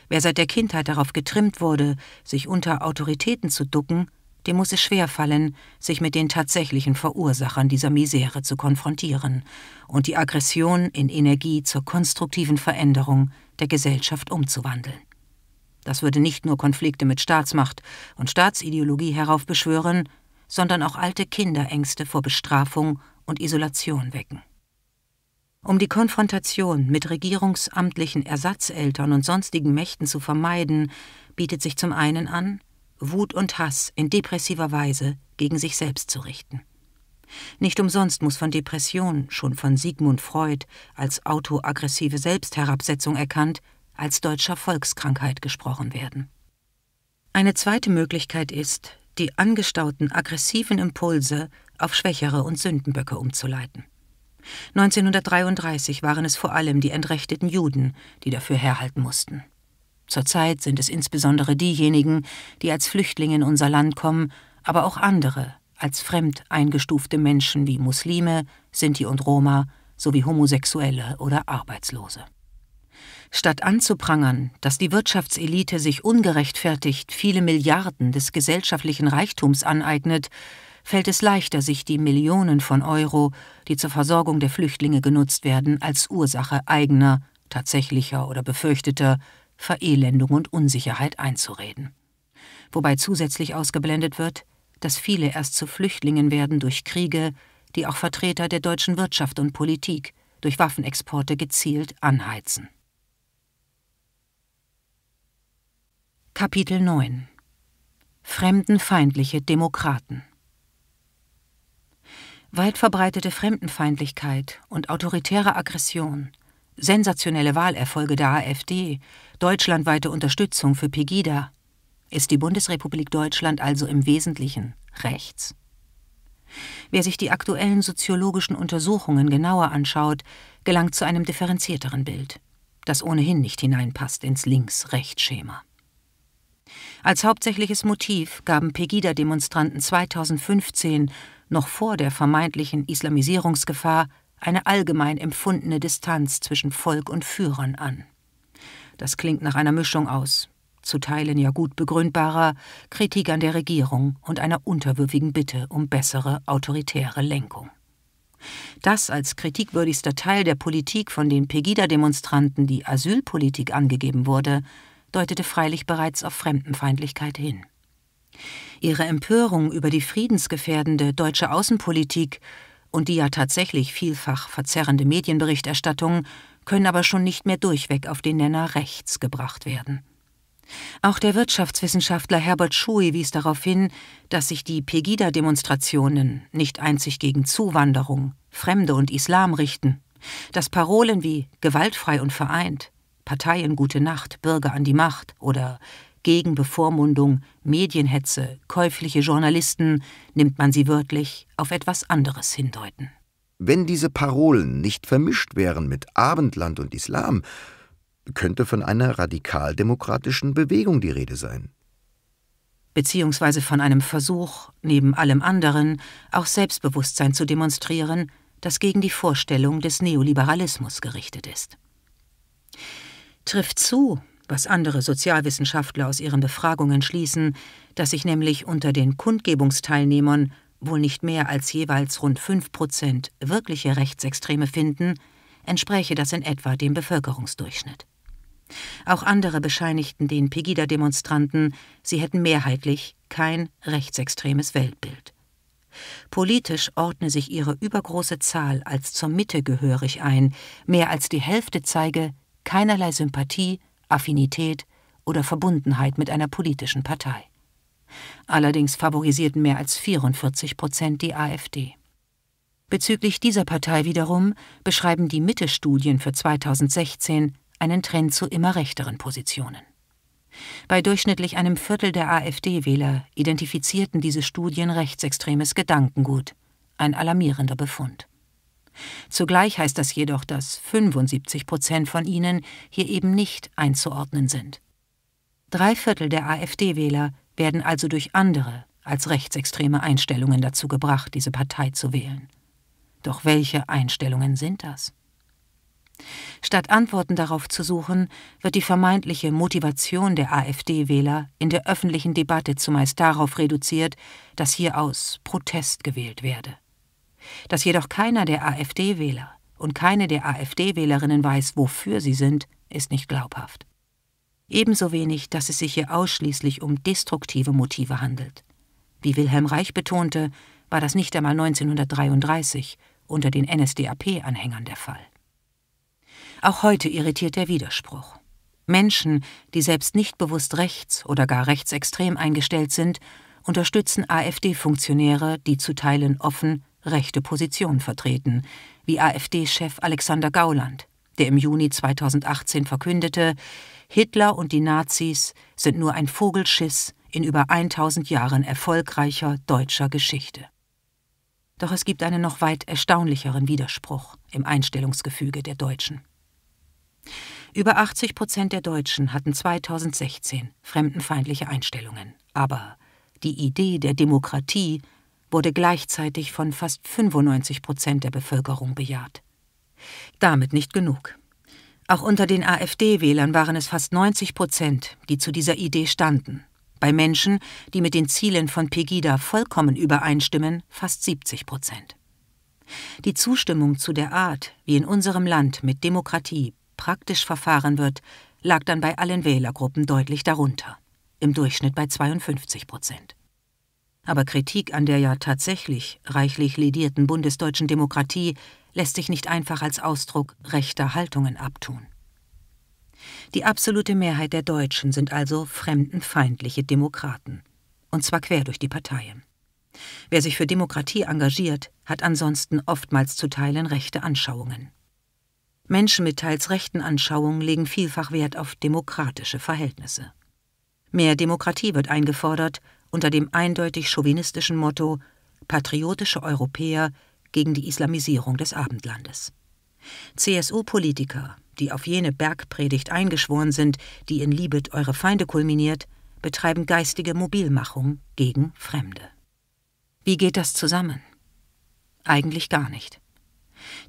wer seit der Kindheit darauf getrimmt wurde, sich unter Autoritäten zu ducken, dem muss es schwerfallen, sich mit den tatsächlichen Verursachern dieser Misere zu konfrontieren und die Aggression in Energie zur konstruktiven Veränderung der Gesellschaft umzuwandeln. Das würde nicht nur Konflikte mit Staatsmacht und Staatsideologie heraufbeschwören, sondern auch alte Kinderängste vor Bestrafung und Isolation wecken. Um die Konfrontation mit regierungsamtlichen Ersatzeltern und sonstigen Mächten zu vermeiden, bietet sich zum einen an, Wut und Hass in depressiver Weise gegen sich selbst zu richten. Nicht umsonst muss von Depression schon von Sigmund Freud als autoaggressive Selbstherabsetzung erkannt, als deutscher Volkskrankheit gesprochen werden. Eine zweite Möglichkeit ist, die angestauten aggressiven Impulse auf Schwächere und Sündenböcke umzuleiten. 1933 waren es vor allem die entrechteten Juden, die dafür herhalten mussten. Zurzeit sind es insbesondere diejenigen, die als Flüchtlinge in unser Land kommen, aber auch andere, als fremd eingestufte Menschen wie Muslime, Sinti und Roma sowie Homosexuelle oder Arbeitslose. Statt anzuprangern, dass die Wirtschaftselite sich ungerechtfertigt viele Milliarden des gesellschaftlichen Reichtums aneignet, fällt es leichter, sich die Millionen von Euro, die zur Versorgung der Flüchtlinge genutzt werden, als Ursache eigener, tatsächlicher oder befürchteter Verelendung und Unsicherheit einzureden. Wobei zusätzlich ausgeblendet wird, dass viele erst zu Flüchtlingen werden durch Kriege, die auch Vertreter der deutschen Wirtschaft und Politik durch Waffenexporte gezielt anheizen. Kapitel 9 Fremdenfeindliche Demokraten Weit verbreitete Fremdenfeindlichkeit und autoritäre Aggression, sensationelle Wahlerfolge der AfD, deutschlandweite Unterstützung für Pegida, ist die Bundesrepublik Deutschland also im Wesentlichen rechts. Wer sich die aktuellen soziologischen Untersuchungen genauer anschaut, gelangt zu einem differenzierteren Bild, das ohnehin nicht hineinpasst ins Links-Rechts-Schema. Als hauptsächliches Motiv gaben Pegida-Demonstranten 2015, noch vor der vermeintlichen Islamisierungsgefahr, eine allgemein empfundene Distanz zwischen Volk und Führern an. Das klingt nach einer Mischung aus, zu Teilen ja gut begründbarer, Kritik an der Regierung und einer unterwürfigen Bitte um bessere autoritäre Lenkung. Dass als kritikwürdigster Teil der Politik von den Pegida-Demonstranten die Asylpolitik angegeben wurde, deutete freilich bereits auf Fremdenfeindlichkeit hin. Ihre Empörung über die friedensgefährdende deutsche Außenpolitik und die ja tatsächlich vielfach verzerrende Medienberichterstattung können aber schon nicht mehr durchweg auf den Nenner rechts gebracht werden. Auch der Wirtschaftswissenschaftler Herbert Schui wies darauf hin, dass sich die Pegida-Demonstrationen nicht einzig gegen Zuwanderung, Fremde und Islam richten, dass Parolen wie gewaltfrei und vereint, Parteien gute Nacht, Bürger an die Macht oder gegen Bevormundung, Medienhetze, käufliche Journalisten, nimmt man sie wörtlich, auf etwas anderes hindeuten. Wenn diese Parolen nicht vermischt wären mit Abendland und Islam, könnte von einer radikaldemokratischen Bewegung die Rede sein. Beziehungsweise von einem Versuch, neben allem anderen, auch Selbstbewusstsein zu demonstrieren, das gegen die Vorstellung des Neoliberalismus gerichtet ist trifft zu, was andere Sozialwissenschaftler aus ihren Befragungen schließen, dass sich nämlich unter den Kundgebungsteilnehmern wohl nicht mehr als jeweils rund 5 Prozent wirkliche Rechtsextreme finden, entspräche das in etwa dem Bevölkerungsdurchschnitt. Auch andere bescheinigten den Pegida-Demonstranten, sie hätten mehrheitlich kein rechtsextremes Weltbild. Politisch ordne sich ihre übergroße Zahl als zur Mitte gehörig ein, mehr als die Hälfte zeige keinerlei Sympathie, Affinität oder Verbundenheit mit einer politischen Partei. Allerdings favorisierten mehr als 44 Prozent die AfD. Bezüglich dieser Partei wiederum beschreiben die Mitte-Studien für 2016 einen Trend zu immer rechteren Positionen. Bei durchschnittlich einem Viertel der AfD-Wähler identifizierten diese Studien rechtsextremes Gedankengut, ein alarmierender Befund. Zugleich heißt das jedoch, dass 75 Prozent von ihnen hier eben nicht einzuordnen sind. Drei Viertel der AfD-Wähler werden also durch andere als rechtsextreme Einstellungen dazu gebracht, diese Partei zu wählen. Doch welche Einstellungen sind das? Statt Antworten darauf zu suchen, wird die vermeintliche Motivation der AfD-Wähler in der öffentlichen Debatte zumeist darauf reduziert, dass hier aus Protest gewählt werde dass jedoch keiner der AfD-Wähler und keine der AfD-Wählerinnen weiß, wofür sie sind, ist nicht glaubhaft. Ebenso wenig, dass es sich hier ausschließlich um destruktive Motive handelt. Wie Wilhelm Reich betonte, war das nicht einmal 1933 unter den NSDAP-Anhängern der Fall. Auch heute irritiert der Widerspruch. Menschen, die selbst nicht bewusst rechts oder gar rechtsextrem eingestellt sind, unterstützen AfD-Funktionäre, die zu Teilen offen rechte Position vertreten, wie AfD-Chef Alexander Gauland, der im Juni 2018 verkündete, Hitler und die Nazis sind nur ein Vogelschiss in über 1000 Jahren erfolgreicher deutscher Geschichte. Doch es gibt einen noch weit erstaunlicheren Widerspruch im Einstellungsgefüge der Deutschen. Über 80 Prozent der Deutschen hatten 2016 fremdenfeindliche Einstellungen, aber die Idee der Demokratie wurde gleichzeitig von fast 95 Prozent der Bevölkerung bejaht. Damit nicht genug. Auch unter den AfD-Wählern waren es fast 90 Prozent, die zu dieser Idee standen. Bei Menschen, die mit den Zielen von Pegida vollkommen übereinstimmen, fast 70 Prozent. Die Zustimmung zu der Art, wie in unserem Land mit Demokratie praktisch verfahren wird, lag dann bei allen Wählergruppen deutlich darunter, im Durchschnitt bei 52 Prozent aber Kritik an der ja tatsächlich reichlich ledierten bundesdeutschen Demokratie lässt sich nicht einfach als Ausdruck rechter Haltungen abtun. Die absolute Mehrheit der Deutschen sind also fremdenfeindliche Demokraten, und zwar quer durch die Parteien. Wer sich für Demokratie engagiert, hat ansonsten oftmals zu Teilen rechte Anschauungen. Menschen mit teils rechten Anschauungen legen vielfach Wert auf demokratische Verhältnisse. Mehr Demokratie wird eingefordert unter dem eindeutig chauvinistischen Motto Patriotische Europäer gegen die Islamisierung des Abendlandes. CSU-Politiker, die auf jene Bergpredigt eingeschworen sind, die in Liebet eure Feinde kulminiert, betreiben geistige Mobilmachung gegen Fremde. Wie geht das zusammen? Eigentlich gar nicht.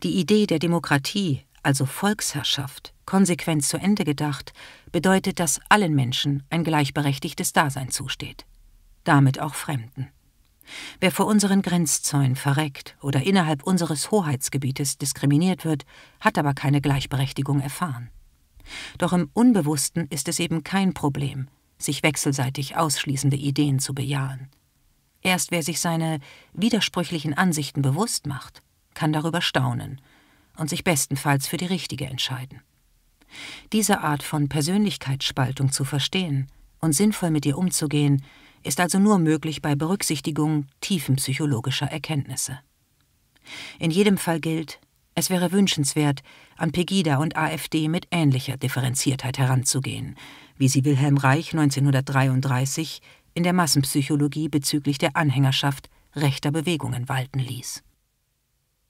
Die Idee der Demokratie, also Volksherrschaft, konsequent zu Ende gedacht, bedeutet, dass allen Menschen ein gleichberechtigtes Dasein zusteht damit auch Fremden. Wer vor unseren Grenzzäunen verreckt oder innerhalb unseres Hoheitsgebietes diskriminiert wird, hat aber keine Gleichberechtigung erfahren. Doch im Unbewussten ist es eben kein Problem, sich wechselseitig ausschließende Ideen zu bejahen. Erst wer sich seine widersprüchlichen Ansichten bewusst macht, kann darüber staunen und sich bestenfalls für die richtige entscheiden. Diese Art von Persönlichkeitsspaltung zu verstehen und sinnvoll mit ihr umzugehen, ist also nur möglich bei Berücksichtigung tiefenpsychologischer Erkenntnisse. In jedem Fall gilt, es wäre wünschenswert, an Pegida und AfD mit ähnlicher Differenziertheit heranzugehen, wie sie Wilhelm Reich 1933 in der Massenpsychologie bezüglich der Anhängerschaft rechter Bewegungen walten ließ.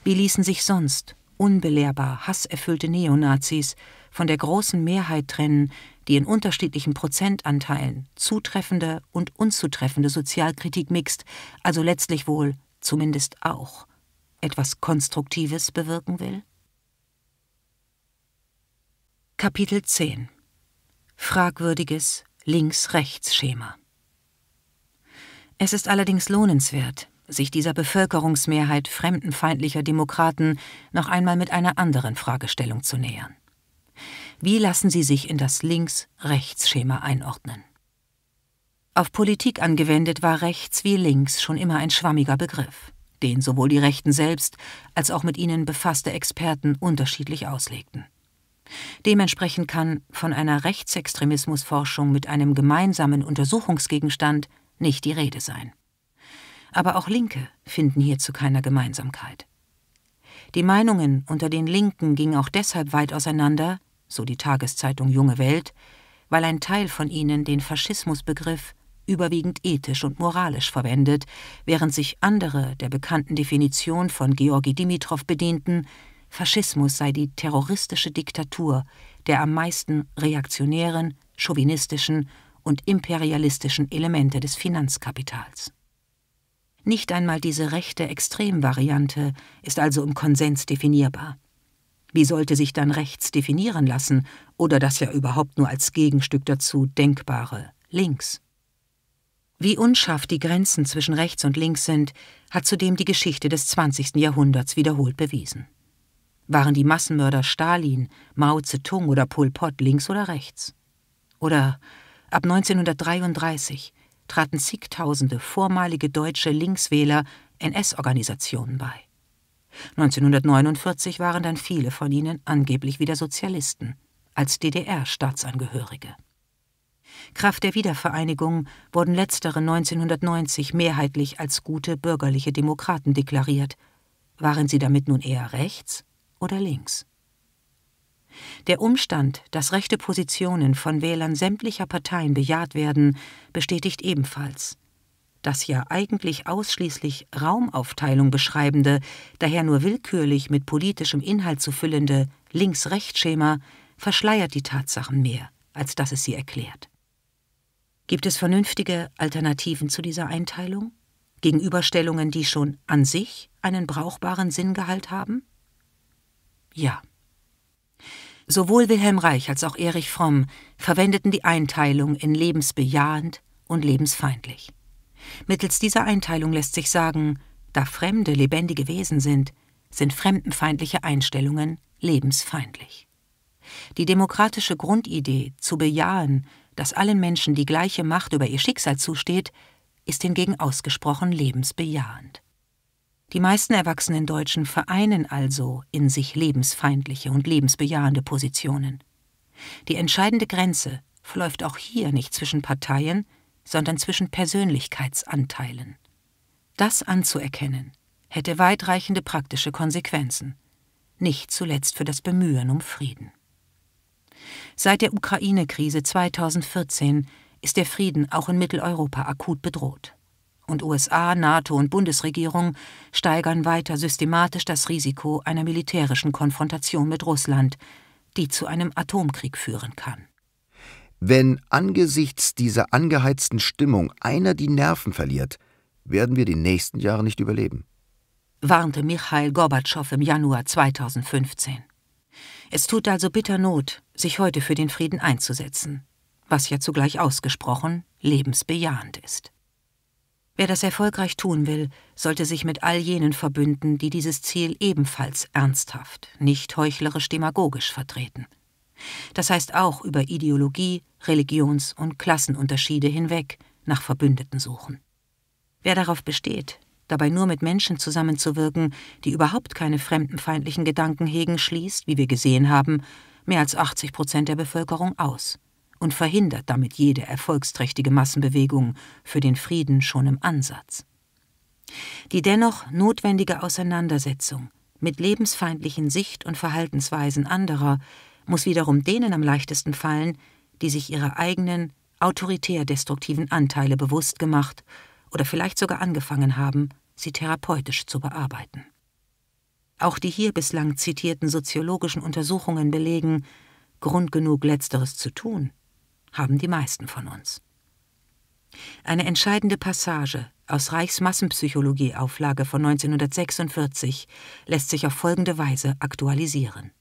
Wie ließen sich sonst unbelehrbar hasserfüllte Neonazis von der großen Mehrheit trennen, die in unterschiedlichen Prozentanteilen zutreffende und unzutreffende Sozialkritik mixt, also letztlich wohl, zumindest auch, etwas Konstruktives bewirken will? Kapitel 10 Fragwürdiges Links-Rechts-Schema Es ist allerdings lohnenswert, sich dieser Bevölkerungsmehrheit fremdenfeindlicher Demokraten noch einmal mit einer anderen Fragestellung zu nähern. Wie lassen sie sich in das Links-Rechts-Schema einordnen? Auf Politik angewendet war rechts wie links schon immer ein schwammiger Begriff, den sowohl die Rechten selbst als auch mit ihnen befasste Experten unterschiedlich auslegten. Dementsprechend kann von einer Rechtsextremismusforschung mit einem gemeinsamen Untersuchungsgegenstand nicht die Rede sein. Aber auch Linke finden hierzu keiner Gemeinsamkeit. Die Meinungen unter den Linken gingen auch deshalb weit auseinander, so die Tageszeitung Junge Welt, weil ein Teil von ihnen den Faschismusbegriff überwiegend ethisch und moralisch verwendet, während sich andere der bekannten Definition von Georgi Dimitrov bedienten, Faschismus sei die terroristische Diktatur der am meisten reaktionären, chauvinistischen und imperialistischen Elemente des Finanzkapitals. Nicht einmal diese rechte Extremvariante ist also im Konsens definierbar. Wie sollte sich dann rechts definieren lassen oder das ja überhaupt nur als Gegenstück dazu denkbare links? Wie unscharf die Grenzen zwischen rechts und links sind, hat zudem die Geschichte des 20. Jahrhunderts wiederholt bewiesen. Waren die Massenmörder Stalin, Mao Zedong oder Pol Pot links oder rechts? Oder ab 1933 traten zigtausende vormalige deutsche Linkswähler NS-Organisationen bei. 1949 waren dann viele von ihnen angeblich wieder Sozialisten, als DDR-Staatsangehörige. Kraft der Wiedervereinigung wurden letztere 1990 mehrheitlich als gute bürgerliche Demokraten deklariert. Waren sie damit nun eher rechts oder links? Der Umstand, dass rechte Positionen von Wählern sämtlicher Parteien bejaht werden, bestätigt ebenfalls, das ja eigentlich ausschließlich Raumaufteilung beschreibende, daher nur willkürlich mit politischem Inhalt zu füllende Links-Rechts-Schema verschleiert die Tatsachen mehr, als dass es sie erklärt. Gibt es vernünftige Alternativen zu dieser Einteilung? Gegenüberstellungen, die schon an sich einen brauchbaren Sinngehalt haben? Ja. Sowohl Wilhelm Reich als auch Erich Fromm verwendeten die Einteilung in lebensbejahend und lebensfeindlich. Mittels dieser Einteilung lässt sich sagen, da Fremde lebendige Wesen sind, sind fremdenfeindliche Einstellungen lebensfeindlich. Die demokratische Grundidee zu bejahen, dass allen Menschen die gleiche Macht über ihr Schicksal zusteht, ist hingegen ausgesprochen lebensbejahend. Die meisten erwachsenen Deutschen vereinen also in sich lebensfeindliche und lebensbejahende Positionen. Die entscheidende Grenze verläuft auch hier nicht zwischen Parteien, sondern zwischen Persönlichkeitsanteilen. Das anzuerkennen hätte weitreichende praktische Konsequenzen, nicht zuletzt für das Bemühen um Frieden. Seit der Ukraine-Krise 2014 ist der Frieden auch in Mitteleuropa akut bedroht. Und USA, NATO und Bundesregierung steigern weiter systematisch das Risiko einer militärischen Konfrontation mit Russland, die zu einem Atomkrieg führen kann. Wenn angesichts dieser angeheizten Stimmung einer die Nerven verliert, werden wir die nächsten Jahre nicht überleben, warnte Michail Gorbatschow im Januar 2015. Es tut also bitter Not, sich heute für den Frieden einzusetzen, was ja zugleich ausgesprochen lebensbejahend ist. Wer das erfolgreich tun will, sollte sich mit all jenen verbünden, die dieses Ziel ebenfalls ernsthaft, nicht heuchlerisch demagogisch vertreten – das heißt auch über Ideologie, Religions- und Klassenunterschiede hinweg nach Verbündeten suchen. Wer darauf besteht, dabei nur mit Menschen zusammenzuwirken, die überhaupt keine fremdenfeindlichen Gedanken hegen, schließt, wie wir gesehen haben, mehr als 80 Prozent der Bevölkerung aus und verhindert damit jede erfolgsträchtige Massenbewegung für den Frieden schon im Ansatz. Die dennoch notwendige Auseinandersetzung mit lebensfeindlichen Sicht und Verhaltensweisen anderer muss wiederum denen am leichtesten fallen, die sich ihre eigenen, autoritär destruktiven Anteile bewusst gemacht oder vielleicht sogar angefangen haben, sie therapeutisch zu bearbeiten. Auch die hier bislang zitierten soziologischen Untersuchungen belegen, Grund genug letzteres zu tun, haben die meisten von uns. Eine entscheidende Passage aus Reichs Massenpsychologie Auflage von 1946 lässt sich auf folgende Weise aktualisieren.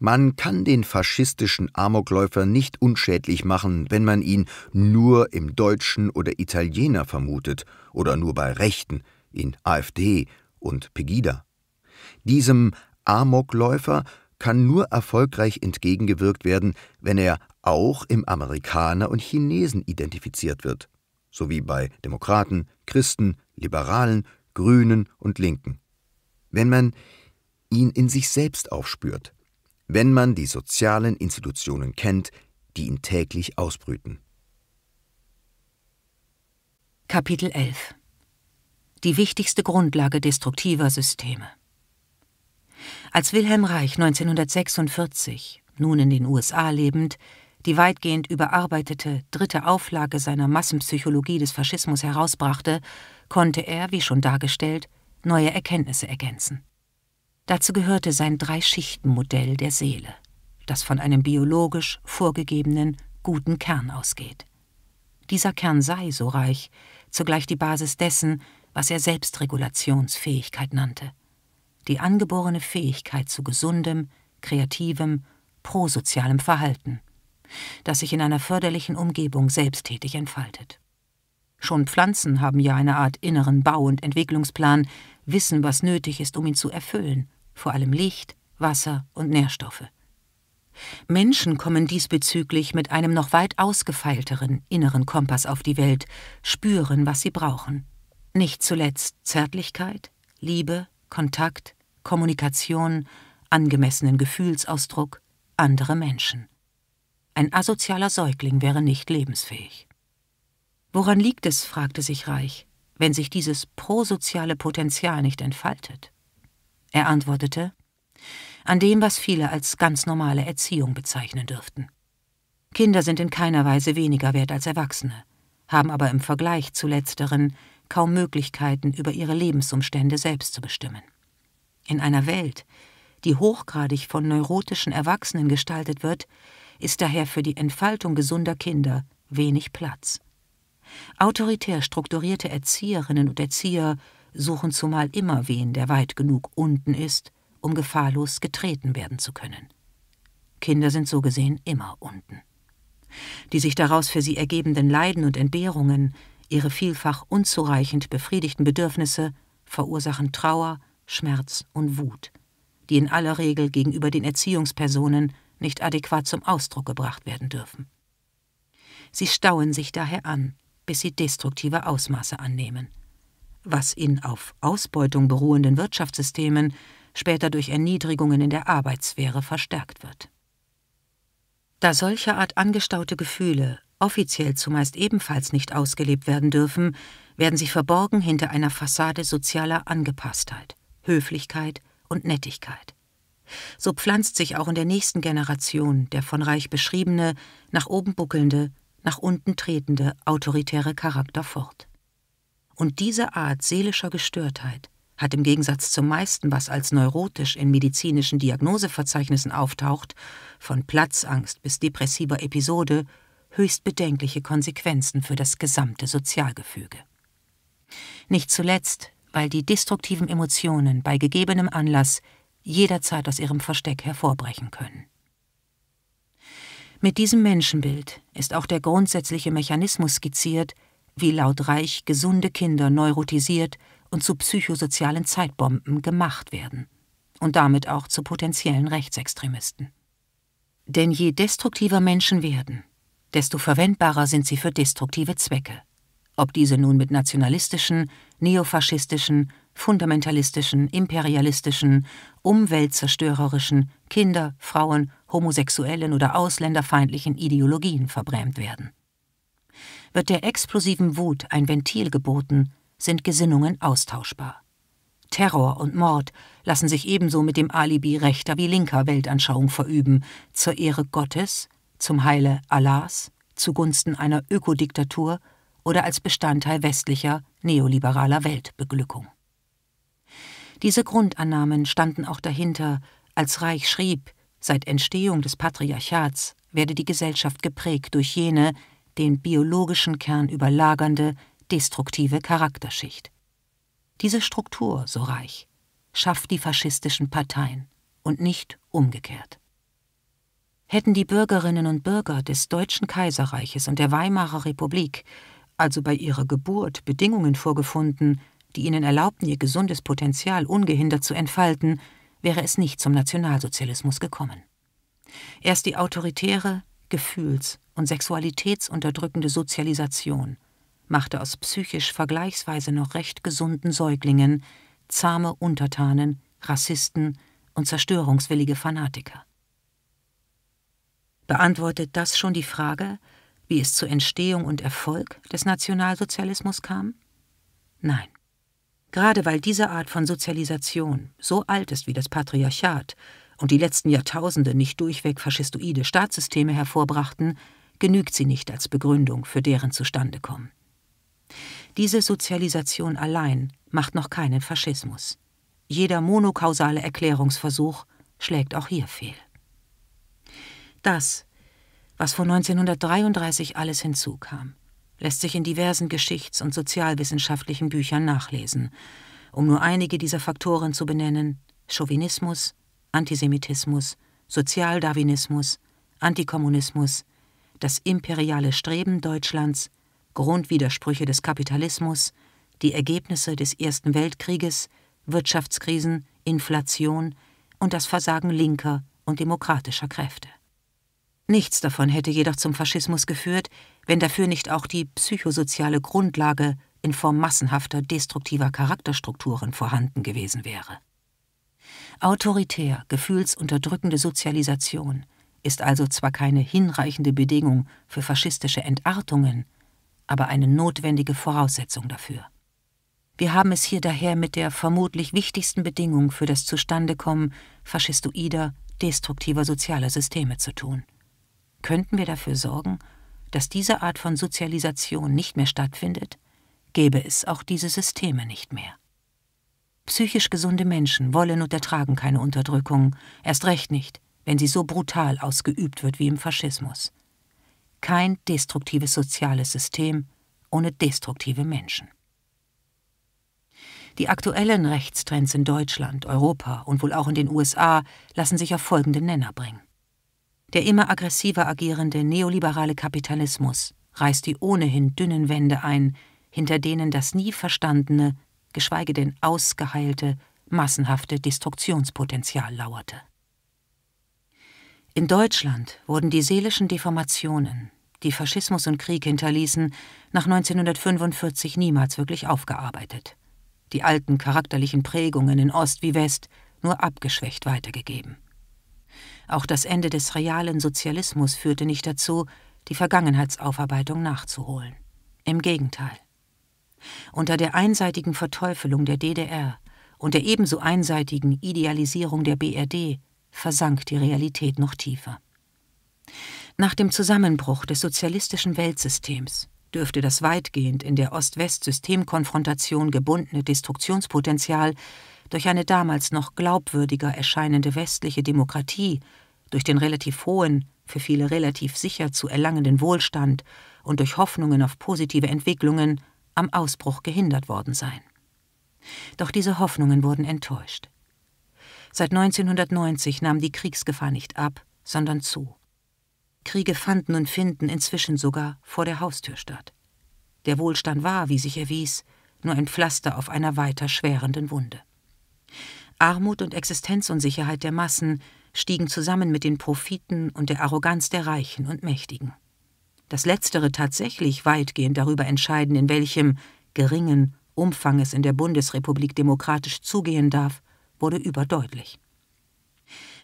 Man kann den faschistischen Amokläufer nicht unschädlich machen, wenn man ihn nur im Deutschen oder Italiener vermutet oder nur bei Rechten, in AfD und Pegida. Diesem Amokläufer kann nur erfolgreich entgegengewirkt werden, wenn er auch im Amerikaner und Chinesen identifiziert wird, sowie bei Demokraten, Christen, Liberalen, Grünen und Linken. Wenn man ihn in sich selbst aufspürt, wenn man die sozialen Institutionen kennt, die ihn täglich ausbrüten. Kapitel 11 Die wichtigste Grundlage destruktiver Systeme Als Wilhelm Reich 1946, nun in den USA lebend, die weitgehend überarbeitete dritte Auflage seiner Massenpsychologie des Faschismus herausbrachte, konnte er, wie schon dargestellt, neue Erkenntnisse ergänzen. Dazu gehörte sein Drei-Schichten-Modell der Seele, das von einem biologisch vorgegebenen guten Kern ausgeht. Dieser Kern sei, so Reich, zugleich die Basis dessen, was er Selbstregulationsfähigkeit nannte. Die angeborene Fähigkeit zu gesundem, kreativem, prosozialem Verhalten, das sich in einer förderlichen Umgebung selbsttätig entfaltet. Schon Pflanzen haben ja eine Art inneren Bau- und Entwicklungsplan, wissen, was nötig ist, um ihn zu erfüllen vor allem Licht, Wasser und Nährstoffe. Menschen kommen diesbezüglich mit einem noch weit ausgefeilteren inneren Kompass auf die Welt, spüren, was sie brauchen. Nicht zuletzt Zärtlichkeit, Liebe, Kontakt, Kommunikation, angemessenen Gefühlsausdruck, andere Menschen. Ein asozialer Säugling wäre nicht lebensfähig. Woran liegt es, fragte sich Reich, wenn sich dieses prosoziale Potenzial nicht entfaltet? Er antwortete, an dem, was viele als ganz normale Erziehung bezeichnen dürften. Kinder sind in keiner Weise weniger wert als Erwachsene, haben aber im Vergleich zu letzteren kaum Möglichkeiten, über ihre Lebensumstände selbst zu bestimmen. In einer Welt, die hochgradig von neurotischen Erwachsenen gestaltet wird, ist daher für die Entfaltung gesunder Kinder wenig Platz. Autoritär strukturierte Erzieherinnen und Erzieher suchen zumal immer wen, der weit genug unten ist, um gefahrlos getreten werden zu können. Kinder sind so gesehen immer unten. Die sich daraus für sie ergebenden Leiden und Entbehrungen, ihre vielfach unzureichend befriedigten Bedürfnisse verursachen Trauer, Schmerz und Wut, die in aller Regel gegenüber den Erziehungspersonen nicht adäquat zum Ausdruck gebracht werden dürfen. Sie stauen sich daher an, bis sie destruktive Ausmaße annehmen was in auf Ausbeutung beruhenden Wirtschaftssystemen später durch Erniedrigungen in der Arbeitssphäre verstärkt wird. Da solcher Art angestaute Gefühle offiziell zumeist ebenfalls nicht ausgelebt werden dürfen, werden sie verborgen hinter einer Fassade sozialer Angepasstheit, Höflichkeit und Nettigkeit. So pflanzt sich auch in der nächsten Generation der von Reich beschriebene, nach oben buckelnde, nach unten tretende autoritäre Charakter fort. Und diese Art seelischer Gestörtheit hat im Gegensatz zum meisten, was als neurotisch in medizinischen Diagnoseverzeichnissen auftaucht, von Platzangst bis depressiver Episode, höchst bedenkliche Konsequenzen für das gesamte Sozialgefüge. Nicht zuletzt, weil die destruktiven Emotionen bei gegebenem Anlass jederzeit aus ihrem Versteck hervorbrechen können. Mit diesem Menschenbild ist auch der grundsätzliche Mechanismus skizziert, wie laut Reich gesunde Kinder neurotisiert und zu psychosozialen Zeitbomben gemacht werden und damit auch zu potenziellen Rechtsextremisten. Denn je destruktiver Menschen werden, desto verwendbarer sind sie für destruktive Zwecke, ob diese nun mit nationalistischen, neofaschistischen, fundamentalistischen, imperialistischen, umweltzerstörerischen, Kinder-, Frauen-, homosexuellen oder ausländerfeindlichen Ideologien verbrämt werden. Wird der explosiven Wut ein Ventil geboten, sind Gesinnungen austauschbar. Terror und Mord lassen sich ebenso mit dem Alibi rechter wie linker Weltanschauung verüben, zur Ehre Gottes, zum Heile Allahs, zugunsten einer Ökodiktatur oder als Bestandteil westlicher, neoliberaler Weltbeglückung. Diese Grundannahmen standen auch dahinter, als Reich schrieb, seit Entstehung des Patriarchats werde die Gesellschaft geprägt durch jene, den biologischen Kern überlagernde, destruktive Charakterschicht. Diese Struktur, so reich, schafft die faschistischen Parteien und nicht umgekehrt. Hätten die Bürgerinnen und Bürger des Deutschen Kaiserreiches und der Weimarer Republik also bei ihrer Geburt Bedingungen vorgefunden, die ihnen erlaubten, ihr gesundes Potenzial ungehindert zu entfalten, wäre es nicht zum Nationalsozialismus gekommen. Erst die autoritäre, gefühls- und sexualitätsunterdrückende Sozialisation machte aus psychisch vergleichsweise noch recht gesunden Säuglingen zahme Untertanen, Rassisten und zerstörungswillige Fanatiker. Beantwortet das schon die Frage, wie es zur Entstehung und Erfolg des Nationalsozialismus kam? Nein. Gerade weil diese Art von Sozialisation so alt ist wie das Patriarchat und die letzten Jahrtausende nicht durchweg faschistoide Staatssysteme hervorbrachten, genügt sie nicht als Begründung für deren Zustandekommen. Diese Sozialisation allein macht noch keinen Faschismus. Jeder monokausale Erklärungsversuch schlägt auch hier fehl. Das, was vor 1933 alles hinzukam, lässt sich in diversen geschichts- und sozialwissenschaftlichen Büchern nachlesen. Um nur einige dieser Faktoren zu benennen: Chauvinismus, Antisemitismus, Sozialdarwinismus, Antikommunismus, das imperiale Streben Deutschlands, Grundwidersprüche des Kapitalismus, die Ergebnisse des Ersten Weltkrieges, Wirtschaftskrisen, Inflation und das Versagen linker und demokratischer Kräfte. Nichts davon hätte jedoch zum Faschismus geführt, wenn dafür nicht auch die psychosoziale Grundlage in Form massenhafter destruktiver Charakterstrukturen vorhanden gewesen wäre. Autoritär, gefühlsunterdrückende Sozialisation, ist also zwar keine hinreichende Bedingung für faschistische Entartungen, aber eine notwendige Voraussetzung dafür. Wir haben es hier daher mit der vermutlich wichtigsten Bedingung für das Zustandekommen faschistoider, destruktiver sozialer Systeme zu tun. Könnten wir dafür sorgen, dass diese Art von Sozialisation nicht mehr stattfindet, gäbe es auch diese Systeme nicht mehr. Psychisch gesunde Menschen wollen und ertragen keine Unterdrückung, erst recht nicht, wenn sie so brutal ausgeübt wird wie im Faschismus. Kein destruktives soziales System ohne destruktive Menschen. Die aktuellen Rechtstrends in Deutschland, Europa und wohl auch in den USA lassen sich auf folgende Nenner bringen. Der immer aggressiver agierende neoliberale Kapitalismus reißt die ohnehin dünnen Wände ein, hinter denen das nie verstandene, geschweige denn ausgeheilte, massenhafte Destruktionspotenzial lauerte. In Deutschland wurden die seelischen Deformationen, die Faschismus und Krieg hinterließen, nach 1945 niemals wirklich aufgearbeitet. Die alten charakterlichen Prägungen in Ost wie West nur abgeschwächt weitergegeben. Auch das Ende des realen Sozialismus führte nicht dazu, die Vergangenheitsaufarbeitung nachzuholen. Im Gegenteil. Unter der einseitigen Verteufelung der DDR und der ebenso einseitigen Idealisierung der BRD versank die Realität noch tiefer. Nach dem Zusammenbruch des sozialistischen Weltsystems dürfte das weitgehend in der Ost-West-Systemkonfrontation gebundene Destruktionspotenzial durch eine damals noch glaubwürdiger erscheinende westliche Demokratie, durch den relativ hohen, für viele relativ sicher zu erlangenden Wohlstand und durch Hoffnungen auf positive Entwicklungen am Ausbruch gehindert worden sein. Doch diese Hoffnungen wurden enttäuscht. Seit 1990 nahm die Kriegsgefahr nicht ab, sondern zu. Kriege fanden und finden inzwischen sogar vor der Haustür statt. Der Wohlstand war, wie sich erwies, nur ein Pflaster auf einer weiter schwerenden Wunde. Armut und Existenzunsicherheit der Massen stiegen zusammen mit den Profiten und der Arroganz der Reichen und Mächtigen. Das Letztere tatsächlich weitgehend darüber entscheiden, in welchem geringen Umfang es in der Bundesrepublik demokratisch zugehen darf wurde überdeutlich.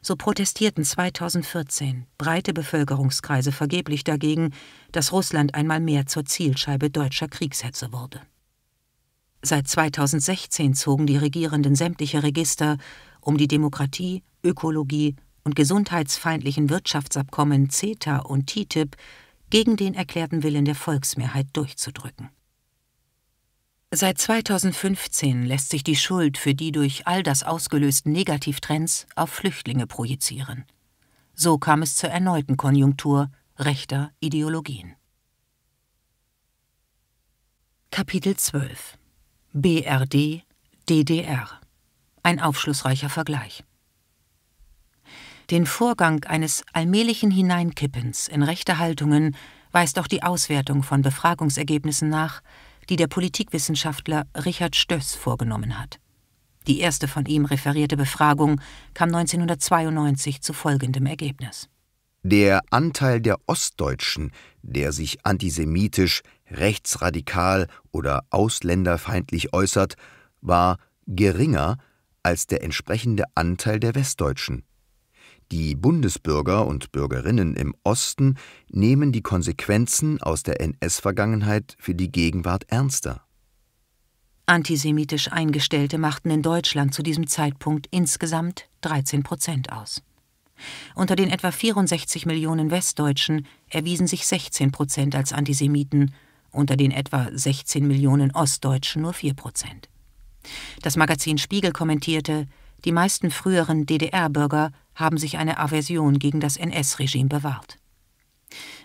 So protestierten 2014 breite Bevölkerungskreise vergeblich dagegen, dass Russland einmal mehr zur Zielscheibe deutscher Kriegshetze wurde. Seit 2016 zogen die Regierenden sämtliche Register, um die Demokratie, Ökologie und gesundheitsfeindlichen Wirtschaftsabkommen CETA und TTIP gegen den erklärten Willen der Volksmehrheit durchzudrücken. Seit 2015 lässt sich die Schuld für die durch all das ausgelösten Negativtrends auf Flüchtlinge projizieren. So kam es zur erneuten Konjunktur rechter Ideologien. Kapitel 12 BRD DDR Ein aufschlussreicher Vergleich. Den Vorgang eines allmählichen Hineinkippens in rechte Haltungen weist auch die Auswertung von Befragungsergebnissen nach, die der Politikwissenschaftler Richard Stöss vorgenommen hat. Die erste von ihm referierte Befragung kam 1992 zu folgendem Ergebnis. Der Anteil der Ostdeutschen, der sich antisemitisch, rechtsradikal oder ausländerfeindlich äußert, war geringer als der entsprechende Anteil der Westdeutschen. Die Bundesbürger und Bürgerinnen im Osten nehmen die Konsequenzen aus der NS-Vergangenheit für die Gegenwart ernster. Antisemitisch Eingestellte machten in Deutschland zu diesem Zeitpunkt insgesamt 13 Prozent aus. Unter den etwa 64 Millionen Westdeutschen erwiesen sich 16 Prozent als Antisemiten, unter den etwa 16 Millionen Ostdeutschen nur 4 Prozent. Das Magazin Spiegel kommentierte, die meisten früheren DDR-Bürger haben sich eine Aversion gegen das NS-Regime bewahrt.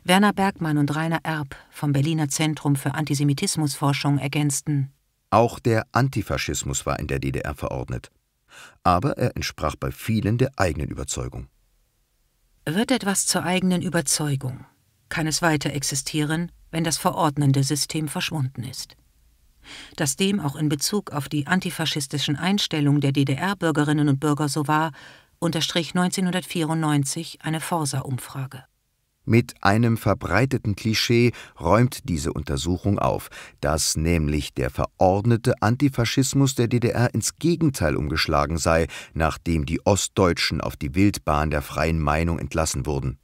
Werner Bergmann und Rainer Erb vom Berliner Zentrum für Antisemitismusforschung ergänzten: Auch der Antifaschismus war in der DDR verordnet, aber er entsprach bei vielen der eigenen Überzeugung. Wird etwas zur eigenen Überzeugung, kann es weiter existieren, wenn das verordnende System verschwunden ist. Dass dem auch in Bezug auf die antifaschistischen Einstellungen der DDR-Bürgerinnen und Bürger so war, unterstrich 1994 eine Forsa-Umfrage. Mit einem verbreiteten Klischee räumt diese Untersuchung auf, dass nämlich der verordnete Antifaschismus der DDR ins Gegenteil umgeschlagen sei, nachdem die Ostdeutschen auf die Wildbahn der freien Meinung entlassen wurden.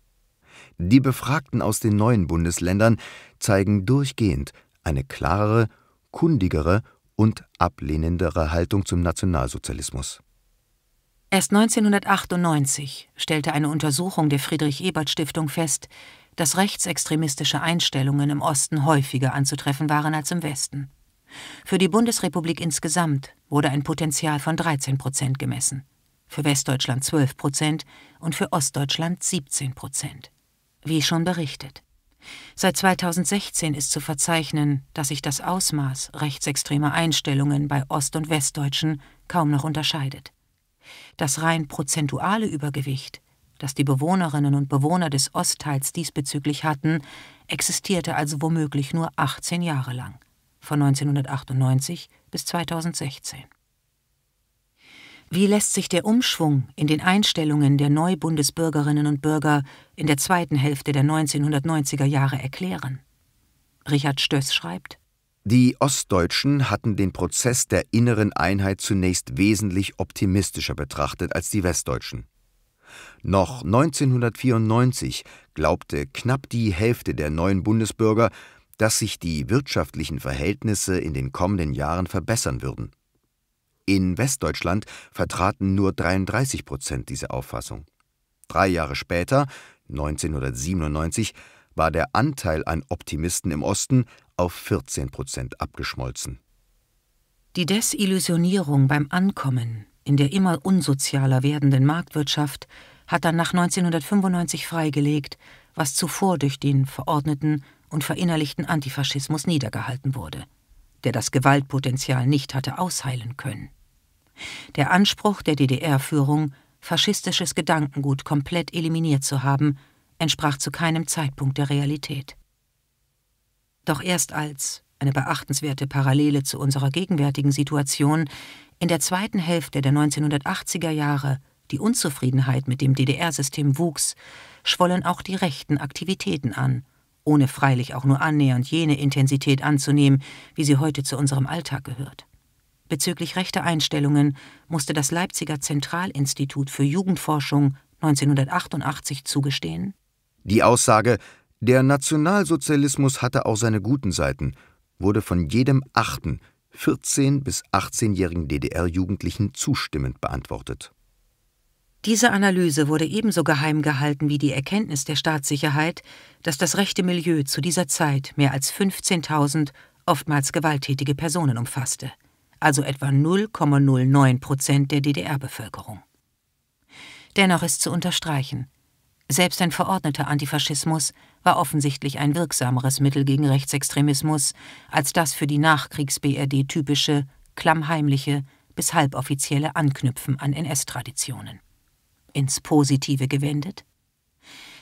Die Befragten aus den neuen Bundesländern zeigen durchgehend eine klarere, kundigere und ablehnendere Haltung zum Nationalsozialismus. Erst 1998 stellte eine Untersuchung der Friedrich-Ebert-Stiftung fest, dass rechtsextremistische Einstellungen im Osten häufiger anzutreffen waren als im Westen. Für die Bundesrepublik insgesamt wurde ein Potenzial von 13 Prozent gemessen, für Westdeutschland 12 Prozent und für Ostdeutschland 17 Prozent. Wie schon berichtet. Seit 2016 ist zu verzeichnen, dass sich das Ausmaß rechtsextremer Einstellungen bei Ost- und Westdeutschen kaum noch unterscheidet. Das rein prozentuale Übergewicht, das die Bewohnerinnen und Bewohner des Ostteils diesbezüglich hatten, existierte also womöglich nur 18 Jahre lang, von 1998 bis 2016. Wie lässt sich der Umschwung in den Einstellungen der Neubundesbürgerinnen und Bürger in der zweiten Hälfte der 1990er Jahre erklären? Richard Stöß schreibt, die Ostdeutschen hatten den Prozess der inneren Einheit zunächst wesentlich optimistischer betrachtet als die Westdeutschen. Noch 1994 glaubte knapp die Hälfte der neuen Bundesbürger, dass sich die wirtschaftlichen Verhältnisse in den kommenden Jahren verbessern würden. In Westdeutschland vertraten nur 33 Prozent diese Auffassung. Drei Jahre später, 1997, war der Anteil an Optimisten im Osten auf 14 Prozent abgeschmolzen. Die Desillusionierung beim Ankommen in der immer unsozialer werdenden Marktwirtschaft hat dann nach 1995 freigelegt, was zuvor durch den verordneten und verinnerlichten Antifaschismus niedergehalten wurde, der das Gewaltpotenzial nicht hatte ausheilen können. Der Anspruch der DDR-Führung, faschistisches Gedankengut komplett eliminiert zu haben, entsprach zu keinem Zeitpunkt der Realität doch erst als eine beachtenswerte Parallele zu unserer gegenwärtigen Situation in der zweiten Hälfte der 1980er Jahre die Unzufriedenheit mit dem DDR-System wuchs, schwollen auch die rechten Aktivitäten an, ohne freilich auch nur annähernd jene Intensität anzunehmen, wie sie heute zu unserem Alltag gehört. Bezüglich rechter Einstellungen musste das Leipziger Zentralinstitut für Jugendforschung 1988 zugestehen. Die Aussage, der Nationalsozialismus hatte auch seine guten Seiten, wurde von jedem achten 14- bis 18-jährigen DDR-Jugendlichen zustimmend beantwortet. Diese Analyse wurde ebenso geheim gehalten wie die Erkenntnis der Staatssicherheit, dass das rechte Milieu zu dieser Zeit mehr als 15.000 oftmals gewalttätige Personen umfasste, also etwa 0,09 Prozent der DDR-Bevölkerung. Dennoch ist zu unterstreichen, selbst ein verordneter Antifaschismus war offensichtlich ein wirksameres Mittel gegen Rechtsextremismus als das für die Nachkriegs-BRD typische, klammheimliche, bis halboffizielle Anknüpfen an NS-Traditionen. Ins Positive gewendet?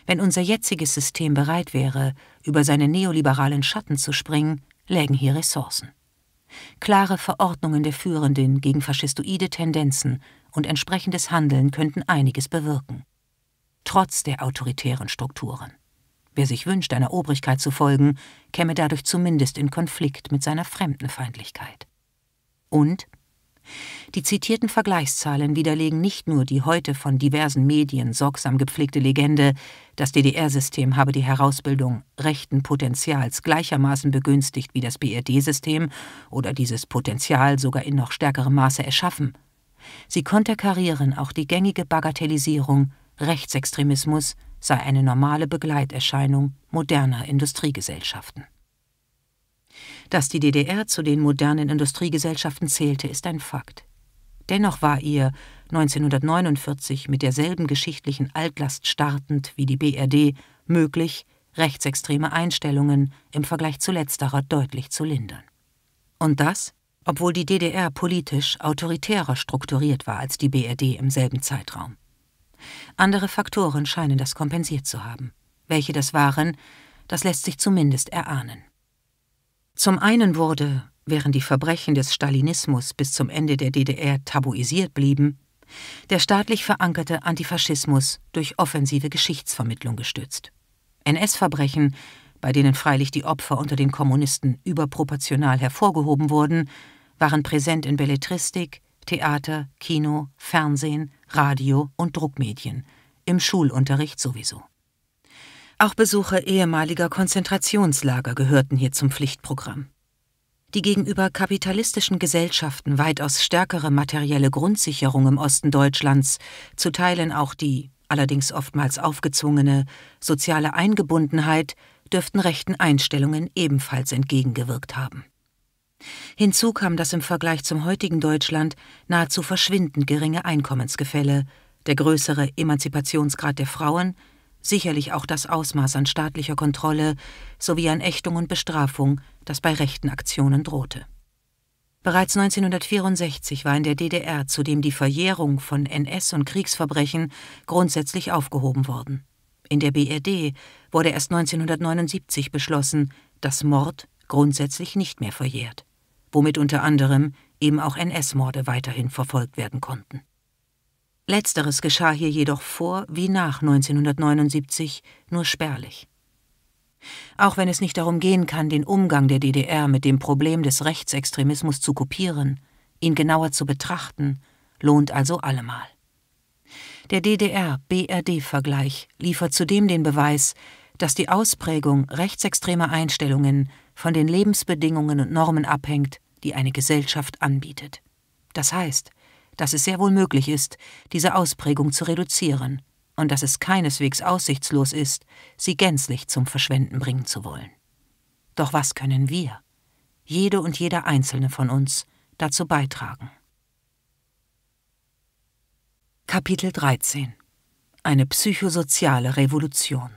Wenn unser jetziges System bereit wäre, über seine neoliberalen Schatten zu springen, lägen hier Ressourcen. Klare Verordnungen der Führenden gegen faschistoide Tendenzen und entsprechendes Handeln könnten einiges bewirken. Trotz der autoritären Strukturen. Wer sich wünscht, einer Obrigkeit zu folgen, käme dadurch zumindest in Konflikt mit seiner Fremdenfeindlichkeit. Und die zitierten Vergleichszahlen widerlegen nicht nur die heute von diversen Medien sorgsam gepflegte Legende, das DDR-System habe die Herausbildung rechten Potenzials gleichermaßen begünstigt wie das BRD-System oder dieses Potenzial sogar in noch stärkerem Maße erschaffen. Sie konterkarieren auch die gängige Bagatellisierung Rechtsextremismus sei eine normale Begleiterscheinung moderner Industriegesellschaften. Dass die DDR zu den modernen Industriegesellschaften zählte, ist ein Fakt. Dennoch war ihr 1949 mit derselben geschichtlichen Altlast startend wie die BRD möglich, rechtsextreme Einstellungen im Vergleich zu letzterer deutlich zu lindern. Und das, obwohl die DDR politisch autoritärer strukturiert war als die BRD im selben Zeitraum. Andere Faktoren scheinen das kompensiert zu haben. Welche das waren, das lässt sich zumindest erahnen. Zum einen wurde, während die Verbrechen des Stalinismus bis zum Ende der DDR tabuisiert blieben, der staatlich verankerte Antifaschismus durch offensive Geschichtsvermittlung gestützt. NS-Verbrechen, bei denen freilich die Opfer unter den Kommunisten überproportional hervorgehoben wurden, waren präsent in Belletristik, Theater, Kino, Fernsehen Radio und Druckmedien, im Schulunterricht sowieso. Auch Besuche ehemaliger Konzentrationslager gehörten hier zum Pflichtprogramm. Die gegenüber kapitalistischen Gesellschaften weitaus stärkere materielle Grundsicherung im Osten Deutschlands, zu Teilen auch die, allerdings oftmals aufgezwungene, soziale Eingebundenheit dürften rechten Einstellungen ebenfalls entgegengewirkt haben. Hinzu kam das im Vergleich zum heutigen Deutschland nahezu verschwindend geringe Einkommensgefälle, der größere Emanzipationsgrad der Frauen, sicherlich auch das Ausmaß an staatlicher Kontrolle sowie an Ächtung und Bestrafung, das bei rechten Aktionen drohte. Bereits 1964 war in der DDR zudem die Verjährung von NS- und Kriegsverbrechen grundsätzlich aufgehoben worden. In der BRD wurde erst 1979 beschlossen, dass Mord grundsätzlich nicht mehr verjährt womit unter anderem eben auch NS-Morde weiterhin verfolgt werden konnten. Letzteres geschah hier jedoch vor wie nach 1979 nur spärlich. Auch wenn es nicht darum gehen kann, den Umgang der DDR mit dem Problem des Rechtsextremismus zu kopieren, ihn genauer zu betrachten, lohnt also allemal. Der DDR-BRD-Vergleich liefert zudem den Beweis, dass die Ausprägung rechtsextremer Einstellungen von den Lebensbedingungen und Normen abhängt, die eine Gesellschaft anbietet. Das heißt, dass es sehr wohl möglich ist, diese Ausprägung zu reduzieren und dass es keineswegs aussichtslos ist, sie gänzlich zum Verschwenden bringen zu wollen. Doch was können wir, jede und jeder einzelne von uns, dazu beitragen? Kapitel 13 Eine psychosoziale Revolution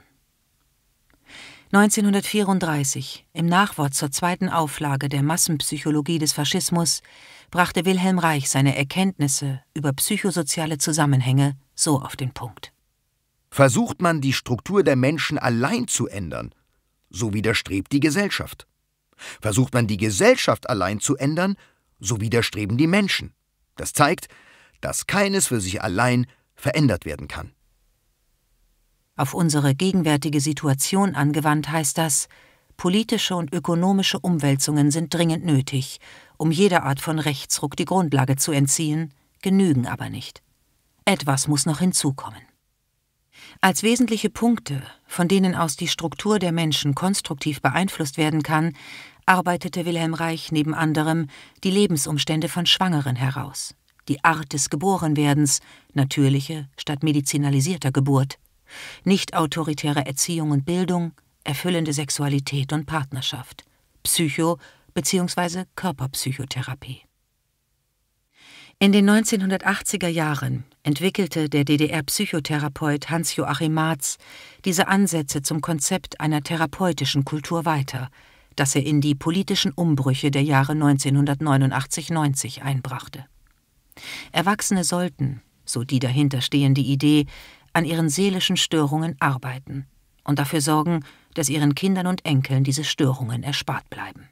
1934, im Nachwort zur zweiten Auflage der Massenpsychologie des Faschismus, brachte Wilhelm Reich seine Erkenntnisse über psychosoziale Zusammenhänge so auf den Punkt. Versucht man, die Struktur der Menschen allein zu ändern, so widerstrebt die Gesellschaft. Versucht man, die Gesellschaft allein zu ändern, so widerstreben die Menschen. Das zeigt, dass keines für sich allein verändert werden kann. Auf unsere gegenwärtige Situation angewandt heißt das, politische und ökonomische Umwälzungen sind dringend nötig, um jeder Art von Rechtsruck die Grundlage zu entziehen, genügen aber nicht. Etwas muss noch hinzukommen. Als wesentliche Punkte, von denen aus die Struktur der Menschen konstruktiv beeinflusst werden kann, arbeitete Wilhelm Reich neben anderem die Lebensumstände von Schwangeren heraus, die Art des Geborenwerdens, natürliche statt medizinalisierter Geburt, nicht autoritäre Erziehung und Bildung, erfüllende Sexualität und Partnerschaft, Psycho- bzw. Körperpsychotherapie. In den 1980er Jahren entwickelte der DDR-Psychotherapeut Hans-Joachim Marz diese Ansätze zum Konzept einer therapeutischen Kultur weiter, das er in die politischen Umbrüche der Jahre 1989-90 einbrachte. Erwachsene sollten, so die dahinterstehende Idee, an ihren seelischen Störungen arbeiten und dafür sorgen, dass ihren Kindern und Enkeln diese Störungen erspart bleiben.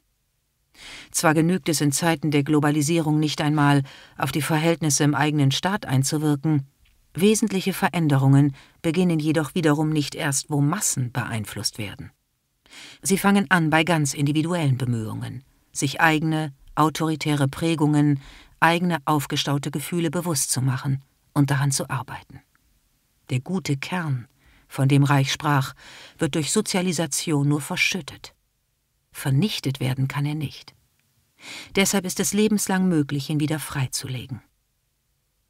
Zwar genügt es in Zeiten der Globalisierung nicht einmal, auf die Verhältnisse im eigenen Staat einzuwirken, wesentliche Veränderungen beginnen jedoch wiederum nicht erst, wo Massen beeinflusst werden. Sie fangen an bei ganz individuellen Bemühungen, sich eigene, autoritäre Prägungen, eigene aufgestaute Gefühle bewusst zu machen und daran zu arbeiten der gute Kern, von dem Reich sprach, wird durch Sozialisation nur verschüttet. Vernichtet werden kann er nicht. Deshalb ist es lebenslang möglich, ihn wieder freizulegen.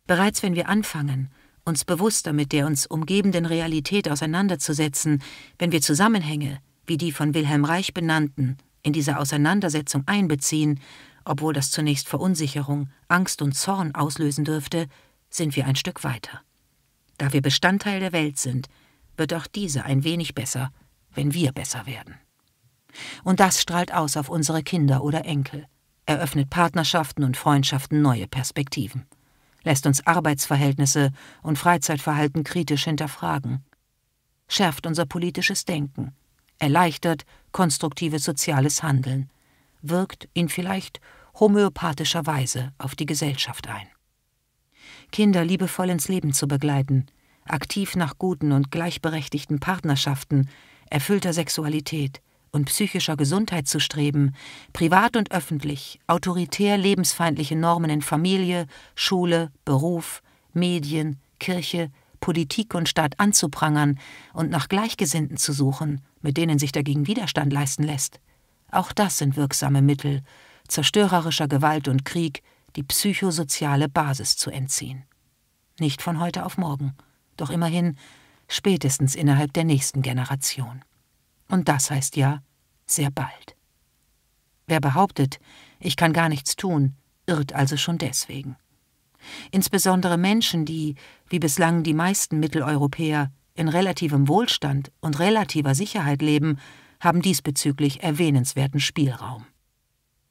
Bereits wenn wir anfangen, uns bewusster mit der uns umgebenden Realität auseinanderzusetzen, wenn wir Zusammenhänge, wie die von Wilhelm Reich benannten, in diese Auseinandersetzung einbeziehen, obwohl das zunächst Verunsicherung, Angst und Zorn auslösen dürfte, sind wir ein Stück weiter. Da wir Bestandteil der Welt sind, wird auch diese ein wenig besser, wenn wir besser werden. Und das strahlt aus auf unsere Kinder oder Enkel, eröffnet Partnerschaften und Freundschaften neue Perspektiven, lässt uns Arbeitsverhältnisse und Freizeitverhalten kritisch hinterfragen, schärft unser politisches Denken, erleichtert konstruktives soziales Handeln, wirkt in vielleicht homöopathischer Weise auf die Gesellschaft ein. Kinder liebevoll ins Leben zu begleiten, aktiv nach guten und gleichberechtigten Partnerschaften, erfüllter Sexualität und psychischer Gesundheit zu streben, privat und öffentlich autoritär lebensfeindliche Normen in Familie, Schule, Beruf, Medien, Kirche, Politik und Staat anzuprangern und nach Gleichgesinnten zu suchen, mit denen sich dagegen Widerstand leisten lässt. Auch das sind wirksame Mittel zerstörerischer Gewalt und Krieg die psychosoziale Basis zu entziehen. Nicht von heute auf morgen, doch immerhin spätestens innerhalb der nächsten Generation. Und das heißt ja sehr bald. Wer behauptet, ich kann gar nichts tun, irrt also schon deswegen. Insbesondere Menschen, die, wie bislang die meisten Mitteleuropäer, in relativem Wohlstand und relativer Sicherheit leben, haben diesbezüglich erwähnenswerten Spielraum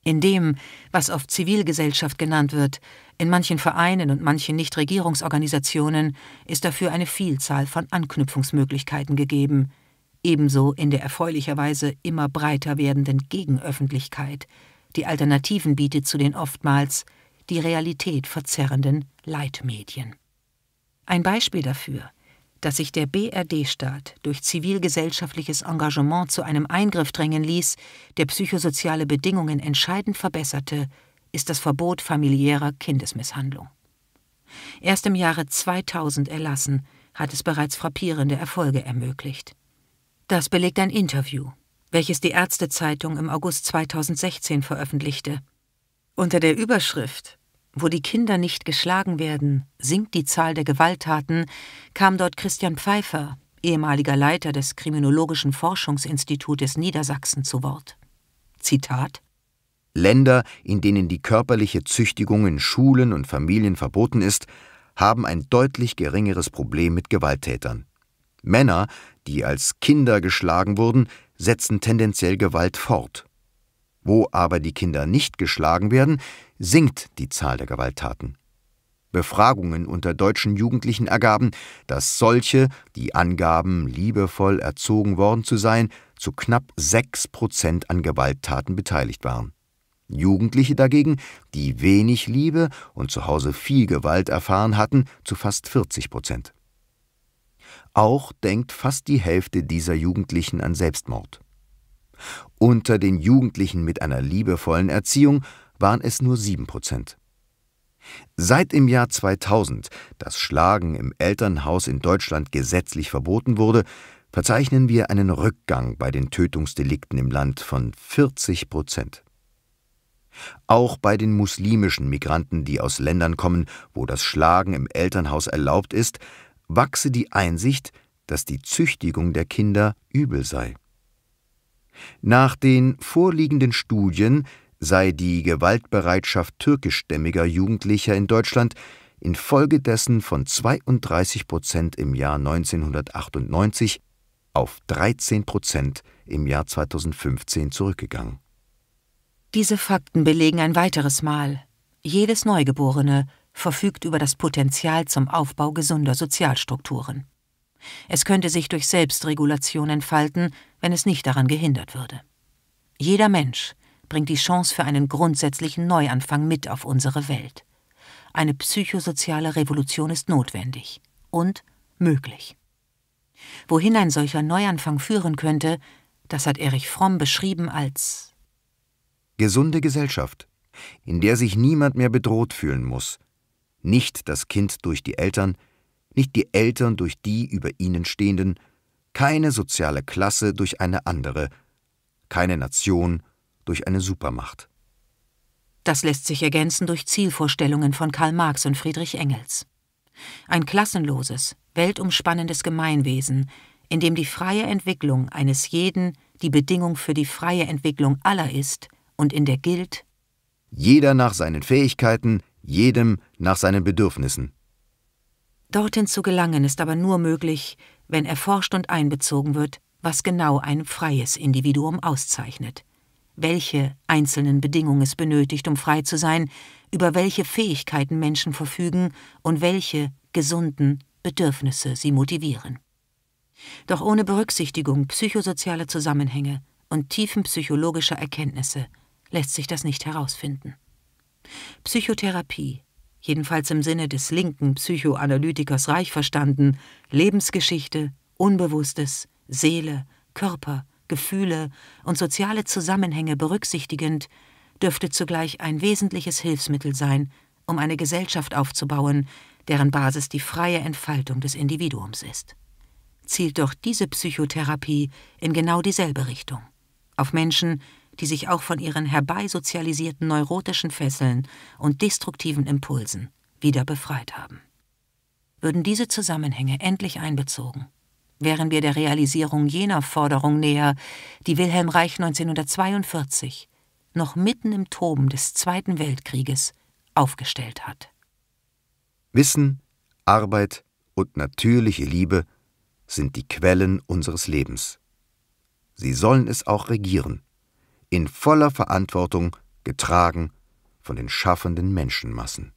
in dem, was oft Zivilgesellschaft genannt wird, in manchen Vereinen und manchen Nichtregierungsorganisationen ist dafür eine Vielzahl von Anknüpfungsmöglichkeiten gegeben, ebenso in der erfreulicherweise immer breiter werdenden Gegenöffentlichkeit, die Alternativen bietet zu den oftmals die Realität verzerrenden Leitmedien. Ein Beispiel dafür – dass sich der BRD-Staat durch zivilgesellschaftliches Engagement zu einem Eingriff drängen ließ, der psychosoziale Bedingungen entscheidend verbesserte, ist das Verbot familiärer Kindesmisshandlung. Erst im Jahre 2000 erlassen, hat es bereits frappierende Erfolge ermöglicht. Das belegt ein Interview, welches die Ärztezeitung im August 2016 veröffentlichte. Unter der Überschrift wo die Kinder nicht geschlagen werden, sinkt die Zahl der Gewalttaten, kam dort Christian Pfeiffer, ehemaliger Leiter des Kriminologischen Forschungsinstitutes Niedersachsen, zu Wort. Zitat Länder, in denen die körperliche Züchtigung in Schulen und Familien verboten ist, haben ein deutlich geringeres Problem mit Gewalttätern. Männer, die als Kinder geschlagen wurden, setzen tendenziell Gewalt fort. Wo aber die Kinder nicht geschlagen werden, sinkt die Zahl der Gewalttaten. Befragungen unter deutschen Jugendlichen ergaben, dass solche, die angaben, liebevoll erzogen worden zu sein, zu knapp 6 Prozent an Gewalttaten beteiligt waren. Jugendliche dagegen, die wenig Liebe und zu Hause viel Gewalt erfahren hatten, zu fast 40 Prozent. Auch denkt fast die Hälfte dieser Jugendlichen an Selbstmord. Unter den Jugendlichen mit einer liebevollen Erziehung waren es nur 7 Prozent. Seit im Jahr 2000 das Schlagen im Elternhaus in Deutschland gesetzlich verboten wurde, verzeichnen wir einen Rückgang bei den Tötungsdelikten im Land von 40 Prozent. Auch bei den muslimischen Migranten, die aus Ländern kommen, wo das Schlagen im Elternhaus erlaubt ist, wachse die Einsicht, dass die Züchtigung der Kinder übel sei. Nach den vorliegenden Studien sei die Gewaltbereitschaft türkischstämmiger Jugendlicher in Deutschland infolgedessen von 32 Prozent im Jahr 1998 auf 13 Prozent im Jahr 2015 zurückgegangen. Diese Fakten belegen ein weiteres Mal, jedes Neugeborene verfügt über das Potenzial zum Aufbau gesunder Sozialstrukturen. Es könnte sich durch Selbstregulation entfalten, wenn es nicht daran gehindert würde. Jeder Mensch bringt die Chance für einen grundsätzlichen Neuanfang mit auf unsere Welt. Eine psychosoziale Revolution ist notwendig und möglich. Wohin ein solcher Neuanfang führen könnte, das hat Erich Fromm beschrieben als gesunde Gesellschaft, in der sich niemand mehr bedroht fühlen muss, nicht das Kind durch die Eltern, nicht die Eltern durch die über ihnen stehenden, keine soziale Klasse durch eine andere, keine Nation durch eine Supermacht. Das lässt sich ergänzen durch Zielvorstellungen von Karl Marx und Friedrich Engels. Ein klassenloses, weltumspannendes Gemeinwesen, in dem die freie Entwicklung eines jeden die Bedingung für die freie Entwicklung aller ist und in der gilt Jeder nach seinen Fähigkeiten, jedem nach seinen Bedürfnissen. Dorthin zu gelangen ist aber nur möglich, wenn erforscht und einbezogen wird, was genau ein freies Individuum auszeichnet, welche einzelnen Bedingungen es benötigt, um frei zu sein, über welche Fähigkeiten Menschen verfügen und welche gesunden Bedürfnisse sie motivieren. Doch ohne Berücksichtigung psychosozialer Zusammenhänge und tiefen psychologischer Erkenntnisse lässt sich das nicht herausfinden. Psychotherapie jedenfalls im Sinne des linken Psychoanalytikers Reich verstanden, Lebensgeschichte, Unbewusstes, Seele, Körper, Gefühle und soziale Zusammenhänge berücksichtigend, dürfte zugleich ein wesentliches Hilfsmittel sein, um eine Gesellschaft aufzubauen, deren Basis die freie Entfaltung des Individuums ist. Zielt doch diese Psychotherapie in genau dieselbe Richtung, auf Menschen, die sich auch von ihren herbeisozialisierten neurotischen Fesseln und destruktiven Impulsen wieder befreit haben. Würden diese Zusammenhänge endlich einbezogen, wären wir der Realisierung jener Forderung näher, die Wilhelm Reich 1942 noch mitten im Toben des Zweiten Weltkrieges aufgestellt hat. Wissen, Arbeit und natürliche Liebe sind die Quellen unseres Lebens. Sie sollen es auch regieren in voller Verantwortung, getragen von den schaffenden Menschenmassen.